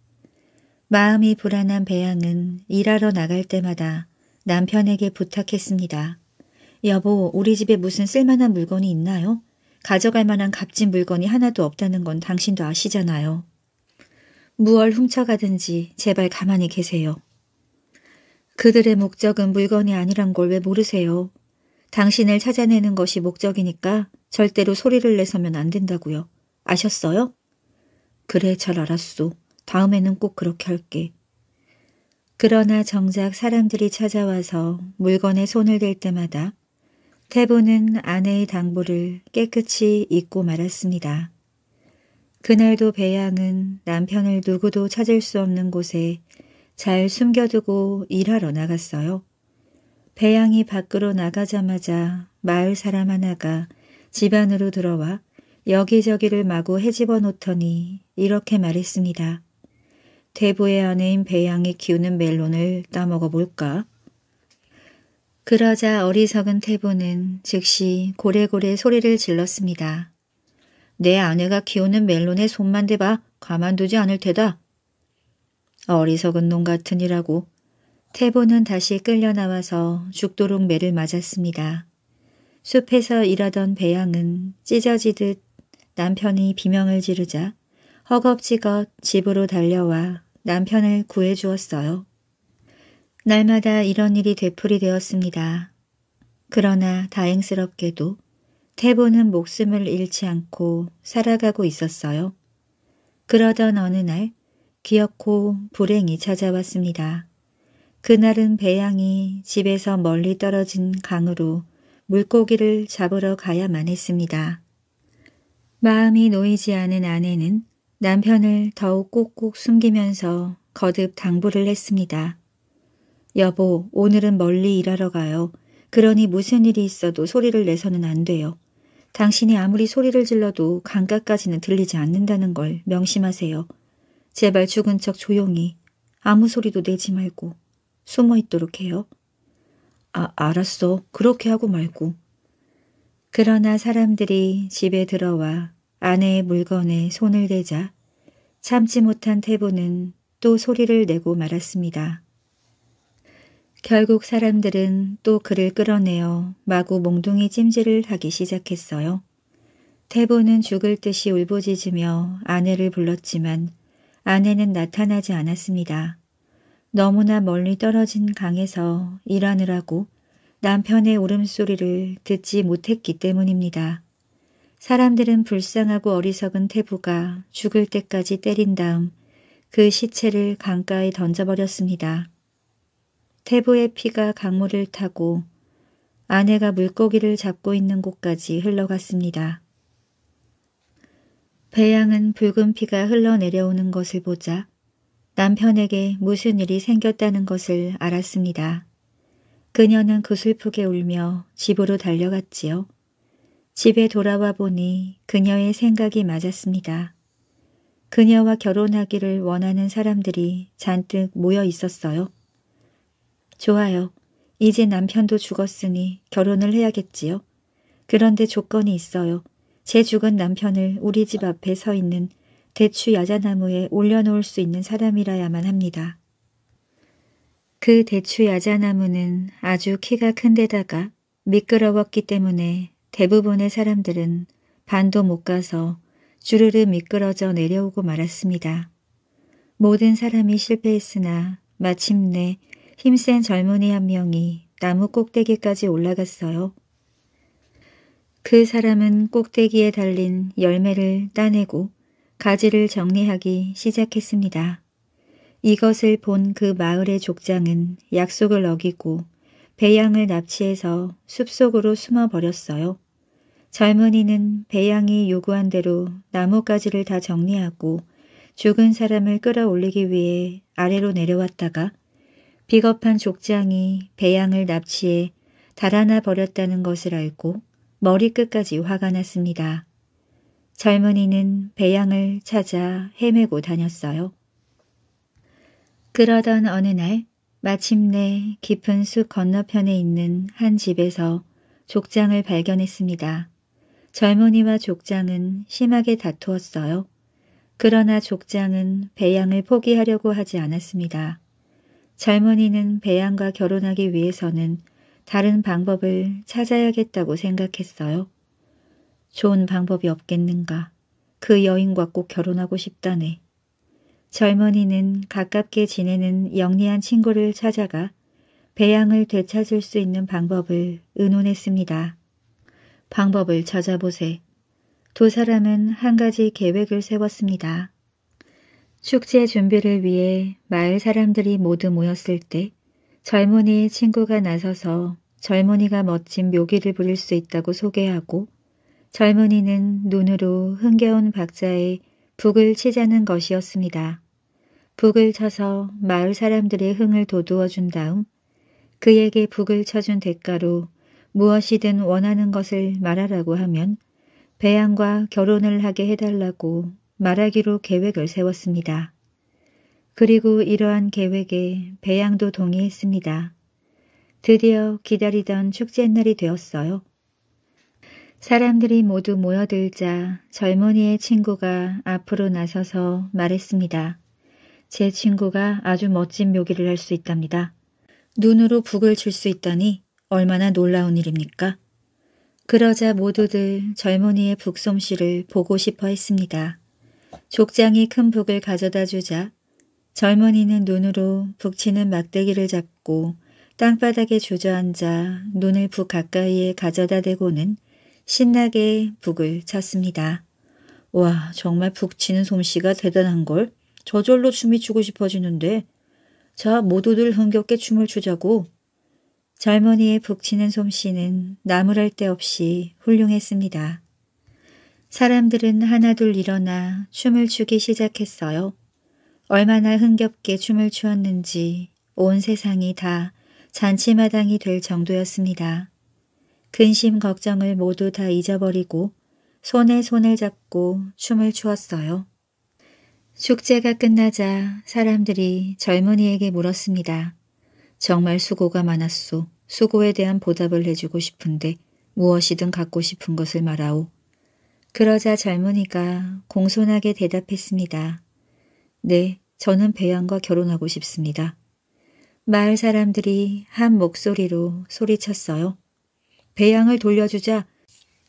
마음이 불안한 배양은 일하러 나갈 때마다 남편에게 부탁했습니다. 여보, 우리 집에 무슨 쓸만한 물건이 있나요? 가져갈 만한 값진 물건이 하나도 없다는 건 당신도 아시잖아요. 무얼 훔쳐가든지 제발 가만히 계세요. 그들의 목적은 물건이 아니란 걸 왜 모르세요? 당신을 찾아내는 것이 목적이니까 절대로 소리를 내서면 안 된다고요. 아셨어요? 그래 잘 알았소. 다음에는 꼭 그렇게 할게. 그러나 정작 사람들이 찾아와서 물건에 손을 댈 때마다 태부는 아내의 당부를 깨끗이 잊고 말았습니다. 그날도 배양은 남편을 누구도 찾을 수 없는 곳에 잘 숨겨두고 일하러 나갔어요. 배양이 밖으로 나가자마자 마을 사람 하나가 집 안으로 들어와 여기저기를 마구 헤집어 놓더니 이렇게 말했습니다. 대부의 아내인 배양이 키우는 멜론을 따먹어 볼까? 그러자 어리석은 태부는 즉시 고래고래 소리를 질렀습니다. 내 아내가 키우는 멜론에 손만 대봐 가만두지 않을 테다. 어리석은 놈 같으니라고 태보는 다시 끌려 나와서 죽도록 매를 맞았습니다. 숲에서 일하던 배양은 찢어지듯 남편이 비명을 지르자 허겁지겁 집으로 달려와 남편을 구해주었어요. 날마다 이런 일이 되풀이되었습니다. 그러나 다행스럽게도 태보는 목숨을 잃지 않고 살아가고 있었어요. 그러던 어느 날 귀엽고 불행이 찾아왔습니다. 그날은 배양이 집에서 멀리 떨어진 강으로 물고기를 잡으러 가야만 했습니다. 마음이 놓이지 않은 아내는 남편을 더욱 꾹꾹 숨기면서 거듭 당부를 했습니다. 여보, 오늘은 멀리 일하러 가요. 그러니 무슨 일이 있어도 소리를 내서는 안 돼요. 당신이 아무리 소리를 질러도 강가까지는 들리지 않는다는 걸 명심하세요. 제발 죽은 척 조용히 아무 소리도 내지 말고 숨어 있도록 해요. 아, 알았어. 그렇게 하고 말고. 그러나 사람들이 집에 들어와 아내의 물건에 손을 대자 참지 못한 태부는 또 소리를 내고 말았습니다. 결국 사람들은 또 그를 끌어내어 마구 몽둥이 찜질을 하기 시작했어요. 태보는 죽을 듯이 울부짖으며 아내를 불렀지만 아내는 나타나지 않았습니다. 너무나 멀리 떨어진 강에서 일하느라고 남편의 울음소리를 듣지 못했기 때문입니다. 사람들은 불쌍하고 어리석은 태부가 죽을 때까지 때린 다음 그 시체를 강가에 던져버렸습니다. 태부의 피가 강물을 타고 아내가 물고기를 잡고 있는 곳까지 흘러갔습니다. 배양은 붉은 피가 흘러내려오는 것을 보자 남편에게 무슨 일이 생겼다는 것을 알았습니다. 그녀는 그슬프게 울며 집으로 달려갔지요. 집에 돌아와 보니 그녀의 생각이 맞았습니다. 그녀와 결혼하기를 원하는 사람들이 잔뜩 모여 있었어요. 좋아요. 이제 남편도 죽었으니 결혼을 해야겠지요. 그런데 조건이 있어요. 제 죽은 남편을 우리 집 앞에 서 있는 대추 야자나무에 올려놓을 수 있는 사람이라야만 합니다. 그 대추 야자나무는 아주 키가 큰 데다가 미끄러웠기 때문에 대부분의 사람들은 반도 못 가서 주르르 미끄러져 내려오고 말았습니다. 모든 사람이 실패했으나 마침내 힘센 젊은이 한 명이 나무 꼭대기까지 올라갔어요. 그 사람은 꼭대기에 달린 열매를 따내고 가지를 정리하기 시작했습니다. 이것을 본 그 마을의 족장은 약속을 어기고 배양을 납치해서 숲속으로 숨어버렸어요. 젊은이는 배양이 요구한 대로 나뭇가지를 다 정리하고 죽은 사람을 끌어올리기 위해 아래로 내려왔다가 비겁한 족장이 배양을 납치해 달아나 버렸다는 것을 알고 머리끝까지 화가 났습니다. 젊은이는 배양을 찾아 헤매고 다녔어요. 그러던 어느 날 마침내 깊은 숲 건너편에 있는 한 집에서 족장을 발견했습니다. 젊은이와 족장은 심하게 다투었어요. 그러나 족장은 배양을 포기하려고 하지 않았습니다. 젊은이는 배양과 결혼하기 위해서는 다른 방법을 찾아야겠다고 생각했어요. 좋은 방법이 없겠는가. 그 여인과 꼭 결혼하고 싶다네. 젊은이는 가깝게 지내는 영리한 친구를 찾아가 배양을 되찾을 수 있는 방법을 의논했습니다. 방법을 찾아보세. 두 사람은 한 가지 계획을 세웠습니다. 축제 준비를 위해 마을 사람들이 모두 모였을 때 젊은이의 친구가 나서서 젊은이가 멋진 묘기를 부릴 수 있다고 소개하고 젊은이는 눈으로 흥겨운 박자에 북을 치자는 것이었습니다. 북을 쳐서 마을 사람들의 흥을 돋우어 준 다음 그에게 북을 쳐준 대가로 무엇이든 원하는 것을 말하라고 하면 배양과 결혼을 하게 해달라고 말하기로 계획을 세웠습니다. 그리고 이러한 계획에 배양도 동의했습니다. 드디어 기다리던 축제날이 되었어요. 사람들이 모두 모여들자 젊은이의 친구가 앞으로 나서서 말했습니다. 제 친구가 아주 멋진 묘기를 할 수 있답니다. 눈으로 북을 칠 수 있다니 얼마나 놀라운 일입니까? 그러자 모두들 젊은이의 북솜씨를 보고 싶어 했습니다. 족장이 큰 북을 가져다 주자 젊은이는 눈으로 북치는 막대기를 잡고 땅바닥에 주저앉아 눈을 북 가까이에 가져다 대고는 신나게 북을 쳤습니다. 와 정말 북 치는 솜씨가 대단한걸. 저절로 춤이 추고 싶어지는데 자 모두들 흥겹게 춤을 추자고. 젊은이의 북치는 솜씨는 나무랄 데 없이 훌륭했습니다. 사람들은 하나둘 일어나 춤을 추기 시작했어요. 얼마나 흥겹게 춤을 추었는지 온 세상이 다 잔치마당이 될 정도였습니다. 근심 걱정을 모두 다 잊어버리고 손에 손을 잡고 춤을 추었어요. 축제가 끝나자 사람들이 젊은이에게 물었습니다. 정말 수고가 많았소. 수고에 대한 보답을 해주고 싶은데 무엇이든 갖고 싶은 것을 말하오. 그러자 젊은이가 공손하게 대답했습니다. 네, 저는 배양과 결혼하고 싶습니다. 마을 사람들이 한 목소리로 소리쳤어요. 배양을 돌려주자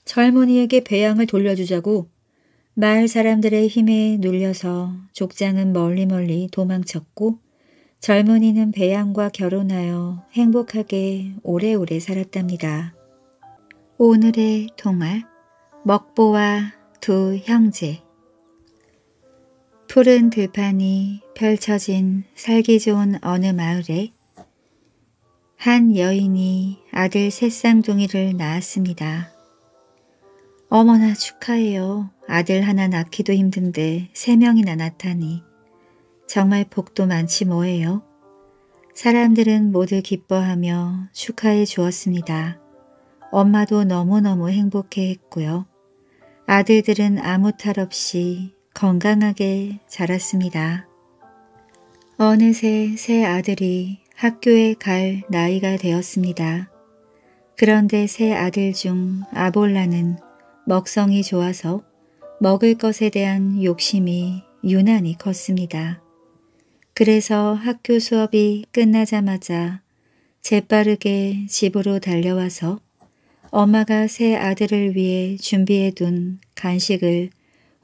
젊은이에게 배양을 돌려주자고 마을 사람들의 힘에 눌려서 족장은 멀리 멀리 도망쳤고 젊은이는 배양과 결혼하여 행복하게 오래오래 살았답니다. 오늘의 동화 먹보와 두 형제 푸른 들판이 펼쳐진 살기 좋은 어느 마을에 한 여인이 아들 새쌍둥이를 낳았습니다. 어머나 축하해요. 아들 하나 낳기도 힘든데 세 명이나 낳다니 정말 복도 많지 뭐예요. 사람들은 모두 기뻐하며 축하해 주었습니다. 엄마도 너무너무 행복해했고요. 아들들은 아무 탈 없이 건강하게 자랐습니다. 어느새 새 아들이 학교에 갈 나이가 되었습니다. 그런데 세 아들 중 아볼라는 먹성이 좋아서 먹을 것에 대한 욕심이 유난히 컸습니다. 그래서 학교 수업이 끝나자마자 재빠르게 집으로 달려와서 엄마가 새 아들을 위해 준비해둔 간식을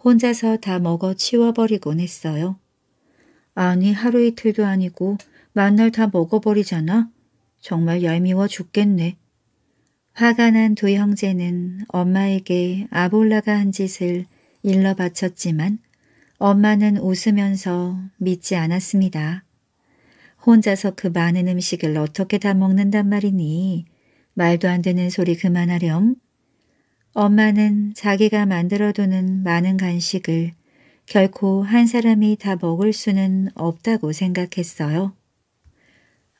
혼자서 다 먹어 치워버리곤 했어요. 아니 하루 이틀도 아니고 만날 다 먹어버리잖아. 정말 얄미워 죽겠네. 화가 난 두 형제는 엄마에게 아볼라가 한 짓을 일러 바쳤지만 엄마는 웃으면서 믿지 않았습니다. 혼자서 그 많은 음식을 어떻게 다 먹는단 말이니 말도 안 되는 소리 그만하렴. 엄마는 자기가 만들어두는 많은 간식을 결코 한 사람이 다 먹을 수는 없다고 생각했어요.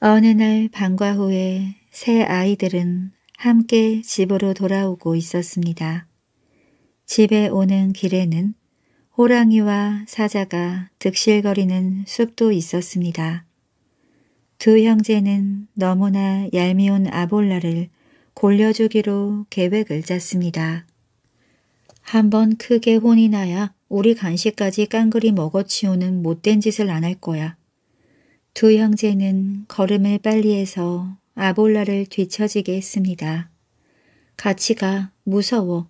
어느 날 방과 후에 세 아이들은 함께 집으로 돌아오고 있었습니다. 집에 오는 길에는 호랑이와 사자가 득실거리는 숲도 있었습니다. 두 형제는 너무나 얄미운 아볼라를 골려주기로 계획을 짰습니다. 한번 크게 혼이 나야 우리 간식까지 깡그리 먹어치우는 못된 짓을 안 할 거야. 두 형제는 걸음을 빨리해서 아볼라를 뒤처지게 했습니다. 같이 가 무서워.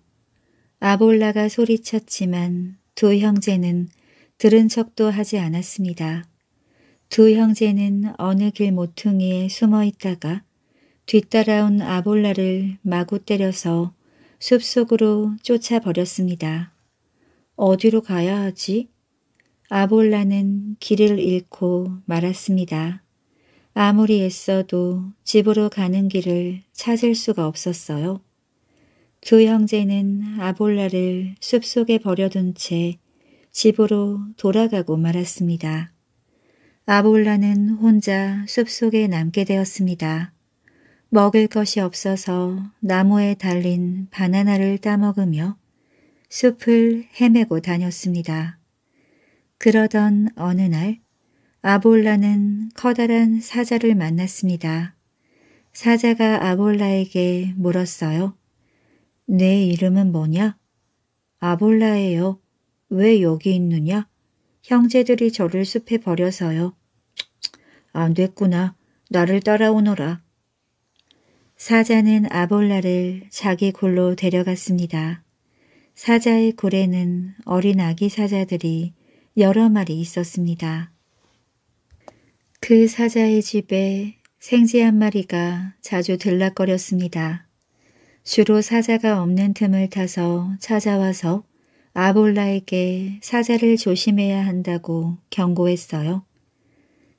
아볼라가 소리쳤지만 두 형제는 들은 척도 하지 않았습니다. 두 형제는 어느 길 모퉁이에 숨어 있다가 뒤따라온 아볼라를 마구 때려서 숲속으로 쫓아버렸습니다. 어디로 가야 하지? 아볼라는 길을 잃고 말았습니다. 아무리 애써도 집으로 가는 길을 찾을 수가 없었어요. 두 형제는 아볼라를 숲속에 버려둔 채 집으로 돌아가고 말았습니다. 아볼라는 혼자 숲속에 남게 되었습니다. 먹을 것이 없어서 나무에 달린 바나나를 따먹으며 숲을 헤매고 다녔습니다. 그러던 어느 날 아볼라는 커다란 사자를 만났습니다. 사자가 아볼라에게 물었어요. 내 이름은 뭐냐? 아볼라예요. 왜 여기 있느냐? 형제들이 저를 숲에 버려서요. 안 됐구나. 나를 따라오너라. 사자는 아볼라를 자기 굴로 데려갔습니다. 사자의 굴에는 어린 아기 사자들이 여러 마리 있었습니다. 그 사자의 집에 생쥐 한 마리가 자주 들락거렸습니다. 주로 사자가 없는 틈을 타서 찾아와서 아볼라에게 사자를 조심해야 한다고 경고했어요.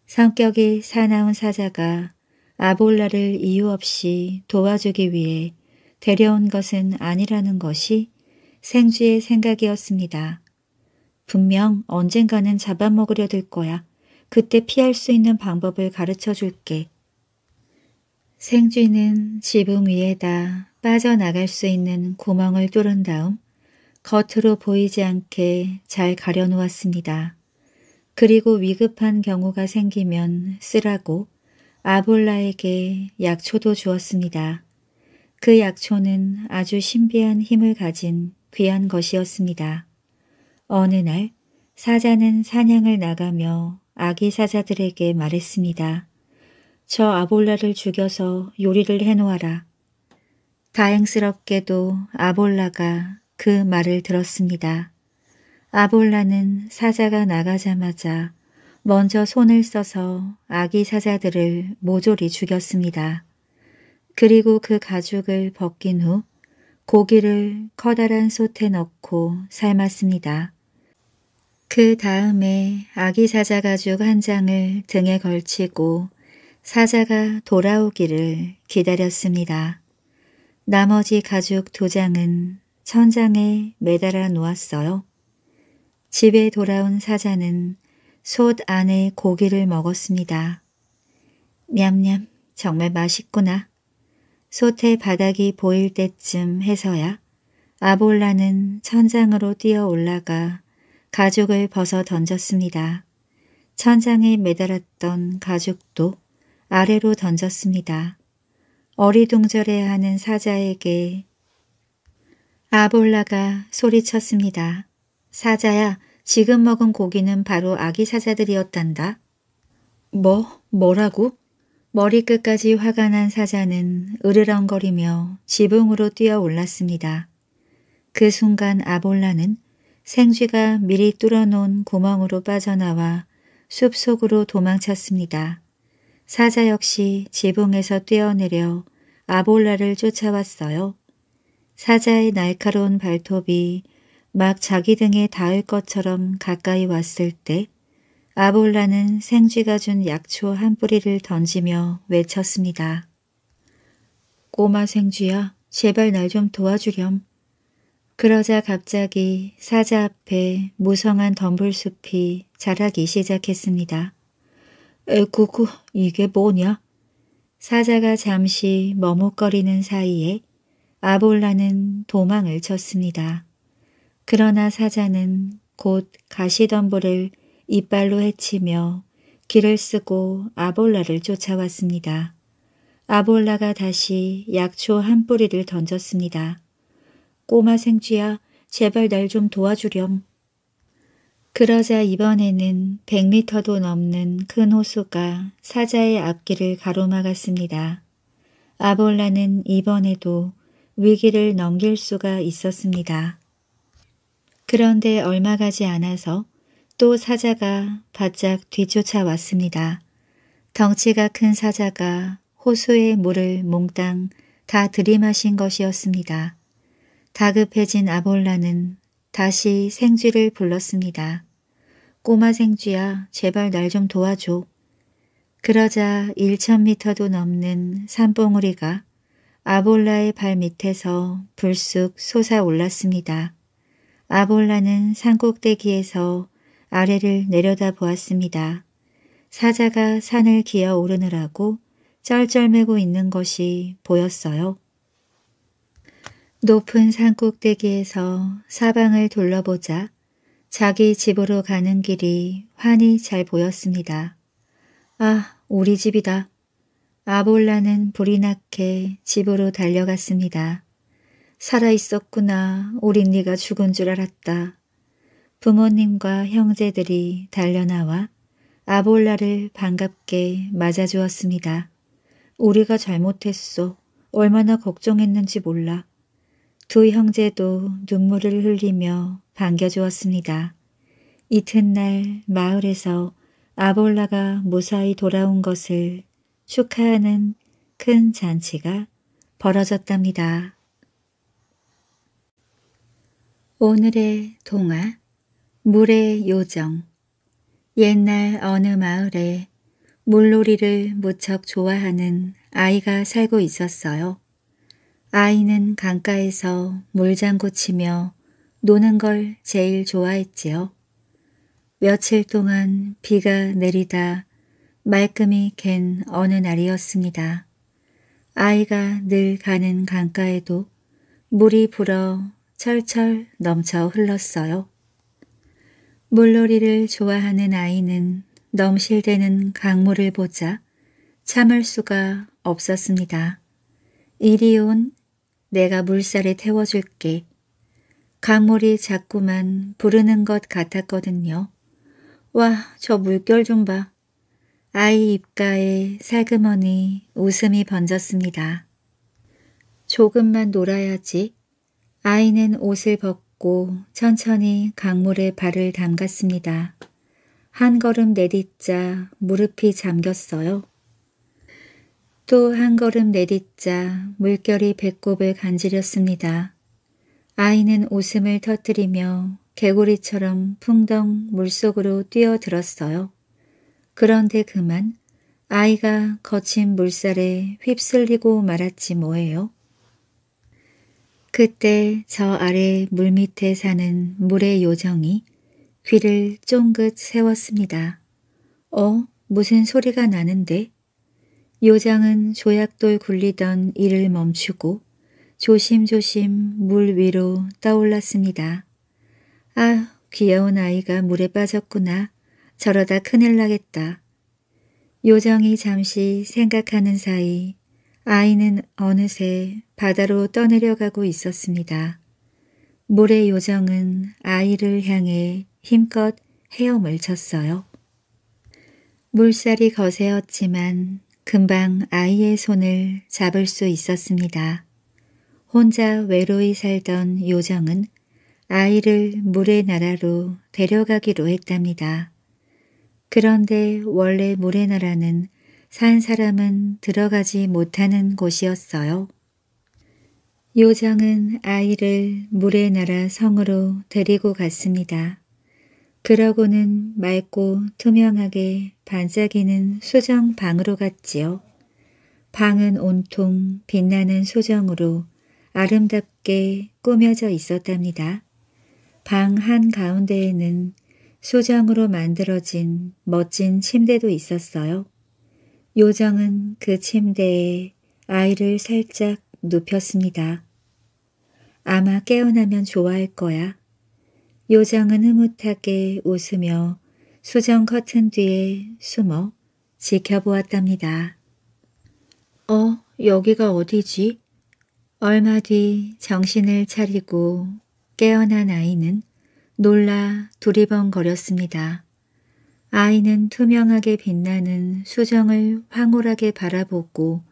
성격이 사나운 사자가 아볼라를 이유 없이 도와주기 위해 데려온 것은 아니라는 것이 생쥐의 생각이었습니다. 분명 언젠가는 잡아먹으려 들 거야. 그때 피할 수 있는 방법을 가르쳐 줄게. 생쥐는 지붕 위에다 빠져나갈 수 있는 구멍을 뚫은 다음 겉으로 보이지 않게 잘 가려놓았습니다. 그리고 위급한 경우가 생기면 쓰라고 아볼라에게 약초도 주었습니다. 그 약초는 아주 신비한 힘을 가진 귀한 것이었습니다. 어느 날 사자는 사냥을 나가며 아기 사자들에게 말했습니다. 저 아볼라를 죽여서 요리를 해놓아라. 다행스럽게도 아볼라가 그 말을 들었습니다. 아볼라는 사자가 나가자마자 먼저 손을 써서 아기 사자들을 모조리 죽였습니다. 그리고 그 가죽을 벗긴 후 고기를 커다란 솥에 넣고 삶았습니다. 그 다음에 아기 사자 가죽 한 장을 등에 걸치고 사자가 돌아오기를 기다렸습니다. 나머지 가죽 두 장은 천장에 매달아 놓았어요. 집에 돌아온 사자는 솥 안에 고기를 먹었습니다. 냠냠 정말 맛있구나. 솥의 바닥이 보일 때쯤 해서야 아볼라는 천장으로 뛰어 올라가 가죽을 벗어 던졌습니다. 천장에 매달았던 가죽도 아래로 던졌습니다. 어리둥절해하는 사자에게 아볼라가 소리쳤습니다. 사자야, 지금 먹은 고기는 바로 아기 사자들이었단다. 뭐? 뭐라고? 머리끝까지 화가 난 사자는 으르렁거리며 지붕으로 뛰어올랐습니다. 그 순간 아볼라는 생쥐가 미리 뚫어놓은 구멍으로 빠져나와 숲속으로 도망쳤습니다. 사자 역시 지붕에서 뛰어내려 아볼라를 쫓아왔어요. 사자의 날카로운 발톱이 막 자기 등에 닿을 것처럼 가까이 왔을 때 아볼라는 생쥐가 준 약초 한 뿌리를 던지며 외쳤습니다. 꼬마 생쥐야, 제발 날 좀 도와주렴. 그러자 갑자기 사자 앞에 무성한 덤불숲이 자라기 시작했습니다. 에구구 이게 뭐냐? 사자가 잠시 머뭇거리는 사이에 아볼라는 도망을 쳤습니다. 그러나 사자는 곧 가시덤불을 이빨로 해치며 길을 쓰고 아볼라를 쫓아왔습니다. 아볼라가 다시 약초 한 뿌리를 던졌습니다. 꼬마 생쥐야 제발 날 좀 도와주렴. 그러자 이번에는 100미터도 넘는 큰 호수가 사자의 앞길을 가로막았습니다. 아볼라는 이번에도 위기를 넘길 수가 있었습니다. 그런데 얼마 가지 않아서 또 사자가 바짝 뒤쫓아 왔습니다. 덩치가 큰 사자가 호수의 물을 몽땅 다 들이마신 것이었습니다. 다급해진 아볼라는 다시 생쥐를 불렀습니다. 꼬마 생쥐야 제발 날 좀 도와줘. 그러자 1천미터도 넘는 산봉우리가 아볼라의 발 밑에서 불쑥 솟아올랐습니다. 아볼라는 산꼭대기에서 아래를 내려다보았습니다. 사자가 산을 기어 오르느라고 쩔쩔매고 있는 것이 보였어요. 높은 산 꼭대기에서 사방을 둘러보자 자기 집으로 가는 길이 환히 잘 보였습니다. 아, 우리 집이다. 아볼라는 불이 나게 집으로 달려갔습니다. 살아있었구나. 우린 네가 죽은 줄 알았다. 부모님과 형제들이 달려나와 아볼라를 반갑게 맞아주었습니다. 우리가 잘못했어. 얼마나 걱정했는지 몰라. 두 형제도 눈물을 흘리며 반겨주었습니다. 이튿날 마을에서 아볼라가 무사히 돌아온 것을 축하하는 큰 잔치가 벌어졌답니다. 오늘의 동화 물의 요정 옛날 어느 마을에 물놀이를 무척 좋아하는 아이가 살고 있었어요. 아이는 강가에서 물장구 치며 노는 걸 제일 좋아했지요. 며칠 동안 비가 내리다 말끔히 갠 어느 날이었습니다. 아이가 늘 가는 강가에도 물이 불어 철철 넘쳐 흘렀어요. 물놀이를 좋아하는 아이는 넘실대는 강물을 보자 참을 수가 없었습니다. 이리 온 내가 물살에 태워줄게. 강물이 자꾸만 부르는 것 같았거든요. 와, 저 물결 좀 봐. 아이 입가에 살그머니 웃음이 번졌습니다. 조금만 놀아야지. 아이는 옷을 벗고 천천히 강물에 발을 담갔습니다. 한 걸음 내딛자 무릎이 잠겼어요. 또한 걸음 내딛자 물결이 배꼽을 간지렸습니다. 아이는 웃음을 터뜨리며 개구리처럼 풍덩 물속으로 뛰어들었어요. 그런데 그만 아이가 거친 물살에 휩쓸리고 말았지 뭐예요. 그때 저 아래 물밑에 사는 물의 요정이 귀를 쫑긋 세웠습니다. 어? 무슨 소리가 나는데? 요장은 조약돌 굴리던 일을 멈추고 조심조심 물 위로 떠올랐습니다. 아, 귀여운 아이가 물에 빠졌구나. 저러다 큰일 나겠다. 요정이 잠시 생각하는 사이 아이는 어느새 바다로 떠내려가고 있었습니다. 물의 요정은 아이를 향해 힘껏 헤엄을 쳤어요. 물살이 거세었지만 금방 아이의 손을 잡을 수 있었습니다. 혼자 외로이 살던 요정은 아이를 물의 나라로 데려가기로 했답니다. 그런데 원래 물의 나라는 산 사람은 들어가지 못하는 곳이었어요. 요정은 아이를 물의 나라 성으로 데리고 갔습니다. 그러고는 맑고 투명하게 반짝이는 소정 방으로 갔지요. 방은 온통 빛나는 소정으로 아름답게 꾸며져 있었답니다. 방 한가운데에는 소정으로 만들어진 멋진 침대도 있었어요. 요정은 그 침대에 아이를 살짝 눕혔습니다. 아마 깨어나면 좋아할 거야. 요정은 흐뭇하게 웃으며 수정 커튼 뒤에 숨어 지켜보았답니다. 어, 여기가 어디지? 얼마 뒤 정신을 차리고 깨어난 아이는 놀라 두리번거렸습니다. 아이는 투명하게 빛나는 수정을 황홀하게 바라보고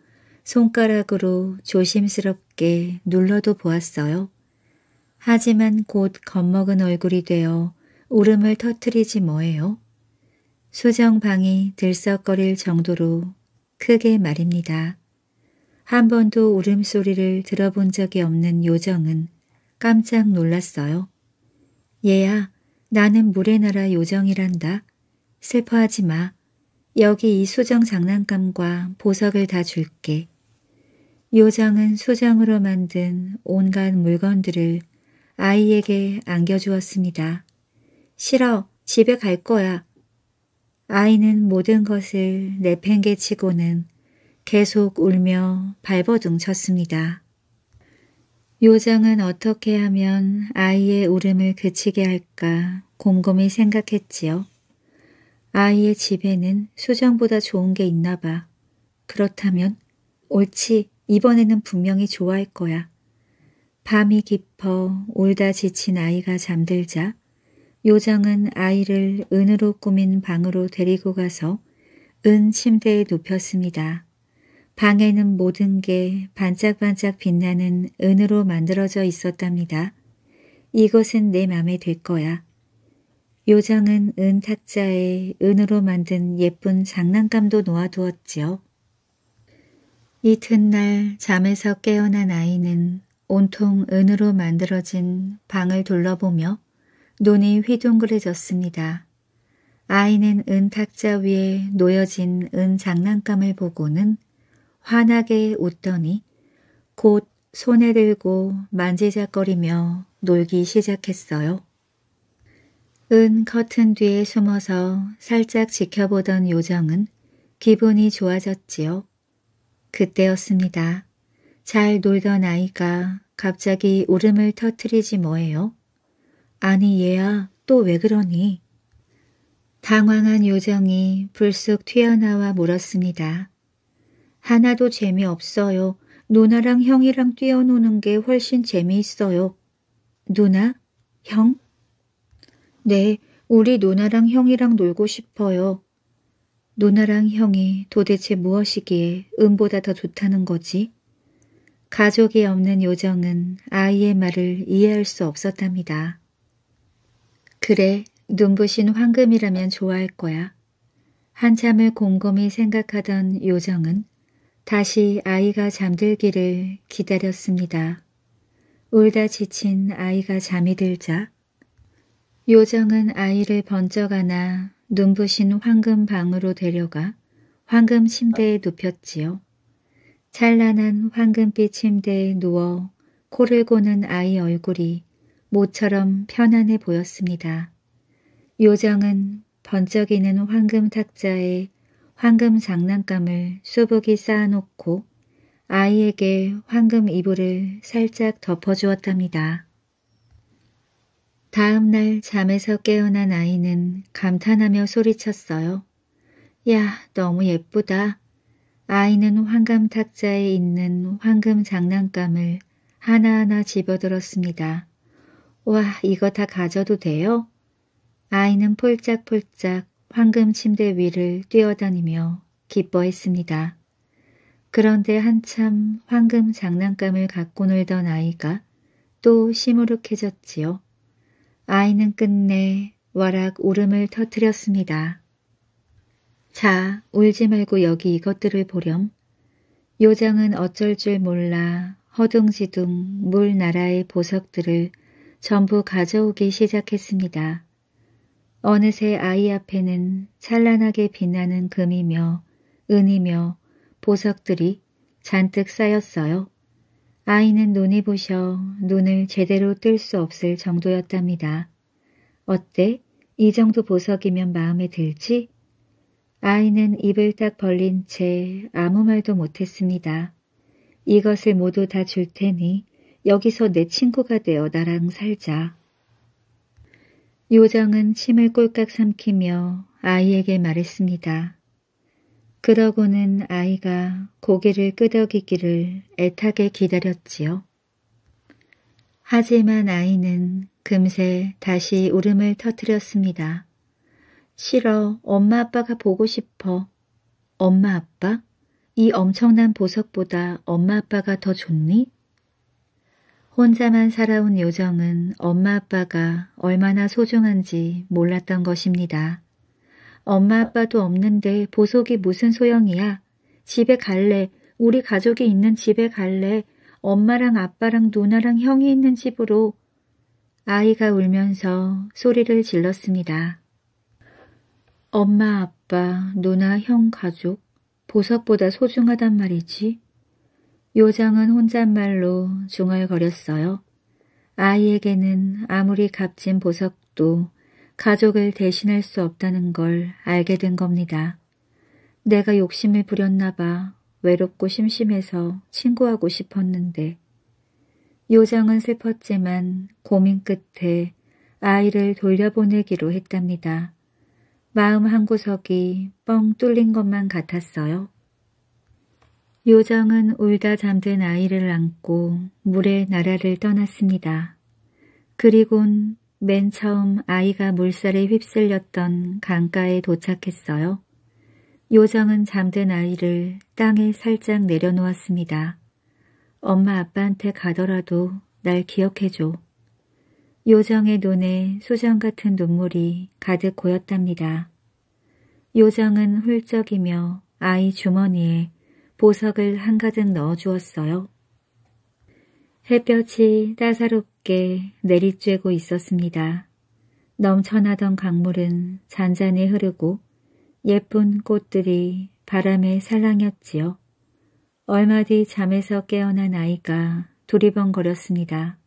손가락으로 조심스럽게 눌러도 보았어요. 하지만 곧 겁먹은 얼굴이 되어 울음을 터뜨리지 뭐예요? 수정방이 들썩거릴 정도로 크게 말입니다. 한 번도 울음소리를 들어본 적이 없는 요정은 깜짝 놀랐어요. 얘야, 나는 물의 나라 요정이란다. 슬퍼하지 마. 여기 이 수정 장난감과 보석을 다 줄게. 요정은 수정으로 만든 온갖 물건들을 아이에게 안겨주었습니다. 싫어. 집에 갈 거야. 아이는 모든 것을 내팽개치고는 계속 울며 발버둥쳤습니다. 요정은 어떻게 하면 아이의 울음을 그치게 할까 곰곰이 생각했지요. 아이의 집에는 수정보다 좋은 게 있나 봐. 그렇다면 옳지 이번에는 분명히 좋아할 거야. 밤이 깊어 울다 지친 아이가 잠들자 요정은 아이를 은으로 꾸민 방으로 데리고 가서 은 침대에 눕혔습니다. 방에는 모든 게 반짝반짝 빛나는 은으로 만들어져 있었답니다. 이것은 내 맘에 될 거야. 요정은 은 탁자에 은으로 만든 예쁜 장난감도 놓아두었지요. 이튿날 잠에서 깨어난 아이는 온통 은으로 만들어진 방을 둘러보며 눈이 휘둥그레졌습니다. 아이는 은 탁자 위에 놓여진 은 장난감을 보고는 환하게 웃더니 곧 손에 들고 만지작거리며 놀기 시작했어요. 은 커튼 뒤에 숨어서 살짝 지켜보던 요정은 기분이 좋아졌지요. 그때였습니다. 잘 놀던 아이가 갑자기 울음을 터트리지 뭐예요. 아니 얘야 또 왜 그러니? 당황한 요정이 불쑥 튀어나와 물었습니다. 하나도 재미없어요. 누나랑 형이랑 뛰어노는 게 훨씬 재미있어요. 누나? 형? 네, 우리 누나랑 형이랑 놀고 싶어요. 누나랑 형이 도대체 무엇이기에 음보다 더 좋다는 거지? 가족이 없는 요정은 아이의 말을 이해할 수 없었답니다. 그래, 눈부신 황금이라면 좋아할 거야. 한참을 곰곰이 생각하던 요정은 다시 아이가 잠들기를 기다렸습니다. 울다 지친 아이가 잠이 들자 요정은 아이를 번쩍 안아 눈부신 황금 방으로 데려가 황금 침대에 눕혔지요. 찬란한 황금빛 침대에 누워 코를 고는 아이 얼굴이 모처럼 편안해 보였습니다. 요정은 번쩍이는 황금 탁자에 황금 장난감을 수북이 쌓아놓고 아이에게 황금 이불을 살짝 덮어주었답니다. 다음 날 잠에서 깨어난 아이는 감탄하며 소리쳤어요. 야, 너무 예쁘다. 아이는 황금 탁자에 있는 황금 장난감을 하나하나 집어들었습니다. 와, 이거 다 가져도 돼요? 아이는 폴짝폴짝 황금 침대 위를 뛰어다니며 기뻐했습니다. 그런데 한참 황금 장난감을 갖고 놀던 아이가 또 시무룩해졌지요. 아이는 끝내 와락 울음을 터뜨렸습니다. 자, 울지 말고 여기 이것들을 보렴. 요정은 어쩔 줄 몰라 허둥지둥 물나라의 보석들을 전부 가져오기 시작했습니다. 어느새 아이 앞에는 찬란하게 빛나는 금이며 은이며 보석들이 잔뜩 쌓였어요. 아이는 눈이 부셔 눈을 제대로 뜰 수 없을 정도였답니다. 어때? 이 정도 보석이면 마음에 들지? 아이는 입을 딱 벌린 채 아무 말도 못했습니다. 이것을 모두 다 줄 테니 여기서 내 친구가 되어 나랑 살자. 요정은 침을 꼴깍 삼키며 아이에게 말했습니다. 그러고는 아이가 고개를 끄덕이기를 애타게 기다렸지요. 하지만 아이는 금세 다시 울음을 터뜨렸습니다. 싫어, 엄마 아빠가 보고 싶어. 엄마 아빠? 이 엄청난 보석보다 엄마 아빠가 더 좋니? 혼자만 살아온 요정은 엄마 아빠가 얼마나 소중한지 몰랐던 것입니다. 엄마 아빠도 없는데 보석이 무슨 소용이야. 집에 갈래. 우리 가족이 있는 집에 갈래. 엄마랑 아빠랑 누나랑 형이 있는 집으로 아이가 울면서 소리를 질렀습니다. 엄마, 아빠, 누나, 형, 가족 보석보다 소중하단 말이지. 요정은 혼잣말로 중얼거렸어요. 아이에게는 아무리 값진 보석도 가족을 대신할 수 없다는 걸 알게 된 겁니다. 내가 욕심을 부렸나 봐 외롭고 심심해서 친구하고 싶었는데 요정은 슬펐지만 고민 끝에 아이를 돌려보내기로 했답니다. 마음 한구석이 뻥 뚫린 것만 같았어요. 요정은 울다 잠든 아이를 안고 물의 나라를 떠났습니다. 그리곤 맨 처음 아이가 물살에 휩쓸렸던 강가에 도착했어요. 요정은 잠든 아이를 땅에 살짝 내려놓았습니다. 엄마 아빠한테 가더라도 날 기억해줘. 요정의 눈에 수정 같은 눈물이 가득 고였답니다. 요정은 훌쩍이며 아이 주머니에 보석을 한가득 넣어주었어요. 햇볕이 따사롭게 내리쬐고 있었습니다. 넘쳐나던 강물은 잔잔히 흐르고 예쁜 꽃들이 바람에 살랑였지요. 얼마 뒤 잠에서 깨어난 아이가 두리번거렸습니다.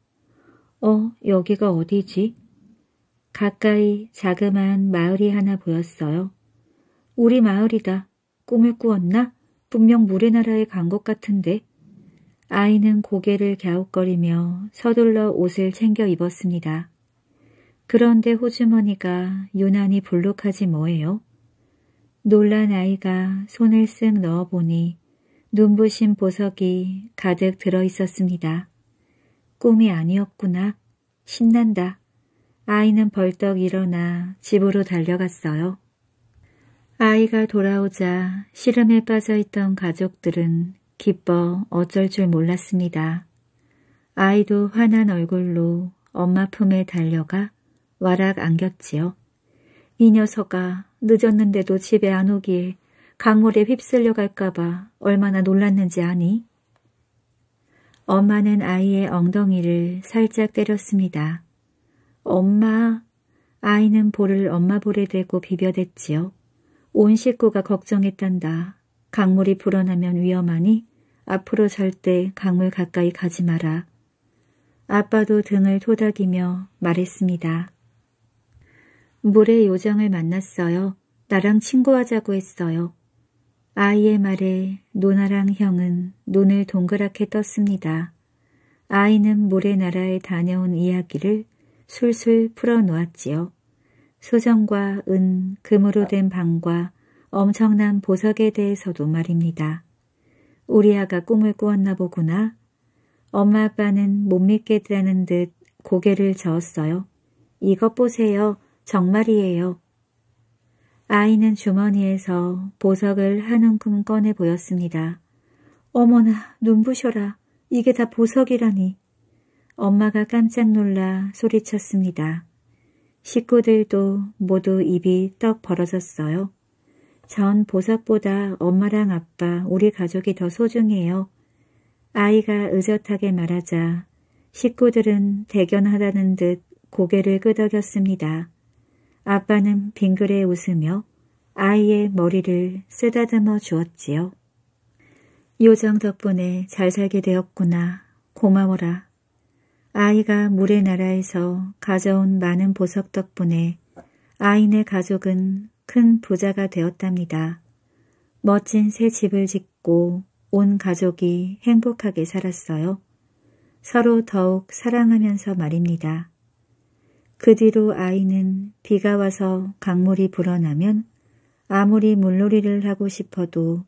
어, 여기가 어디지? 가까이 자그마한 마을이 하나 보였어요. 우리 마을이다. 꿈을 꾸었나? 분명 물의 나라에 간 것 같은데 아이는 고개를 갸웃거리며 서둘러 옷을 챙겨 입었습니다. 그런데 호주머니가 유난히 볼록하지 뭐예요? 놀란 아이가 손을 쓱 넣어보니 눈부신 보석이 가득 들어있었습니다. 꿈이 아니었구나. 신난다. 아이는 벌떡 일어나 집으로 달려갔어요. 아이가 돌아오자 시름에 빠져있던 가족들은 기뻐 어쩔 줄 몰랐습니다. 아이도 환한 얼굴로 엄마 품에 달려가 와락 안겼지요. 이 녀석아 늦었는데도 집에 안 오기에 강물에 휩쓸려 갈까봐 얼마나 놀랐는지 아니? 엄마는 아이의 엉덩이를 살짝 때렸습니다. 엄마, 아이는 볼을 엄마 볼에 대고 비벼댔지요. 온 식구가 걱정했단다. 강물이 불어나면 위험하니 앞으로 절대 강물 가까이 가지 마라. 아빠도 등을 토닥이며 말했습니다. 물의 요정을 만났어요. 나랑 친구하자고 했어요. 아이의 말에 노나랑 형은 눈을 동그랗게 떴습니다. 아이는 물의 나라에 다녀온 이야기를 술술 풀어놓았지요. 소정과 은, 금으로 아. 된 방과 엄청난 보석에 대해서도 말입니다. 우리아가 꿈을 꾸었나 보구나. 엄마 아빠는 못 믿겠다는 듯 고개를 저었어요. 이것 보세요. 정말이에요. 아이는 주머니에서 보석을 한 움큼 꺼내 보였습니다. 어머나 눈부셔라. 이게 다 보석이라니. 엄마가 깜짝 놀라 소리쳤습니다. 식구들도 모두 입이 떡 벌어졌어요. 전 보석보다 엄마랑 아빠, 우리 가족이 더 소중해요. 아이가 의젓하게 말하자 식구들은 대견하다는 듯 고개를 끄덕였습니다. 아빠는 빙그레 웃으며 아이의 머리를 쓰다듬어 주었지요. 요정 덕분에 잘 살게 되었구나. 고마워라. 아이가 물의 나라에서 가져온 많은 보석 덕분에 아이네 가족은 큰 부자가 되었답니다. 멋진 새 집을 짓고 온 가족이 행복하게 살았어요. 서로 더욱 사랑하면서 말입니다. 그 뒤로 아이는 비가 와서 강물이 불어나면 아무리 물놀이를 하고 싶어도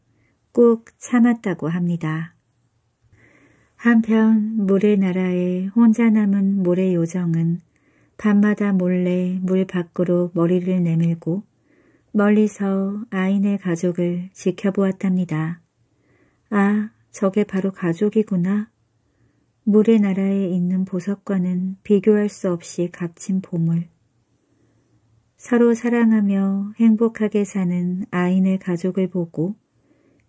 꾹 참았다고 합니다. 한편 물의 나라에 혼자 남은 물의 요정은 밤마다 몰래 물 밖으로 머리를 내밀고 멀리서 아인의 가족을 지켜보았답니다. 아, 저게 바로 가족이구나. 물의 나라에 있는 보석과는 비교할 수 없이 값진 보물. 서로 사랑하며 행복하게 사는 아인의 가족을 보고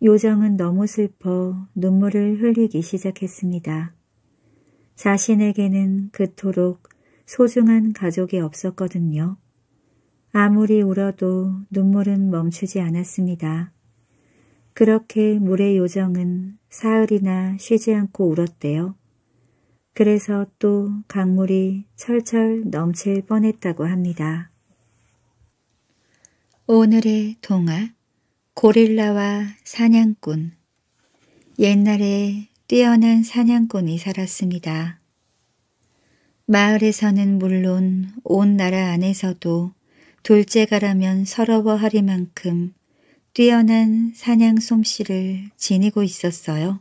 요정은 너무 슬퍼 눈물을 흘리기 시작했습니다. 자신에게는 그토록 소중한 가족이 없었거든요. 아무리 울어도 눈물은 멈추지 않았습니다. 그렇게 물의 요정은 사흘이나 쉬지 않고 울었대요. 그래서 또 강물이 철철 넘칠 뻔했다고 합니다. 오늘의 동화 고릴라와 사냥꾼 옛날에 뛰어난 사냥꾼이 살았습니다. 마을에서는 물론 온 나라 안에서도 둘째가라면 서러워하리만큼 뛰어난 사냥 솜씨를 지니고 있었어요.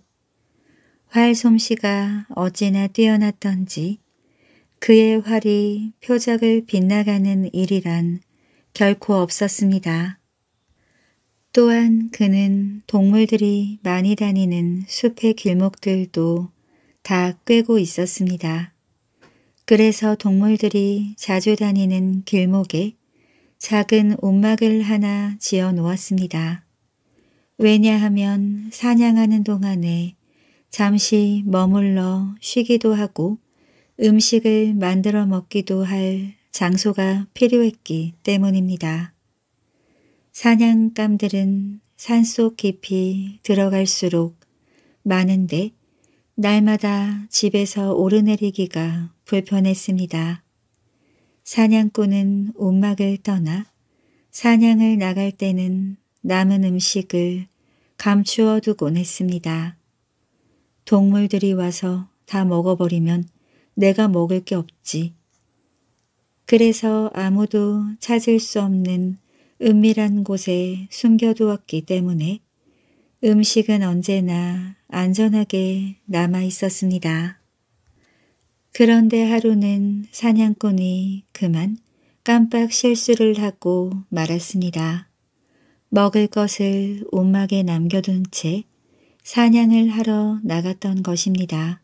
활 솜씨가 어찌나 뛰어났던지 그의 활이 표적을 빗나가는 일이란 결코 없었습니다. 또한 그는 동물들이 많이 다니는 숲의 길목들도 다 꿰고 있었습니다. 그래서 동물들이 자주 다니는 길목에 작은 옷막을 하나 지어 놓았습니다. 왜냐하면 사냥하는 동안에 잠시 머물러 쉬기도 하고 음식을 만들어 먹기도 할 장소가 필요했기 때문입니다. 사냥감들은 산속 깊이 들어갈수록 많은데 날마다 집에서 오르내리기가 불편했습니다. 사냥꾼은 움막을 떠나 사냥을 나갈 때는 남은 음식을 감추어 두곤 했습니다. 동물들이 와서 다 먹어버리면 내가 먹을 게 없지. 그래서 아무도 찾을 수 없는 은밀한 곳에 숨겨두었기 때문에 음식은 언제나 안전하게 남아 있었습니다. 그런데 하루는 사냥꾼이 그만 깜빡 실수를 하고 말았습니다. 먹을 것을 온막에 남겨둔 채 사냥을 하러 나갔던 것입니다.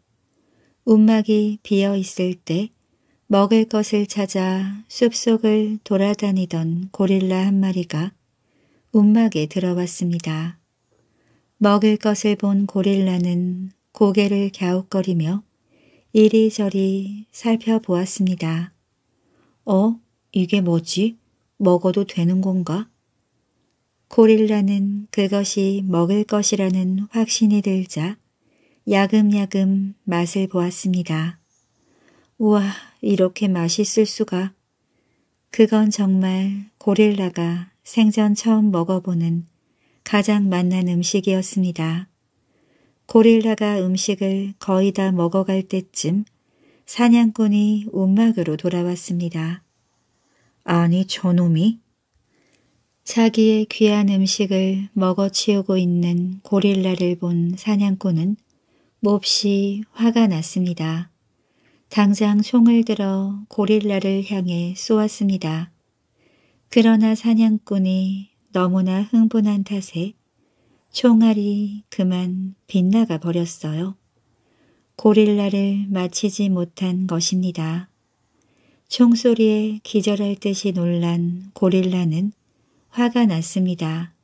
온막이 비어 있을 때 먹을 것을 찾아 숲속을 돌아다니던 고릴라 한 마리가 움막에 들어왔습니다. 먹을 것을 본 고릴라는 고개를 갸웃거리며 이리저리 살펴보았습니다. 어? 이게 뭐지? 먹어도 되는 건가? 고릴라는 그것이 먹을 것이라는 확신이 들자 야금야금 맛을 보았습니다. 우와, 이렇게 맛있을 수가. 그건 정말 고릴라가 생전 처음 먹어보는 가장 맛난 음식이었습니다. 고릴라가 음식을 거의 다 먹어갈 때쯤 사냥꾼이 움막으로 돌아왔습니다. 아니 저놈이? 자기의 귀한 음식을 먹어치우고 있는 고릴라를 본 사냥꾼은 몹시 화가 났습니다. 당장 총을 들어 고릴라를 향해 쏘았습니다. 그러나 사냥꾼이 너무나 흥분한 탓에 총알이 그만 빗나가 버렸어요. 고릴라를 마치지 못한 것입니다. 총소리에 기절할 듯이 놀란 고릴라는 화가 났습니다.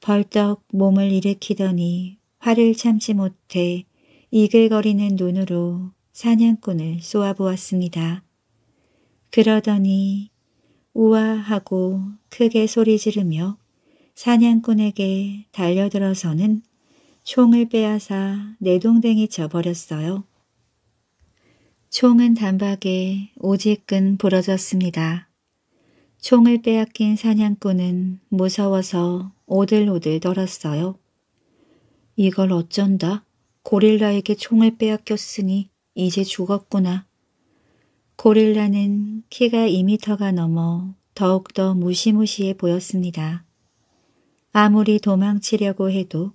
벌떡 몸을 일으키더니 화를 참지 못해 이글거리는 눈으로 사냥꾼을 쏘아보았습니다. 그러더니 우아하고 크게 소리 지르며 사냥꾼에게 달려들어서는 총을 빼앗아 내동댕이 쳐버렸어요. 총은 단박에 오직근 부러졌습니다. 총을 빼앗긴 사냥꾼은 무서워서 오들오들 떨었어요. 이걸 어쩐다? 고릴라에게 총을 빼앗겼으니 이제 죽었구나. 고릴라는 키가 2미터가 넘어 더욱더 무시무시해 보였습니다. 아무리 도망치려고 해도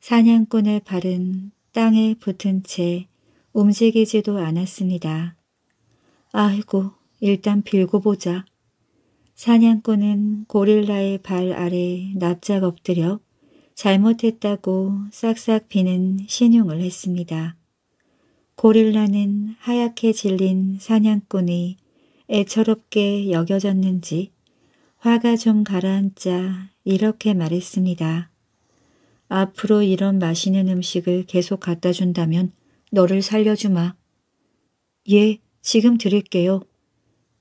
사냥꾼의 발은 땅에 붙은 채 움직이지도 않았습니다. 아이고, 일단 빌고 보자. 사냥꾼은 고릴라의 발 아래 납작 엎드려 잘못했다고 싹싹 비는 신용을 했습니다. 고릴라는 하얗게 질린 사냥꾼이 애처롭게 여겨졌는지 화가 좀 가라앉자 이렇게 말했습니다. 앞으로 이런 맛있는 음식을 계속 갖다 준다면 너를 살려주마. 예, 지금 드릴게요.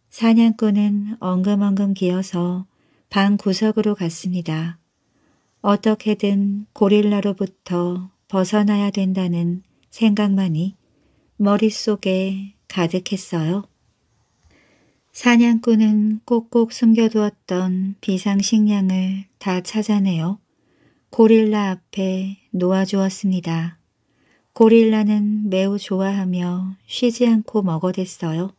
사냥꾼은 엉금엉금 기어서 방 구석으로 갔습니다. 어떻게든 고릴라로부터 벗어나야 된다는 생각만이 머릿속에 가득했어요. 사냥꾼은 꼭꼭 숨겨두었던 비상식량을 다 찾아내어 고릴라 앞에 놓아주었습니다. 고릴라는 매우 좋아하며 쉬지 않고 먹어댔어요.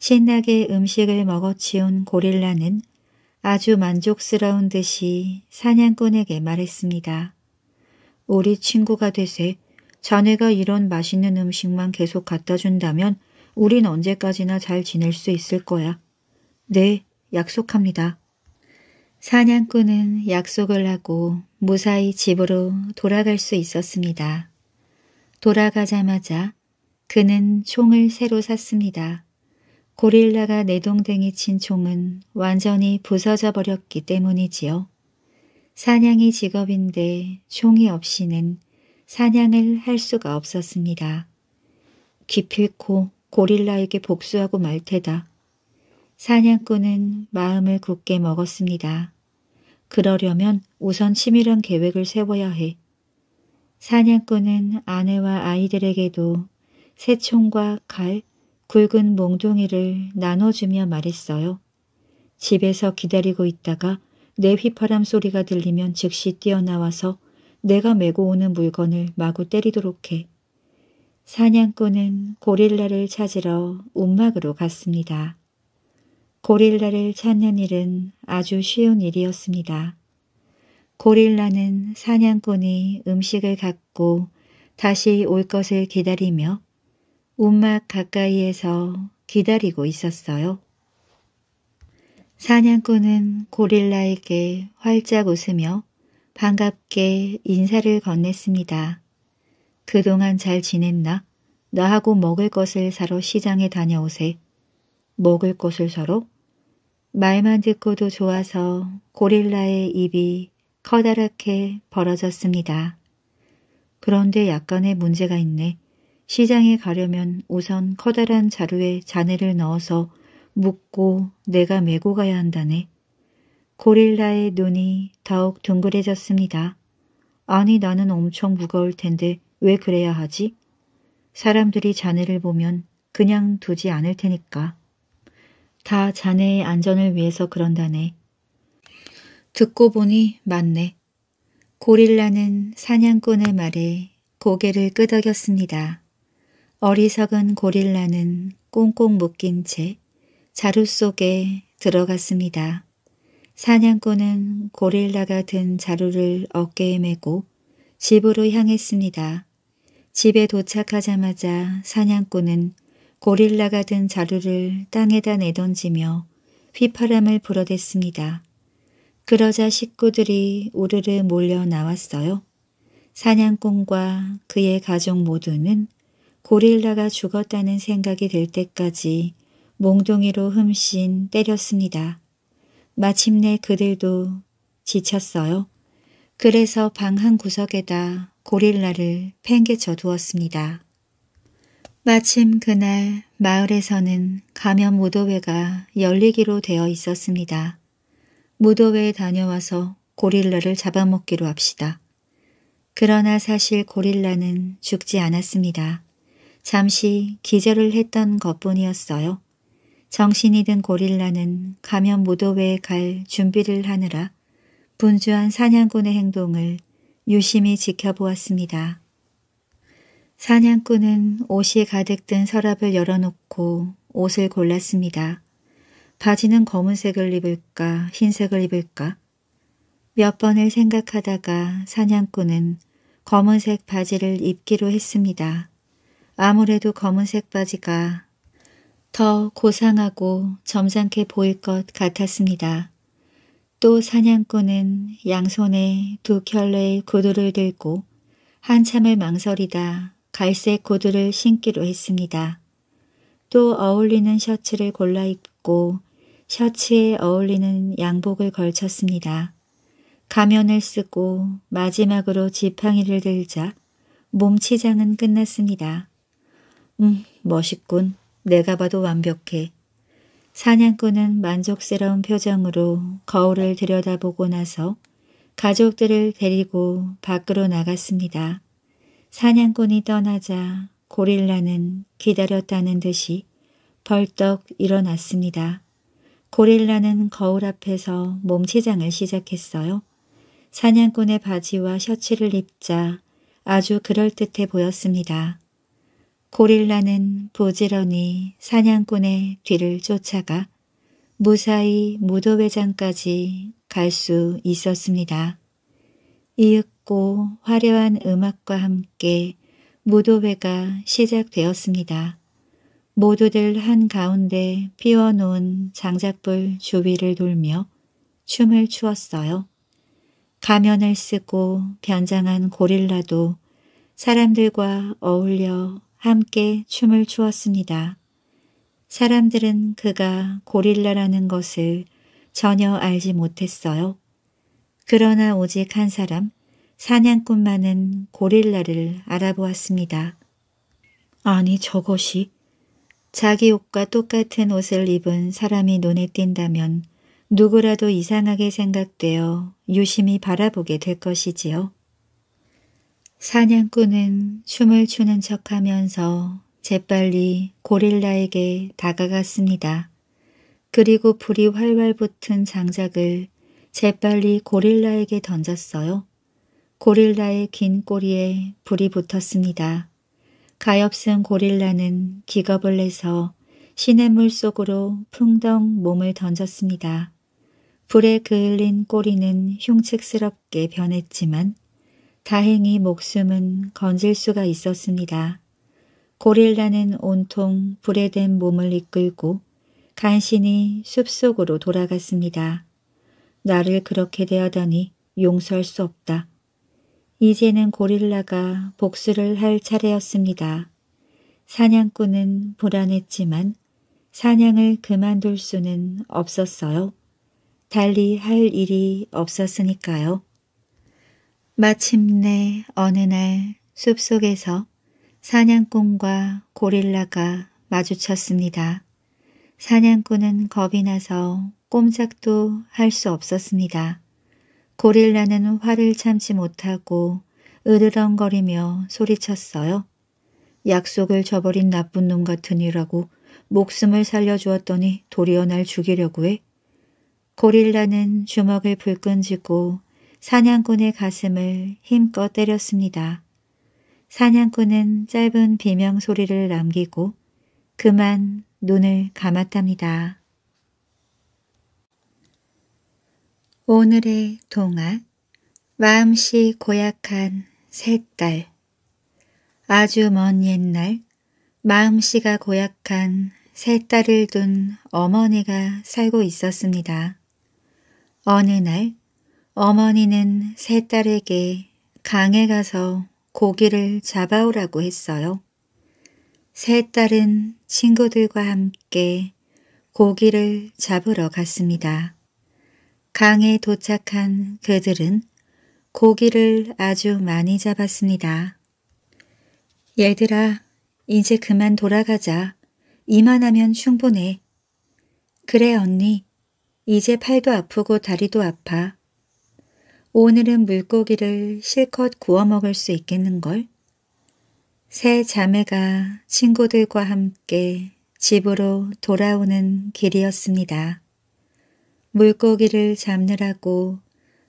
신나게 음식을 먹어치운 고릴라는 아주 만족스러운 듯이 사냥꾼에게 말했습니다. 우리 친구가 되세 자네가 이런 맛있는 음식만 계속 갖다 준다면 우린 언제까지나 잘 지낼 수 있을 거야. 네, 약속합니다. 사냥꾼은 약속을 하고 무사히 집으로 돌아갈 수 있었습니다. 돌아가자마자 그는 총을 새로 샀습니다. 고릴라가 내동댕이 친 총은 완전히 부서져 버렸기 때문이지요. 사냥이 직업인데 총이 없이는 사냥을 할 수가 없었습니다. 기필코 고릴라에게 복수하고 말 테다. 사냥꾼은 마음을 굳게 먹었습니다. 그러려면 우선 치밀한 계획을 세워야 해. 사냥꾼은 아내와 아이들에게도 새총과 갈, 굵은 몽둥이를 나눠주며 말했어요. 집에서 기다리고 있다가 내 휘파람 소리가 들리면 즉시 뛰어나와서 내가 메고 오는 물건을 마구 때리도록 해. 사냥꾼은 고릴라를 찾으러 움막으로 갔습니다. 고릴라를 찾는 일은 아주 쉬운 일이었습니다. 고릴라는 사냥꾼이 음식을 갖고 다시 올 것을 기다리며 움막 가까이에서 기다리고 있었어요. 사냥꾼은 고릴라에게 활짝 웃으며 반갑게 인사를 건넸습니다. 그동안 잘 지냈나? 나하고 먹을 것을 사러 시장에 다녀오세. 먹을 것을 사러? 말만 듣고도 좋아서 고릴라의 입이 커다랗게 벌어졌습니다. 그런데 약간의 문제가 있네. 시장에 가려면 우선 커다란 자루에 자네를 넣어서 묶고 내가 메고 가야 한다네. 고릴라의 눈이 더욱 둥글해졌습니다 아니 나는 엄청 무거울 텐데 왜 그래야 하지? 사람들이 자네를 보면 그냥 두지 않을 테니까. 다 자네의 안전을 위해서 그런다네. 듣고 보니 맞네. 고릴라는 사냥꾼의 말에 고개를 끄덕였습니다. 어리석은 고릴라는 꽁꽁 묶인 채 자루 속에 들어갔습니다. 사냥꾼은 고릴라가 든 자루를 어깨에 메고 집으로 향했습니다. 집에 도착하자마자 사냥꾼은 고릴라가 든 자루를 땅에다 내던지며 휘파람을 불어댔습니다. 그러자 식구들이 우르르 몰려 나왔어요. 사냥꾼과 그의 가족 모두는 고릴라가 죽었다는 생각이 들 때까지 몽둥이로 흠씬 때렸습니다. 마침내 그들도 지쳤어요. 그래서 방 한 구석에다 고릴라를 팽개쳐 두었습니다. 마침 그날 마을에서는 가면 무도회가 열리기로 되어 있었습니다. 무도회에 다녀와서 고릴라를 잡아먹기로 합시다. 그러나 사실 고릴라는 죽지 않았습니다. 잠시 기절을 했던 것뿐이었어요. 정신이 든 고릴라는 가면 무도회에 갈 준비를 하느라 분주한 사냥꾼의 행동을 유심히 지켜보았습니다. 사냥꾼은 옷이 가득 든 서랍을 열어놓고 옷을 골랐습니다. 바지는 검은색을 입을까 흰색을 입을까 몇 번을 생각하다가 사냥꾼은 검은색 바지를 입기로 했습니다. 아무래도 검은색 바지가 더 고상하고 점잖게 보일 것 같았습니다. 또 사냥꾼은 양손에 두 켤레의 구두를 들고 한참을 망설이다 갈색 구두를 신기로 했습니다. 또 어울리는 셔츠를 골라 입고 셔츠에 어울리는 양복을 걸쳤습니다. 가면을 쓰고 마지막으로 지팡이를 들자 몸치장은 끝났습니다. 음, 멋있군. 내가 봐도 완벽해. 사냥꾼은 만족스러운 표정으로 거울을 들여다보고 나서 가족들을 데리고 밖으로 나갔습니다. 사냥꾼이 떠나자 고릴라는 기다렸다는 듯이 벌떡 일어났습니다. 고릴라는 거울 앞에서 몸치장을 시작했어요. 사냥꾼의 바지와 셔츠를 입자 아주 그럴듯해 보였습니다. 고릴라는 부지런히 사냥꾼의 뒤를 쫓아가 무사히 무도회장까지 갈 수 있었습니다. 이윽고 화려한 음악과 함께 무도회가 시작되었습니다. 모두들 한가운데 피워놓은 장작불 주위를 돌며 춤을 추었어요. 가면을 쓰고 변장한 고릴라도 사람들과 어울려 함께 춤을 추었습니다. 사람들은 그가 고릴라라는 것을 전혀 알지 못했어요. 그러나 오직 한 사람, 사냥꾼 만은 고릴라를 알아보았습니다. 아니 저것이 자기 옷과 똑같은 옷을 입은 사람이 눈에 띈다면 누구라도 이상하게 생각되어 유심히 바라보게 될 것이지요. 사냥꾼은 춤을 추는 척하면서 재빨리 고릴라에게 다가갔습니다. 그리고 불이 활활 붙은 장작을 재빨리 고릴라에게 던졌어요. 고릴라의 긴 꼬리에 불이 붙었습니다. 가엾은 고릴라는 기겁을 내서 시냇물 속으로 풍덩 몸을 던졌습니다. 불에 그을린 꼬리는 흉측스럽게 변했지만 다행히 목숨은 건질 수가 있었습니다. 고릴라는 온통 불에 된 몸을 이끌고 간신히 숲속으로 돌아갔습니다. 나를 그렇게 대하다니 용서할 수 없다. 이제는 고릴라가 복수를 할 차례였습니다. 사냥꾼은 불안했지만 사냥을 그만둘 수는 없었어요. 달리 할 일이 없었으니까요. 마침내 어느 날 숲속에서 사냥꾼과 고릴라가 마주쳤습니다. 사냥꾼은 겁이 나서 꼼짝도 할 수 없었습니다. 고릴라는 화를 참지 못하고 으르렁거리며 소리쳤어요. 약속을 저버린 나쁜 놈 같으니라고 목숨을 살려주었더니 도리어 날 죽이려고 해. 고릴라는 주먹을 불끈 쥐고 사냥꾼의 가슴을 힘껏 때렸습니다. 사냥꾼은 짧은 비명 소리를 남기고 그만 눈을 감았답니다. 오늘의 동화 마음씨 고약한 새딸 아주 먼 옛날 마음씨가 고약한 새 딸을 둔 어머니가 살고 있었습니다. 어느 날 어머니는 세 딸에게 강에 가서 고기를 잡아오라고 했어요. 세 딸은 친구들과 함께 고기를 잡으러 갔습니다. 강에 도착한 그들은 고기를 아주 많이 잡았습니다. 얘들아, 이제 그만 돌아가자. 이만하면 충분해. 그래 언니, 이제 팔도 아프고 다리도 아파. 오늘은 물고기를 실컷 구워 먹을 수 있겠는걸? 세 자매가 친구들과 함께 집으로 돌아오는 길이었습니다. 물고기를 잡느라고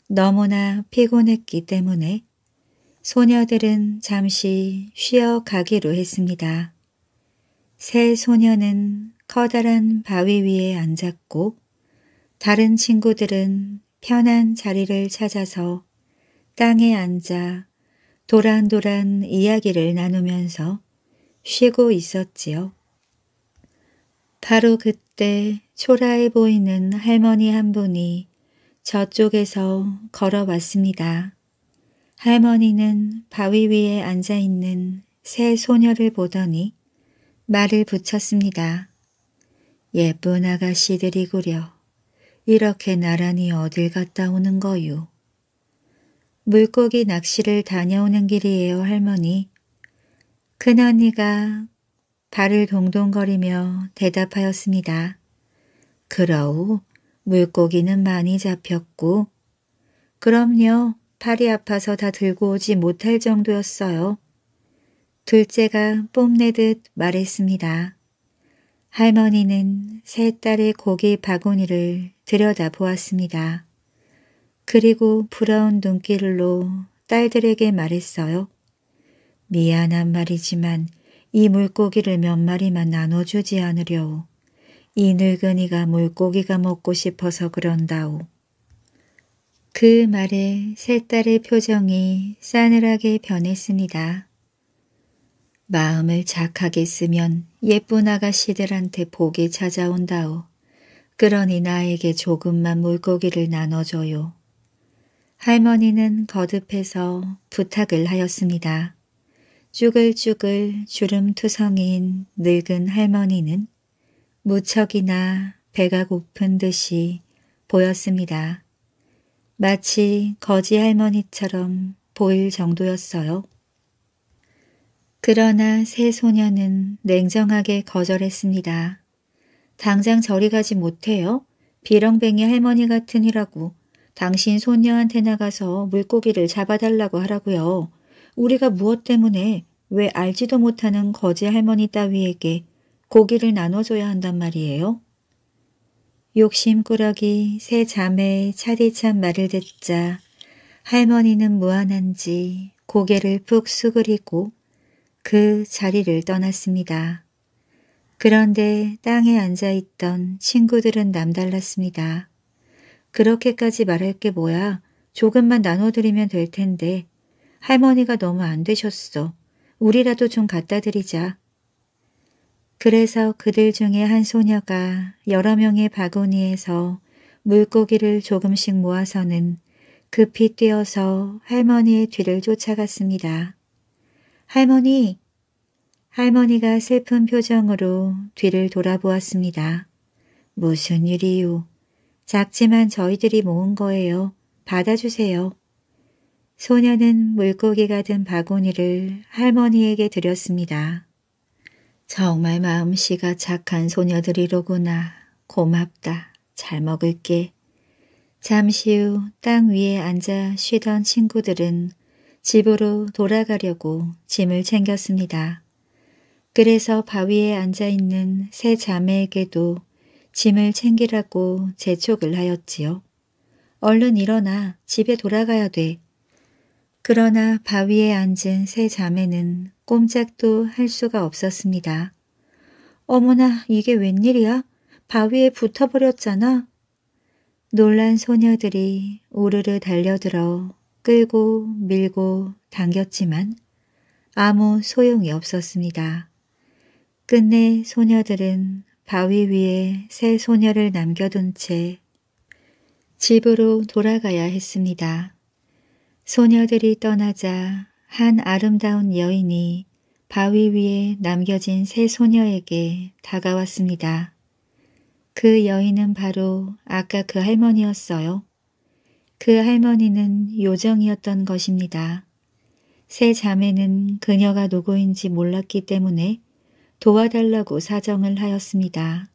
너무나 피곤했기 때문에 소녀들은 잠시 쉬어가기로 했습니다. 세 소녀는 커다란 바위 위에 앉았고 다른 친구들은 편한 자리를 찾아서 땅에 앉아 도란도란 이야기를 나누면서 쉬고 있었지요. 바로 그때 초라해 보이는 할머니 한 분이 저쪽에서 걸어왔습니다. 할머니는 바위 위에 앉아있는 새 소녀를 보더니 말을 붙였습니다. 예쁜 아가씨들이구려. 이렇게 나란히 어딜 갔다 오는 거요. 물고기 낚시를 다녀오는 길이에요 할머니. 큰언니가 발을 동동거리며 대답하였습니다. 그러우 물고기는 많이 잡혔고 그럼요 팔이 아파서 다 들고 오지 못할 정도였어요. 둘째가 뽐내듯 말했습니다. 할머니는 세 딸의 고기 바구니를 들여다보았습니다. 그리고 부러운 눈길로 딸들에게 말했어요. 미안한 말이지만 이 물고기를 몇 마리만 나눠주지 않으려오. 이 늙은이가 물고기가 먹고 싶어서 그런다오. 그 말에 세 딸의 표정이 싸늘하게 변했습니다. 마음을 착하게 쓰면 예쁜 아가씨들한테 복이 찾아온다오. 그러니 나에게 조금만 물고기를 나눠줘요. 할머니는 거듭해서 부탁을 하였습니다. 쭈글쭈글 주름투성인 늙은 할머니는 무척이나 배가 고픈 듯이 보였습니다. 마치 거지 할머니처럼 보일 정도였어요. 그러나 새 소녀는 냉정하게 거절했습니다. 당장 저리 가지 못해요. 비렁뱅이 할머니 같으니라고 당신 손녀한테 나가서 물고기를 잡아달라고 하라고요. 우리가 무엇 때문에 왜 알지도 못하는 거지 할머니 따위에게 고기를 나눠줘야 한단 말이에요? 욕심꾸러기 새 자매의 차디찬 말을 듣자 할머니는 무안한지 고개를 푹 수그리고 그 자리를 떠났습니다. 그런데 땅에 앉아 있던 친구들은 남달랐습니다. 그렇게까지 말할 게 뭐야. 조금만 나눠드리면 될 텐데. 할머니가 너무 안 되셨어. 우리라도 좀 갖다 드리자. 그래서 그들 중에 한 소녀가 여러 명의 바구니에서 물고기를 조금씩 모아서는 급히 뛰어서 할머니의 뒤를 쫓아갔습니다. 할머니! 할머니가 슬픈 표정으로 뒤를 돌아보았습니다. 무슨 일이요? 작지만 저희들이 모은 거예요. 받아주세요. 소녀는 물고기가 든 바구니를 할머니에게 드렸습니다. 정말 마음씨가 착한 소녀들이로구나. 고맙다. 잘 먹을게. 잠시 후 땅 위에 앉아 쉬던 친구들은 집으로 돌아가려고 짐을 챙겼습니다. 그래서 바위에 앉아있는 세 자매에게도 짐을 챙기라고 재촉을 하였지요. 얼른 일어나 집에 돌아가야 돼. 그러나 바위에 앉은 세 자매는 꼼짝도 할 수가 없었습니다. 어머나 이게 웬일이야? 바위에 붙어버렸잖아. 놀란 소녀들이 우르르 달려들어 끌고 밀고 당겼지만 아무 소용이 없었습니다. 끝내 소녀들은 바위 위에 새 소녀를 남겨둔 채 집으로 돌아가야 했습니다. 소녀들이 떠나자 한 아름다운 여인이 바위 위에 남겨진 새 소녀에게 다가왔습니다. 그 여인은 바로 아까 그 할머니였어요. 그 할머니는 요정이었던 것입니다. 세 자매는 그녀가 누구인지 몰랐기 때문에 도와달라고 사정을 하였습니다.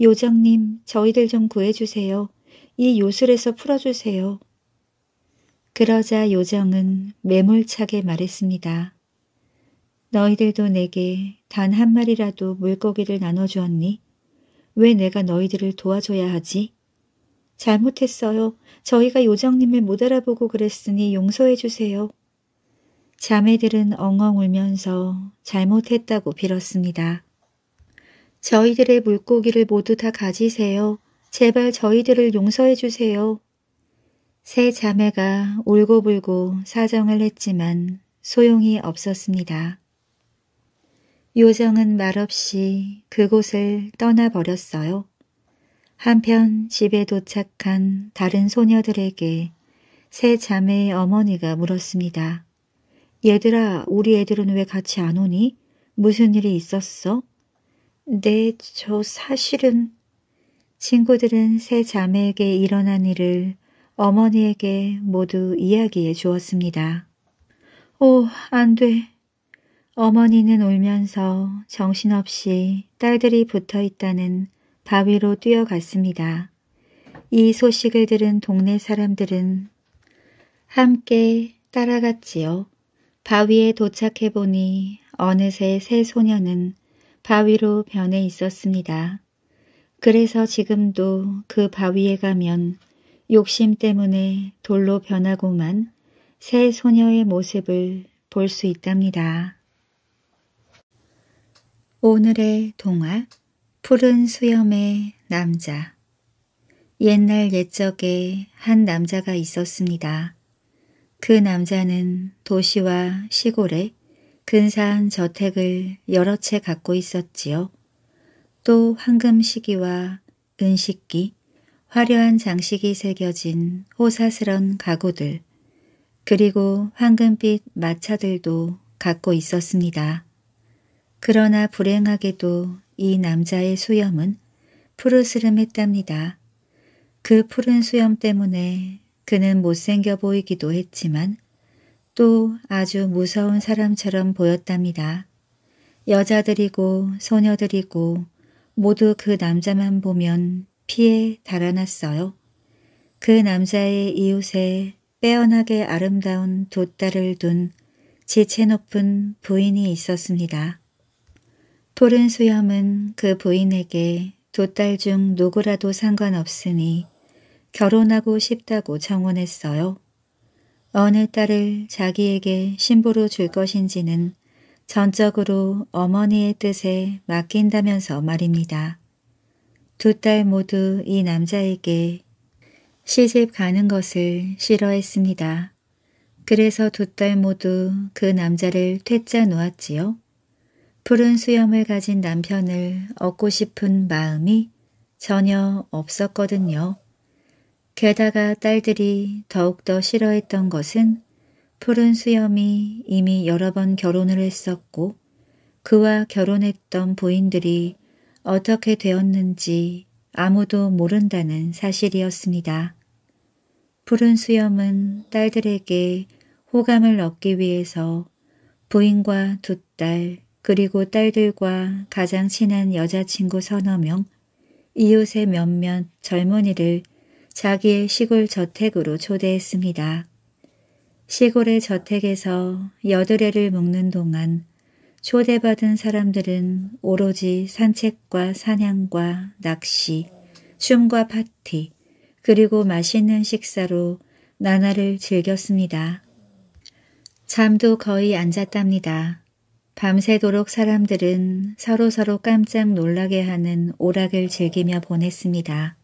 요정님, 저희들 좀 구해주세요. 이 요술에서 풀어주세요. 그러자 요정은 매몰차게 말했습니다. 너희들도 내게 단 한 마리라도 물고기를 나눠주었니? 왜 내가 너희들을 도와줘야 하지? 잘못했어요. 저희가 요정님을 못 알아보고 그랬으니 용서해 주세요. 자매들은 엉엉 울면서 잘못했다고 빌었습니다. 저희들의 물고기를 모두 다 가지세요. 제발 저희들을 용서해 주세요. 세 자매가 울고불고 사정을 했지만 소용이 없었습니다. 요정은 말없이 그곳을 떠나버렸어요. 한편 집에 도착한 다른 소녀들에게 세 자매의 어머니가 물었습니다. 얘들아, 우리 애들은 왜 같이 안 오니? 무슨 일이 있었어? 네, 저 사실은... 친구들은 세 자매에게 일어난 일을 어머니에게 모두 이야기해 주었습니다. 오, 안 돼. 어머니는 울면서 정신없이 딸들이 붙어 있다는 바위로 뛰어갔습니다. 이 소식을 들은 동네 사람들은 함께 따라갔지요. 바위에 도착해 보니 어느새 새 소녀는 바위로 변해 있었습니다. 그래서 지금도 그 바위에 가면 욕심 때문에 돌로 변하고만 새 소녀의 모습을 볼 수 있답니다. 오늘의 동화 푸른 수염의 남자 옛날 옛적에 한 남자가 있었습니다. 그 남자는 도시와 시골에 근사한 저택을 여러 채 갖고 있었지요. 또 황금시기와 은식기, 화려한 장식이 새겨진 호사스런 가구들, 그리고 황금빛 마차들도 갖고 있었습니다. 그러나 불행하게도 이 남자의 수염은 푸르스름했답니다. 그 푸른 수염 때문에 그는 못생겨 보이기도 했지만 또 아주 무서운 사람처럼 보였답니다. 여자들이고 소녀들이고 모두 그 남자만 보면 피에 달아났어요. 그 남자의 이웃에 빼어나게 아름다운 두 딸을 둔 지체 높은 부인이 있었습니다. 토른 수염은 그 부인에게 두 딸 중 누구라도 상관없으니 결혼하고 싶다고 청혼했어요. 어느 딸을 자기에게 신부로 줄 것인지는 전적으로 어머니의 뜻에 맡긴다면서 말입니다. 두 딸 모두 이 남자에게 시집 가는 것을 싫어했습니다. 그래서 두 딸 모두 그 남자를 퇴짜 놓았지요. 푸른 수염을 가진 남편을 얻고 싶은 마음이 전혀 없었거든요. 게다가 딸들이 더욱더 싫어했던 것은 푸른 수염이 이미 여러 번 결혼을 했었고 그와 결혼했던 부인들이 어떻게 되었는지 아무도 모른다는 사실이었습니다. 푸른 수염은 딸들에게 호감을 얻기 위해서 부인과 두 딸, 그리고 딸들과 가장 친한 여자친구 서너 명, 이웃의 몇몇 젊은이를 자기의 시골 저택으로 초대했습니다. 시골의 저택에서 여드레를 먹는 동안 초대받은 사람들은 오로지 산책과 사냥과 낚시, 춤과 파티, 그리고 맛있는 식사로 나날을 즐겼습니다. 잠도 거의 안 잤답니다. 밤새도록 사람들은 서로서로 깜짝 놀라게 하는 오락을 즐기며 보냈습니다.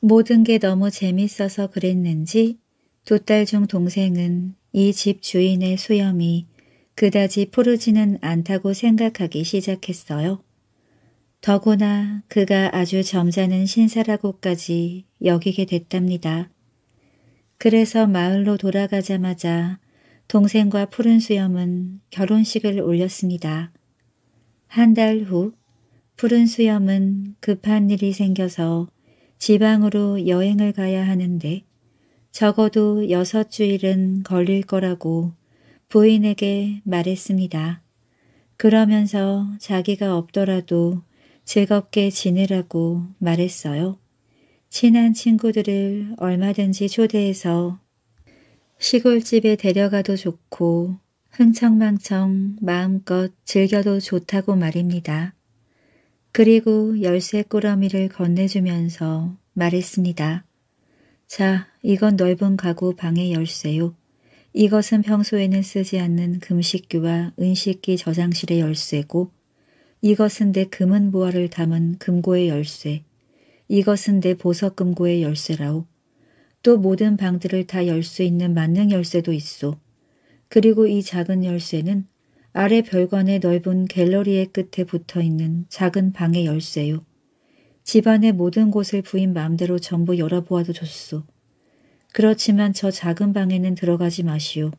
모든 게 너무 재밌어서 그랬는지 두 딸 중 동생은 이 집 주인의 수염이 그다지 푸르지는 않다고 생각하기 시작했어요. 더구나 그가 아주 점잖은 신사라고까지 여기게 됐답니다. 그래서 마을로 돌아가자마자 동생과 푸른 수염은 결혼식을 올렸습니다. 한 달 후 푸른 수염은 급한 일이 생겨서 지방으로 여행을 가야 하는데 적어도 여섯 주일은 걸릴 거라고 부인에게 말했습니다. 그러면서 자기가 없더라도 즐겁게 지내라고 말했어요. 친한 친구들을 얼마든지 초대해서 시골집에 데려가도 좋고 흥청망청 마음껏 즐겨도 좋다고 말입니다. 그리고 열쇠 꾸러미를 건네주면서 말했습니다. 자, 이건 넓은 가구 방의 열쇠요. 이것은 평소에는 쓰지 않는 금식기와 은식기 저장실의 열쇠고 이것은 내 금은 보화를 담은 금고의 열쇠 이것은 내 보석 금고의 열쇠라오. 또 모든 방들을 다 열 수 있는 만능 열쇠도 있소. 그리고 이 작은 열쇠는 아래 별관의 넓은 갤러리의 끝에 붙어있는 작은 방의 열쇠요. 집안의 모든 곳을 부인 마음대로 전부 열어보아도 좋소. 그렇지만 저 작은 방에는 들어가지 마시오.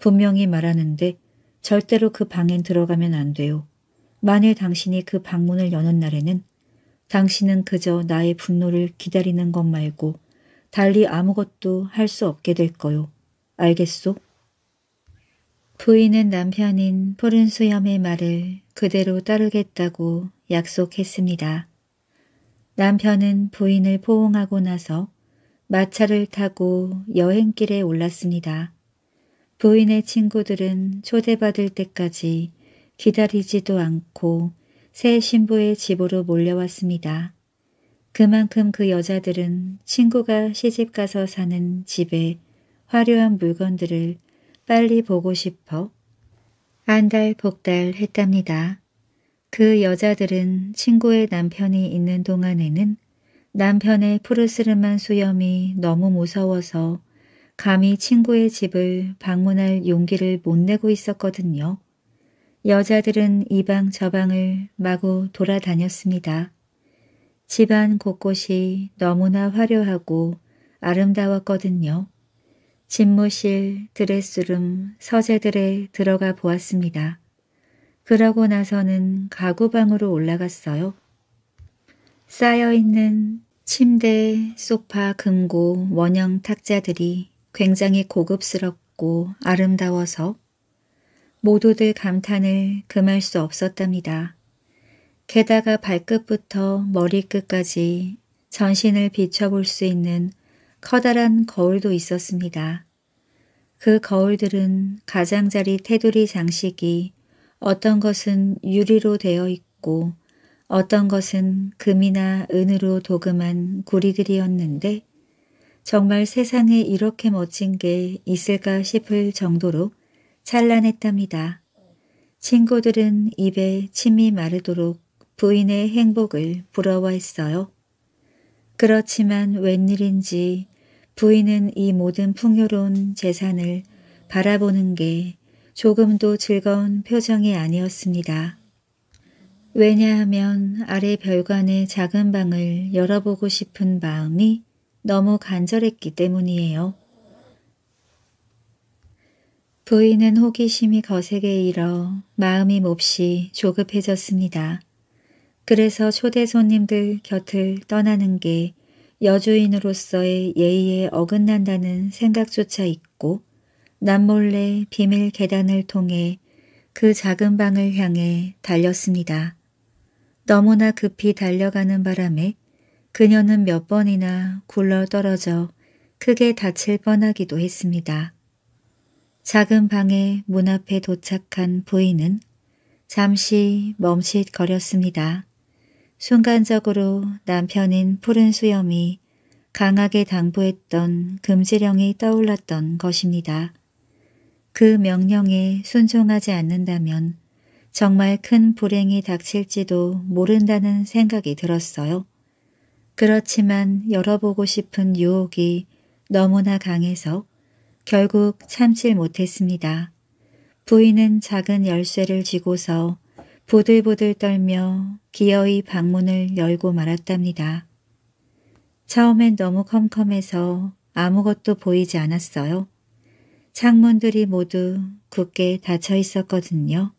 분명히 말하는데 절대로 그 방엔 들어가면 안 돼요. 만일 당신이 그 방문을 여는 날에는 당신은 그저 나의 분노를 기다리는 것 말고 달리 아무것도 할 수 없게 될 거요. 알겠소? 부인은 남편인 푸른 수염의 말을 그대로 따르겠다고 약속했습니다. 남편은 부인을 포옹하고 나서 마차를 타고 여행길에 올랐습니다. 부인의 친구들은 초대받을 때까지 기다리지도 않고 새 신부의 집으로 몰려왔습니다. 그만큼 그 여자들은 친구가 시집가서 사는 집에 화려한 물건들을 빨리 보고 싶어 안달복달 했답니다. 그 여자들은 친구의 남편이 있는 동안에는 남편의 푸르스름한 수염이 너무 무서워서 감히 친구의 집을 방문할 용기를 못 내고 있었거든요. 여자들은 이 방 저 방을 마구 돌아다녔습니다. 집안 곳곳이 너무나 화려하고 아름다웠거든요. 집무실, 드레스룸, 서재들에 들어가 보았습니다. 그러고 나서는 가구방으로 올라갔어요. 쌓여있는 침대, 소파, 금고, 원형 탁자들이 굉장히 고급스럽고 아름다워서 모두들 감탄을 금할 수 없었답니다. 게다가 발끝부터 머리끝까지 전신을 비춰볼 수 있는 커다란 거울도 있었습니다. 그 거울들은 가장자리 테두리 장식이 어떤 것은 유리로 되어 있고 어떤 것은 금이나 은으로 도금한 구리들이었는데 정말 세상에 이렇게 멋진 게 있을까 싶을 정도로 찬란했답니다. 친구들은 입에 침이 마르도록 부인의 행복을 부러워했어요. 그렇지만 웬일인지 부인은 이 모든 풍요로운 재산을 바라보는 게 조금도 즐거운 표정이 아니었습니다. 왜냐하면 아래 별관의 작은 방을 열어보고 싶은 마음이 너무 간절했기 때문이에요. 부인은 호기심이 거세게 일어 마음이 몹시 조급해졌습니다. 그래서 초대 손님들 곁을 떠나는 게 여주인으로서의 예의에 어긋난다는 생각조차 있고 남몰래 비밀 계단을 통해 그 작은 방을 향해 달렸습니다. 너무나 급히 달려가는 바람에 그녀는 몇 번이나 굴러 떨어져 크게 다칠 뻔하기도 했습니다. 작은 방의 문 앞에 도착한 부인은 잠시 멈칫거렸습니다. 순간적으로 남편인 푸른 수염이 강하게 당부했던 금지령이 떠올랐던 것입니다. 그 명령에 순종하지 않는다면 정말 큰 불행이 닥칠지도 모른다는 생각이 들었어요. 그렇지만 열어보고 싶은 유혹이 너무나 강해서 결국 참질 못했습니다. 부인은 작은 열쇠를 쥐고서 보들보들 떨며 기어이 방문을 열고 말았답니다. 처음엔 너무 컴컴해서 아무것도 보이지 않았어요. 창문들이 모두 굳게 닫혀 있었거든요.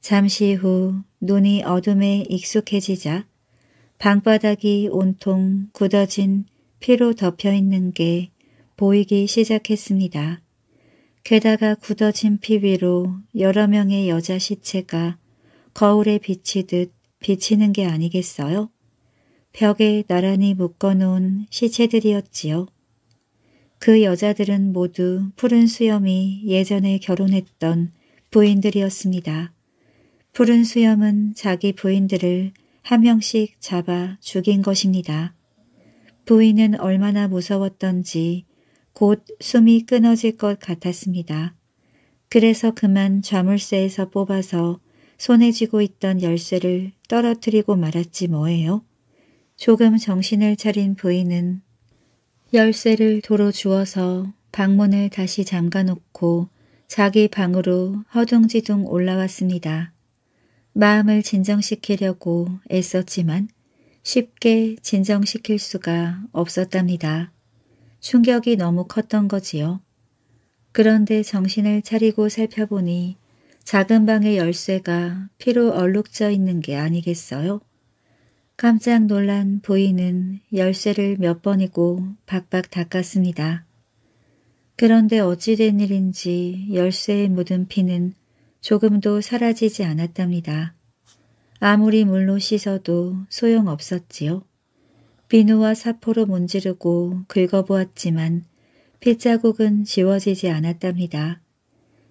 잠시 후 눈이 어둠에 익숙해지자 방바닥이 온통 굳어진 피로 덮여 있는 게 보이기 시작했습니다. 게다가 굳어진 피 위로 여러 명의 여자 시체가 거울에 비치듯 비치는 게 아니겠어요? 벽에 나란히 묶어놓은 시체들이었지요. 그 여자들은 모두 푸른 수염이 예전에 결혼했던 부인들이었습니다. 푸른 수염은 자기 부인들을 한 명씩 잡아 죽인 것입니다. 부인은 얼마나 무서웠던지 곧 숨이 끊어질 것 같았습니다. 그래서 그만 자물쇠에서 뽑아서 손에 쥐고 있던 열쇠를 떨어뜨리고 말았지 뭐예요. 조금 정신을 차린 부인은 열쇠를 도로 주워서 방문을 다시 잠가놓고 자기 방으로 허둥지둥 올라왔습니다. 마음을 진정시키려고 애썼지만 쉽게 진정시킬 수가 없었답니다. 충격이 너무 컸던 거지요. 그런데 정신을 차리고 살펴보니 작은 방의 열쇠가 피로 얼룩져 있는 게 아니겠어요? 깜짝 놀란 부인은 열쇠를 몇 번이고 박박 닦았습니다. 그런데 어찌된 일인지 열쇠에 묻은 피는 조금도 사라지지 않았답니다. 아무리 물로 씻어도 소용없었지요. 비누와 사포로 문지르고 긁어보았지만 핏자국은 지워지지 않았답니다.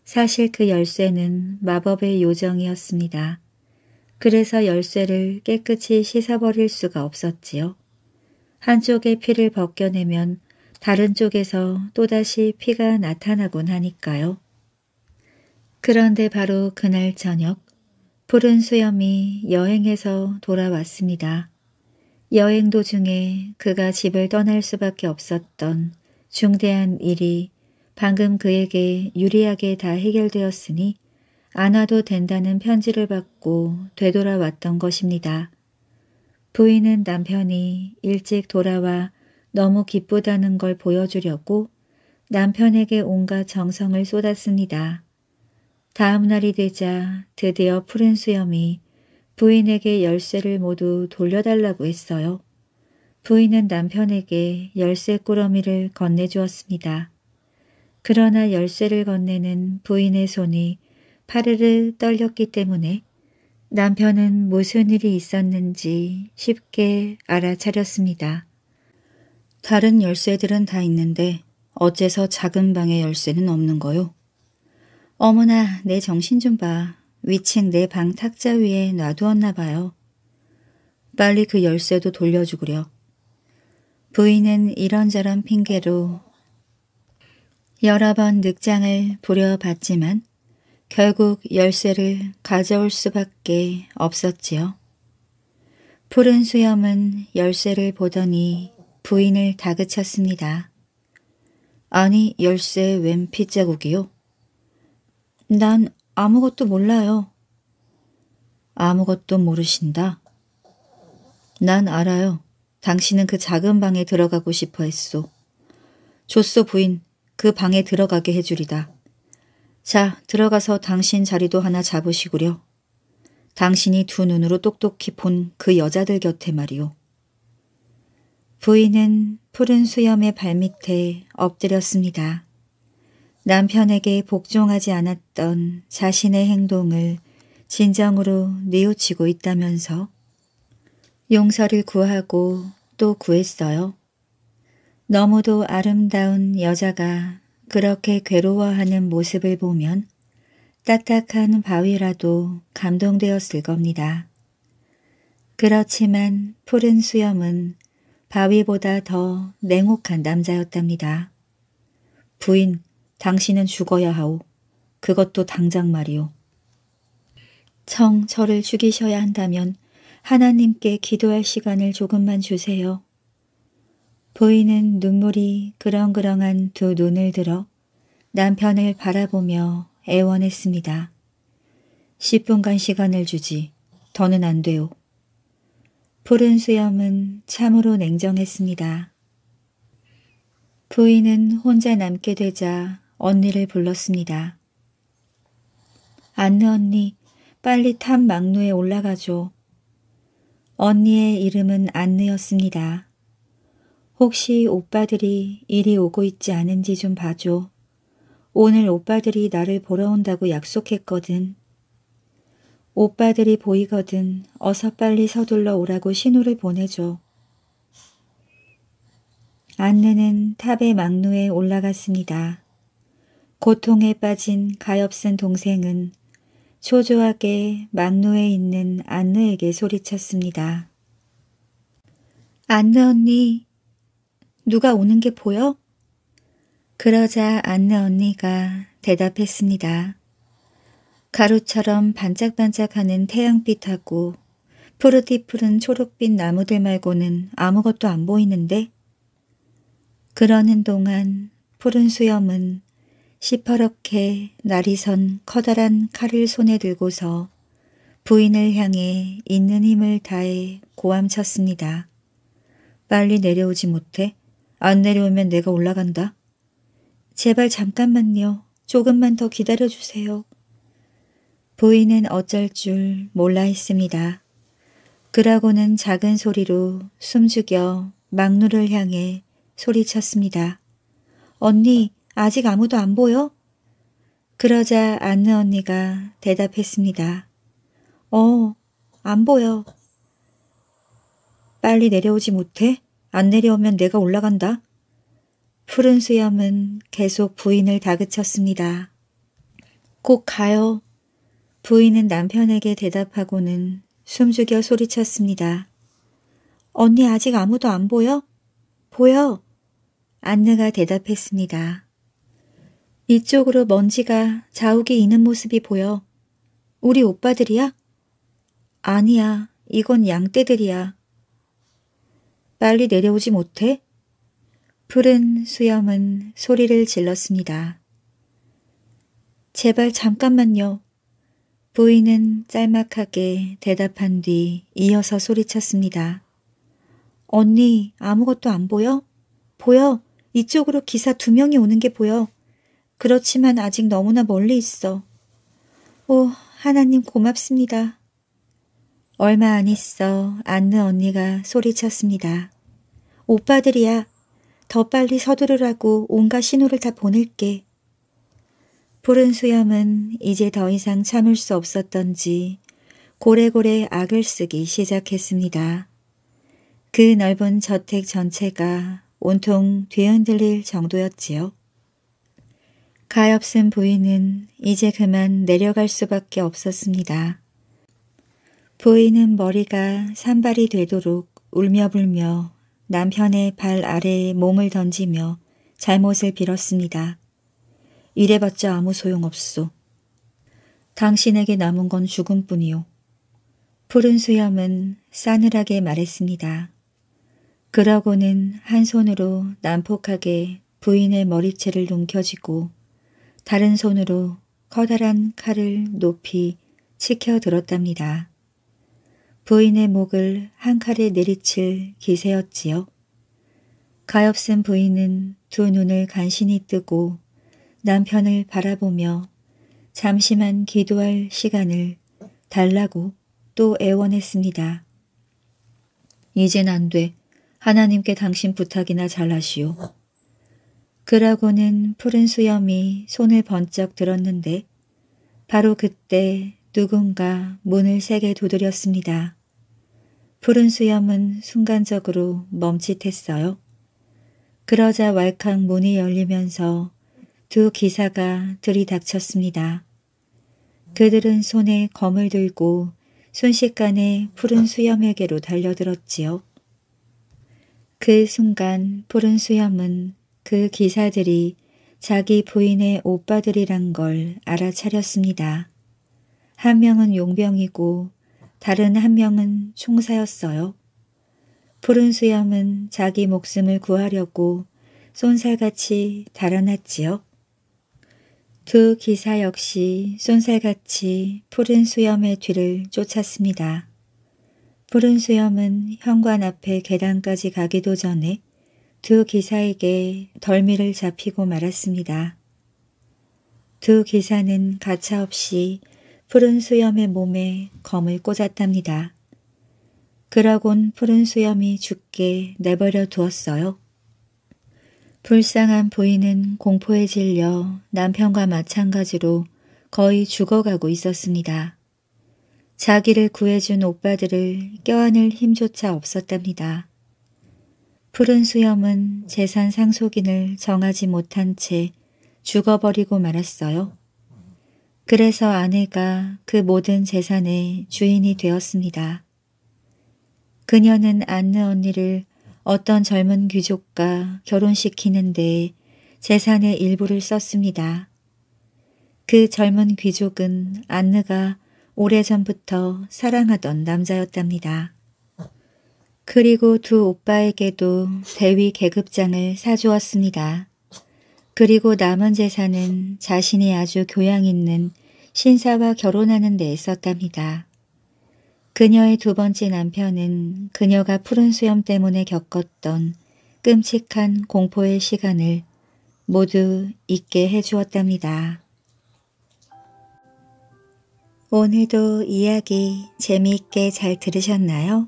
사실 그 열쇠는 마법의 요정이었습니다. 그래서 열쇠를 깨끗이 씻어버릴 수가 없었지요. 한쪽의 피를 벗겨내면 다른 쪽에서 또다시 피가 나타나곤 하니까요. 그런데 바로 그날 저녁 푸른 수염이 여행에서 돌아왔습니다. 여행 도중에 그가 집을 떠날 수밖에 없었던 중대한 일이 방금 그에게 유리하게 다 해결되었으니 안 와도 된다는 편지를 받고 되돌아왔던 것입니다. 부인은 남편이 일찍 돌아와 너무 기쁘다는 걸 보여주려고 남편에게 온갖 정성을 쏟았습니다. 다음 날이 되자 드디어 푸른 수염이 부인에게 열쇠를 모두 돌려달라고 했어요. 부인은 남편에게 열쇠 꾸러미를 건네주었습니다. 그러나 열쇠를 건네는 부인의 손이 파르르 떨렸기 때문에 남편은 무슨 일이 있었는지 쉽게 알아차렸습니다. 다른 열쇠들은 다 있는데 어째서 작은 방에 열쇠는 없는 거요? 어머나 내 정신 좀 봐. 위층 내 방 탁자 위에 놔두었나 봐요. 빨리 그 열쇠도 돌려주구려. 부인은 이런저런 핑계로 여러 번 늑장을 부려봤지만 결국 열쇠를 가져올 수밖에 없었지요. 푸른 수염은 열쇠를 보더니 부인을 다그쳤습니다. 아니 열쇠 웬 핏자국이요? 난 아무것도 몰라요. 아무것도 모르신다. 난 알아요. 당신은 그 작은 방에 들어가고 싶어 했소. 조소 부인, 그 방에 들어가게 해주리다. 자, 들어가서 당신 자리도 하나 잡으시구려. 당신이 두 눈으로 똑똑히 본 그 여자들 곁에 말이오. 부인은 푸른 수염의 발밑에 엎드렸습니다. 남편에게 복종하지 않았던 자신의 행동을 진정으로 뉘우치고 있다면서 용서를 구하고 또 구했어요. 너무도 아름다운 여자가 그렇게 괴로워하는 모습을 보면 딱딱한 바위라도 감동되었을 겁니다. 그렇지만 푸른 수염은 바위보다 더 냉혹한 남자였답니다. 부인, 당신은 죽어야 하오. 그것도 당장 말이오. 청 저를 죽이셔야 한다면 하나님께 기도할 시간을 조금만 주세요. 보이는 눈물이 그렁그렁한 두 눈을 들어 남편을 바라보며 애원했습니다. 10분간 시간을 주지. 더는 안 돼요. 푸른 수염은 참으로 냉정했습니다. 부인은 혼자 남게 되자 언니를 불렀습니다. 안느 언니, 빨리 탑 막루에 올라가죠. 언니의 이름은 안느였습니다. 혹시 오빠들이 일이 오고 있지 않은지 좀 봐줘. 오늘 오빠들이 나를 보러 온다고 약속했거든. 오빠들이 보이거든 어서 빨리 서둘러 오라고 신호를 보내줘. 안내는 탑의 망루에 올라갔습니다. 고통에 빠진 가엾은 동생은 초조하게 망루에 있는 안느에게 소리쳤습니다. 안느 언니, 누가 오는 게 보여? 그러자 안내 언니가 대답했습니다. 가루처럼 반짝반짝하는 태양빛하고 푸르디푸른 초록빛 나무들 말고는 아무것도 안 보이는데? 그러는 동안 푸른 수염은 시퍼렇게 날이 선 커다란 칼을 손에 들고서 부인을 향해 있는 힘을 다해 고함쳤습니다. 빨리 내려오지 못해? 안 내려오면 내가 올라간다. 제발 잠깐만요. 조금만 더 기다려주세요. 부인은 어쩔 줄 몰라 했습니다. 그라고는 작은 소리로 숨죽여 막루를 향해 소리쳤습니다. 언니, 아직 아무도 안 보여? 그러자 안느 언니가 대답했습니다. 어, 안 보여. 빨리 내려오지 못해? 안 내려오면 내가 올라간다. 푸른 수염은 계속 부인을 다그쳤습니다. 꼭 가요. 부인은 남편에게 대답하고는 숨죽여 소리쳤습니다. 언니 아직 아무도 안 보여? 보여. 안느가 대답했습니다. 이쪽으로 먼지가 자욱이 있는 모습이 보여. 우리 오빠들이야? 아니야. 이건 양떼들이야. 빨리 내려오지 못해? 푸른 수염은 소리를 질렀습니다. 제발 잠깐만요. 부인은 짤막하게 대답한 뒤 이어서 소리쳤습니다. 언니 아무것도 안 보여? 보여. 이쪽으로 기사 두 명이 오는 게 보여. 그렇지만 아직 너무나 멀리 있어. 오 하나님 고맙습니다. 얼마 안 있어 안느 언니가 소리쳤습니다. 오빠들이야. 더 빨리 서두르라고 온갖 신호를 다 보낼게. 푸른 수염은 이제 더 이상 참을 수 없었던지 고래고래 악을 쓰기 시작했습니다. 그 넓은 저택 전체가 온통 뒤흔들릴 정도였지요. 가엾은 부인은 이제 그만 내려갈 수밖에 없었습니다. 보이는 머리가 산발이 되도록 울며불며 남편의 발 아래에 몸을 던지며 잘못을 빌었습니다. 이래봤자 아무 소용없소. 당신에게 남은 건 죽음뿐이요. 푸른 수염은 싸늘하게 말했습니다. 그러고는 한 손으로 난폭하게 부인의 머리채를 움켜쥐고 다른 손으로 커다란 칼을 높이 치켜들었답니다. 부인의 목을 한 칼에 내리칠 기세였지요. 가엾은 부인은 두 눈을 간신히 뜨고 남편을 바라보며 잠시만 기도할 시간을 달라고 또 애원했습니다. 이젠 안 돼. 하나님께 당신 부탁이나 잘하시오. 그러고는 푸른 수염이 손을 번쩍 들었는데 바로 그때 누군가 문을 세게 두드렸습니다. 푸른 수염은 순간적으로 멈칫했어요. 그러자 왈칵 문이 열리면서 두 기사가 들이닥쳤습니다. 그들은 손에 검을 들고 순식간에 푸른 수염에게로 달려들었지요. 그 순간 푸른 수염은 그 기사들이 자기 부인의 오빠들이란 걸 알아차렸습니다. 한 명은 용병이고 다른 한 명은 총사였어요. 푸른 수염은 자기 목숨을 구하려고 손살같이 달아났지요. 두 기사 역시 손살같이 푸른 수염의 뒤를 쫓았습니다. 푸른 수염은 현관 앞에 계단까지 가기도 전에 두 기사에게 덜미를 잡히고 말았습니다. 두 기사는 가차없이 푸른 수염의 몸에 검을 꽂았답니다. 그러곤 푸른 수염이 죽게 내버려 두었어요. 불쌍한 부인은 공포에 질려 남편과 마찬가지로 거의 죽어가고 있었습니다. 자기를 구해준 오빠들을 껴안을 힘조차 없었답니다. 푸른 수염은 재산 상속인을 정하지 못한 채 죽어버리고 말았어요. 그래서 아내가 그 모든 재산의 주인이 되었습니다. 그녀는 안느 언니를 어떤 젊은 귀족과 결혼시키는데 재산의 일부를 썼습니다. 그 젊은 귀족은 안느가 오래전부터 사랑하던 남자였답니다. 그리고 두 오빠에게도 대위 계급장을 사주었습니다. 그리고 남은 재산은 자신이 아주 교양 있는 신사와 결혼하는 데에 썼답니다. 그녀의 두 번째 남편은 그녀가 푸른 수염 때문에 겪었던 끔찍한 공포의 시간을 모두 잊게 해주었답니다. 오늘도 이야기 재미있게 잘 들으셨나요?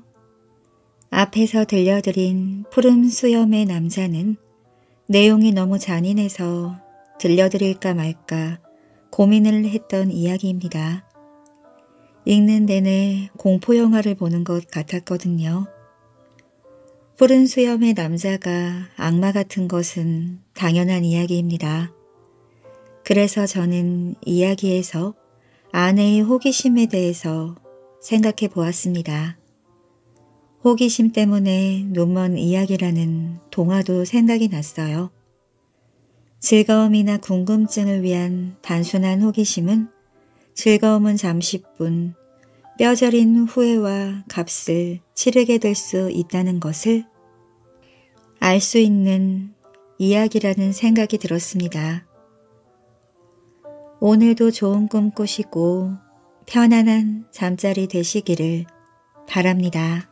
앞에서 들려드린 푸른 수염의 남자는 내용이 너무 잔인해서 들려드릴까 말까 고민을 했던 이야기입니다. 읽는 내내 공포영화를 보는 것 같았거든요. 푸른 수염의 남자가 악마 같은 것은 당연한 이야기입니다. 그래서 저는 이야기에서 아내의 호기심에 대해서 생각해 보았습니다. 호기심 때문에 논먼 이야기라는 동화도 생각이 났어요. 즐거움이나 궁금증을 위한 단순한 호기심은 즐거움은 잠시뿐 뼈저린 후회와 값을 치르게 될 수 있다는 것을 알 수 있는 이야기라는 생각이 들었습니다. 오늘도 좋은 꿈 꾸시고 편안한 잠자리 되시기를 바랍니다.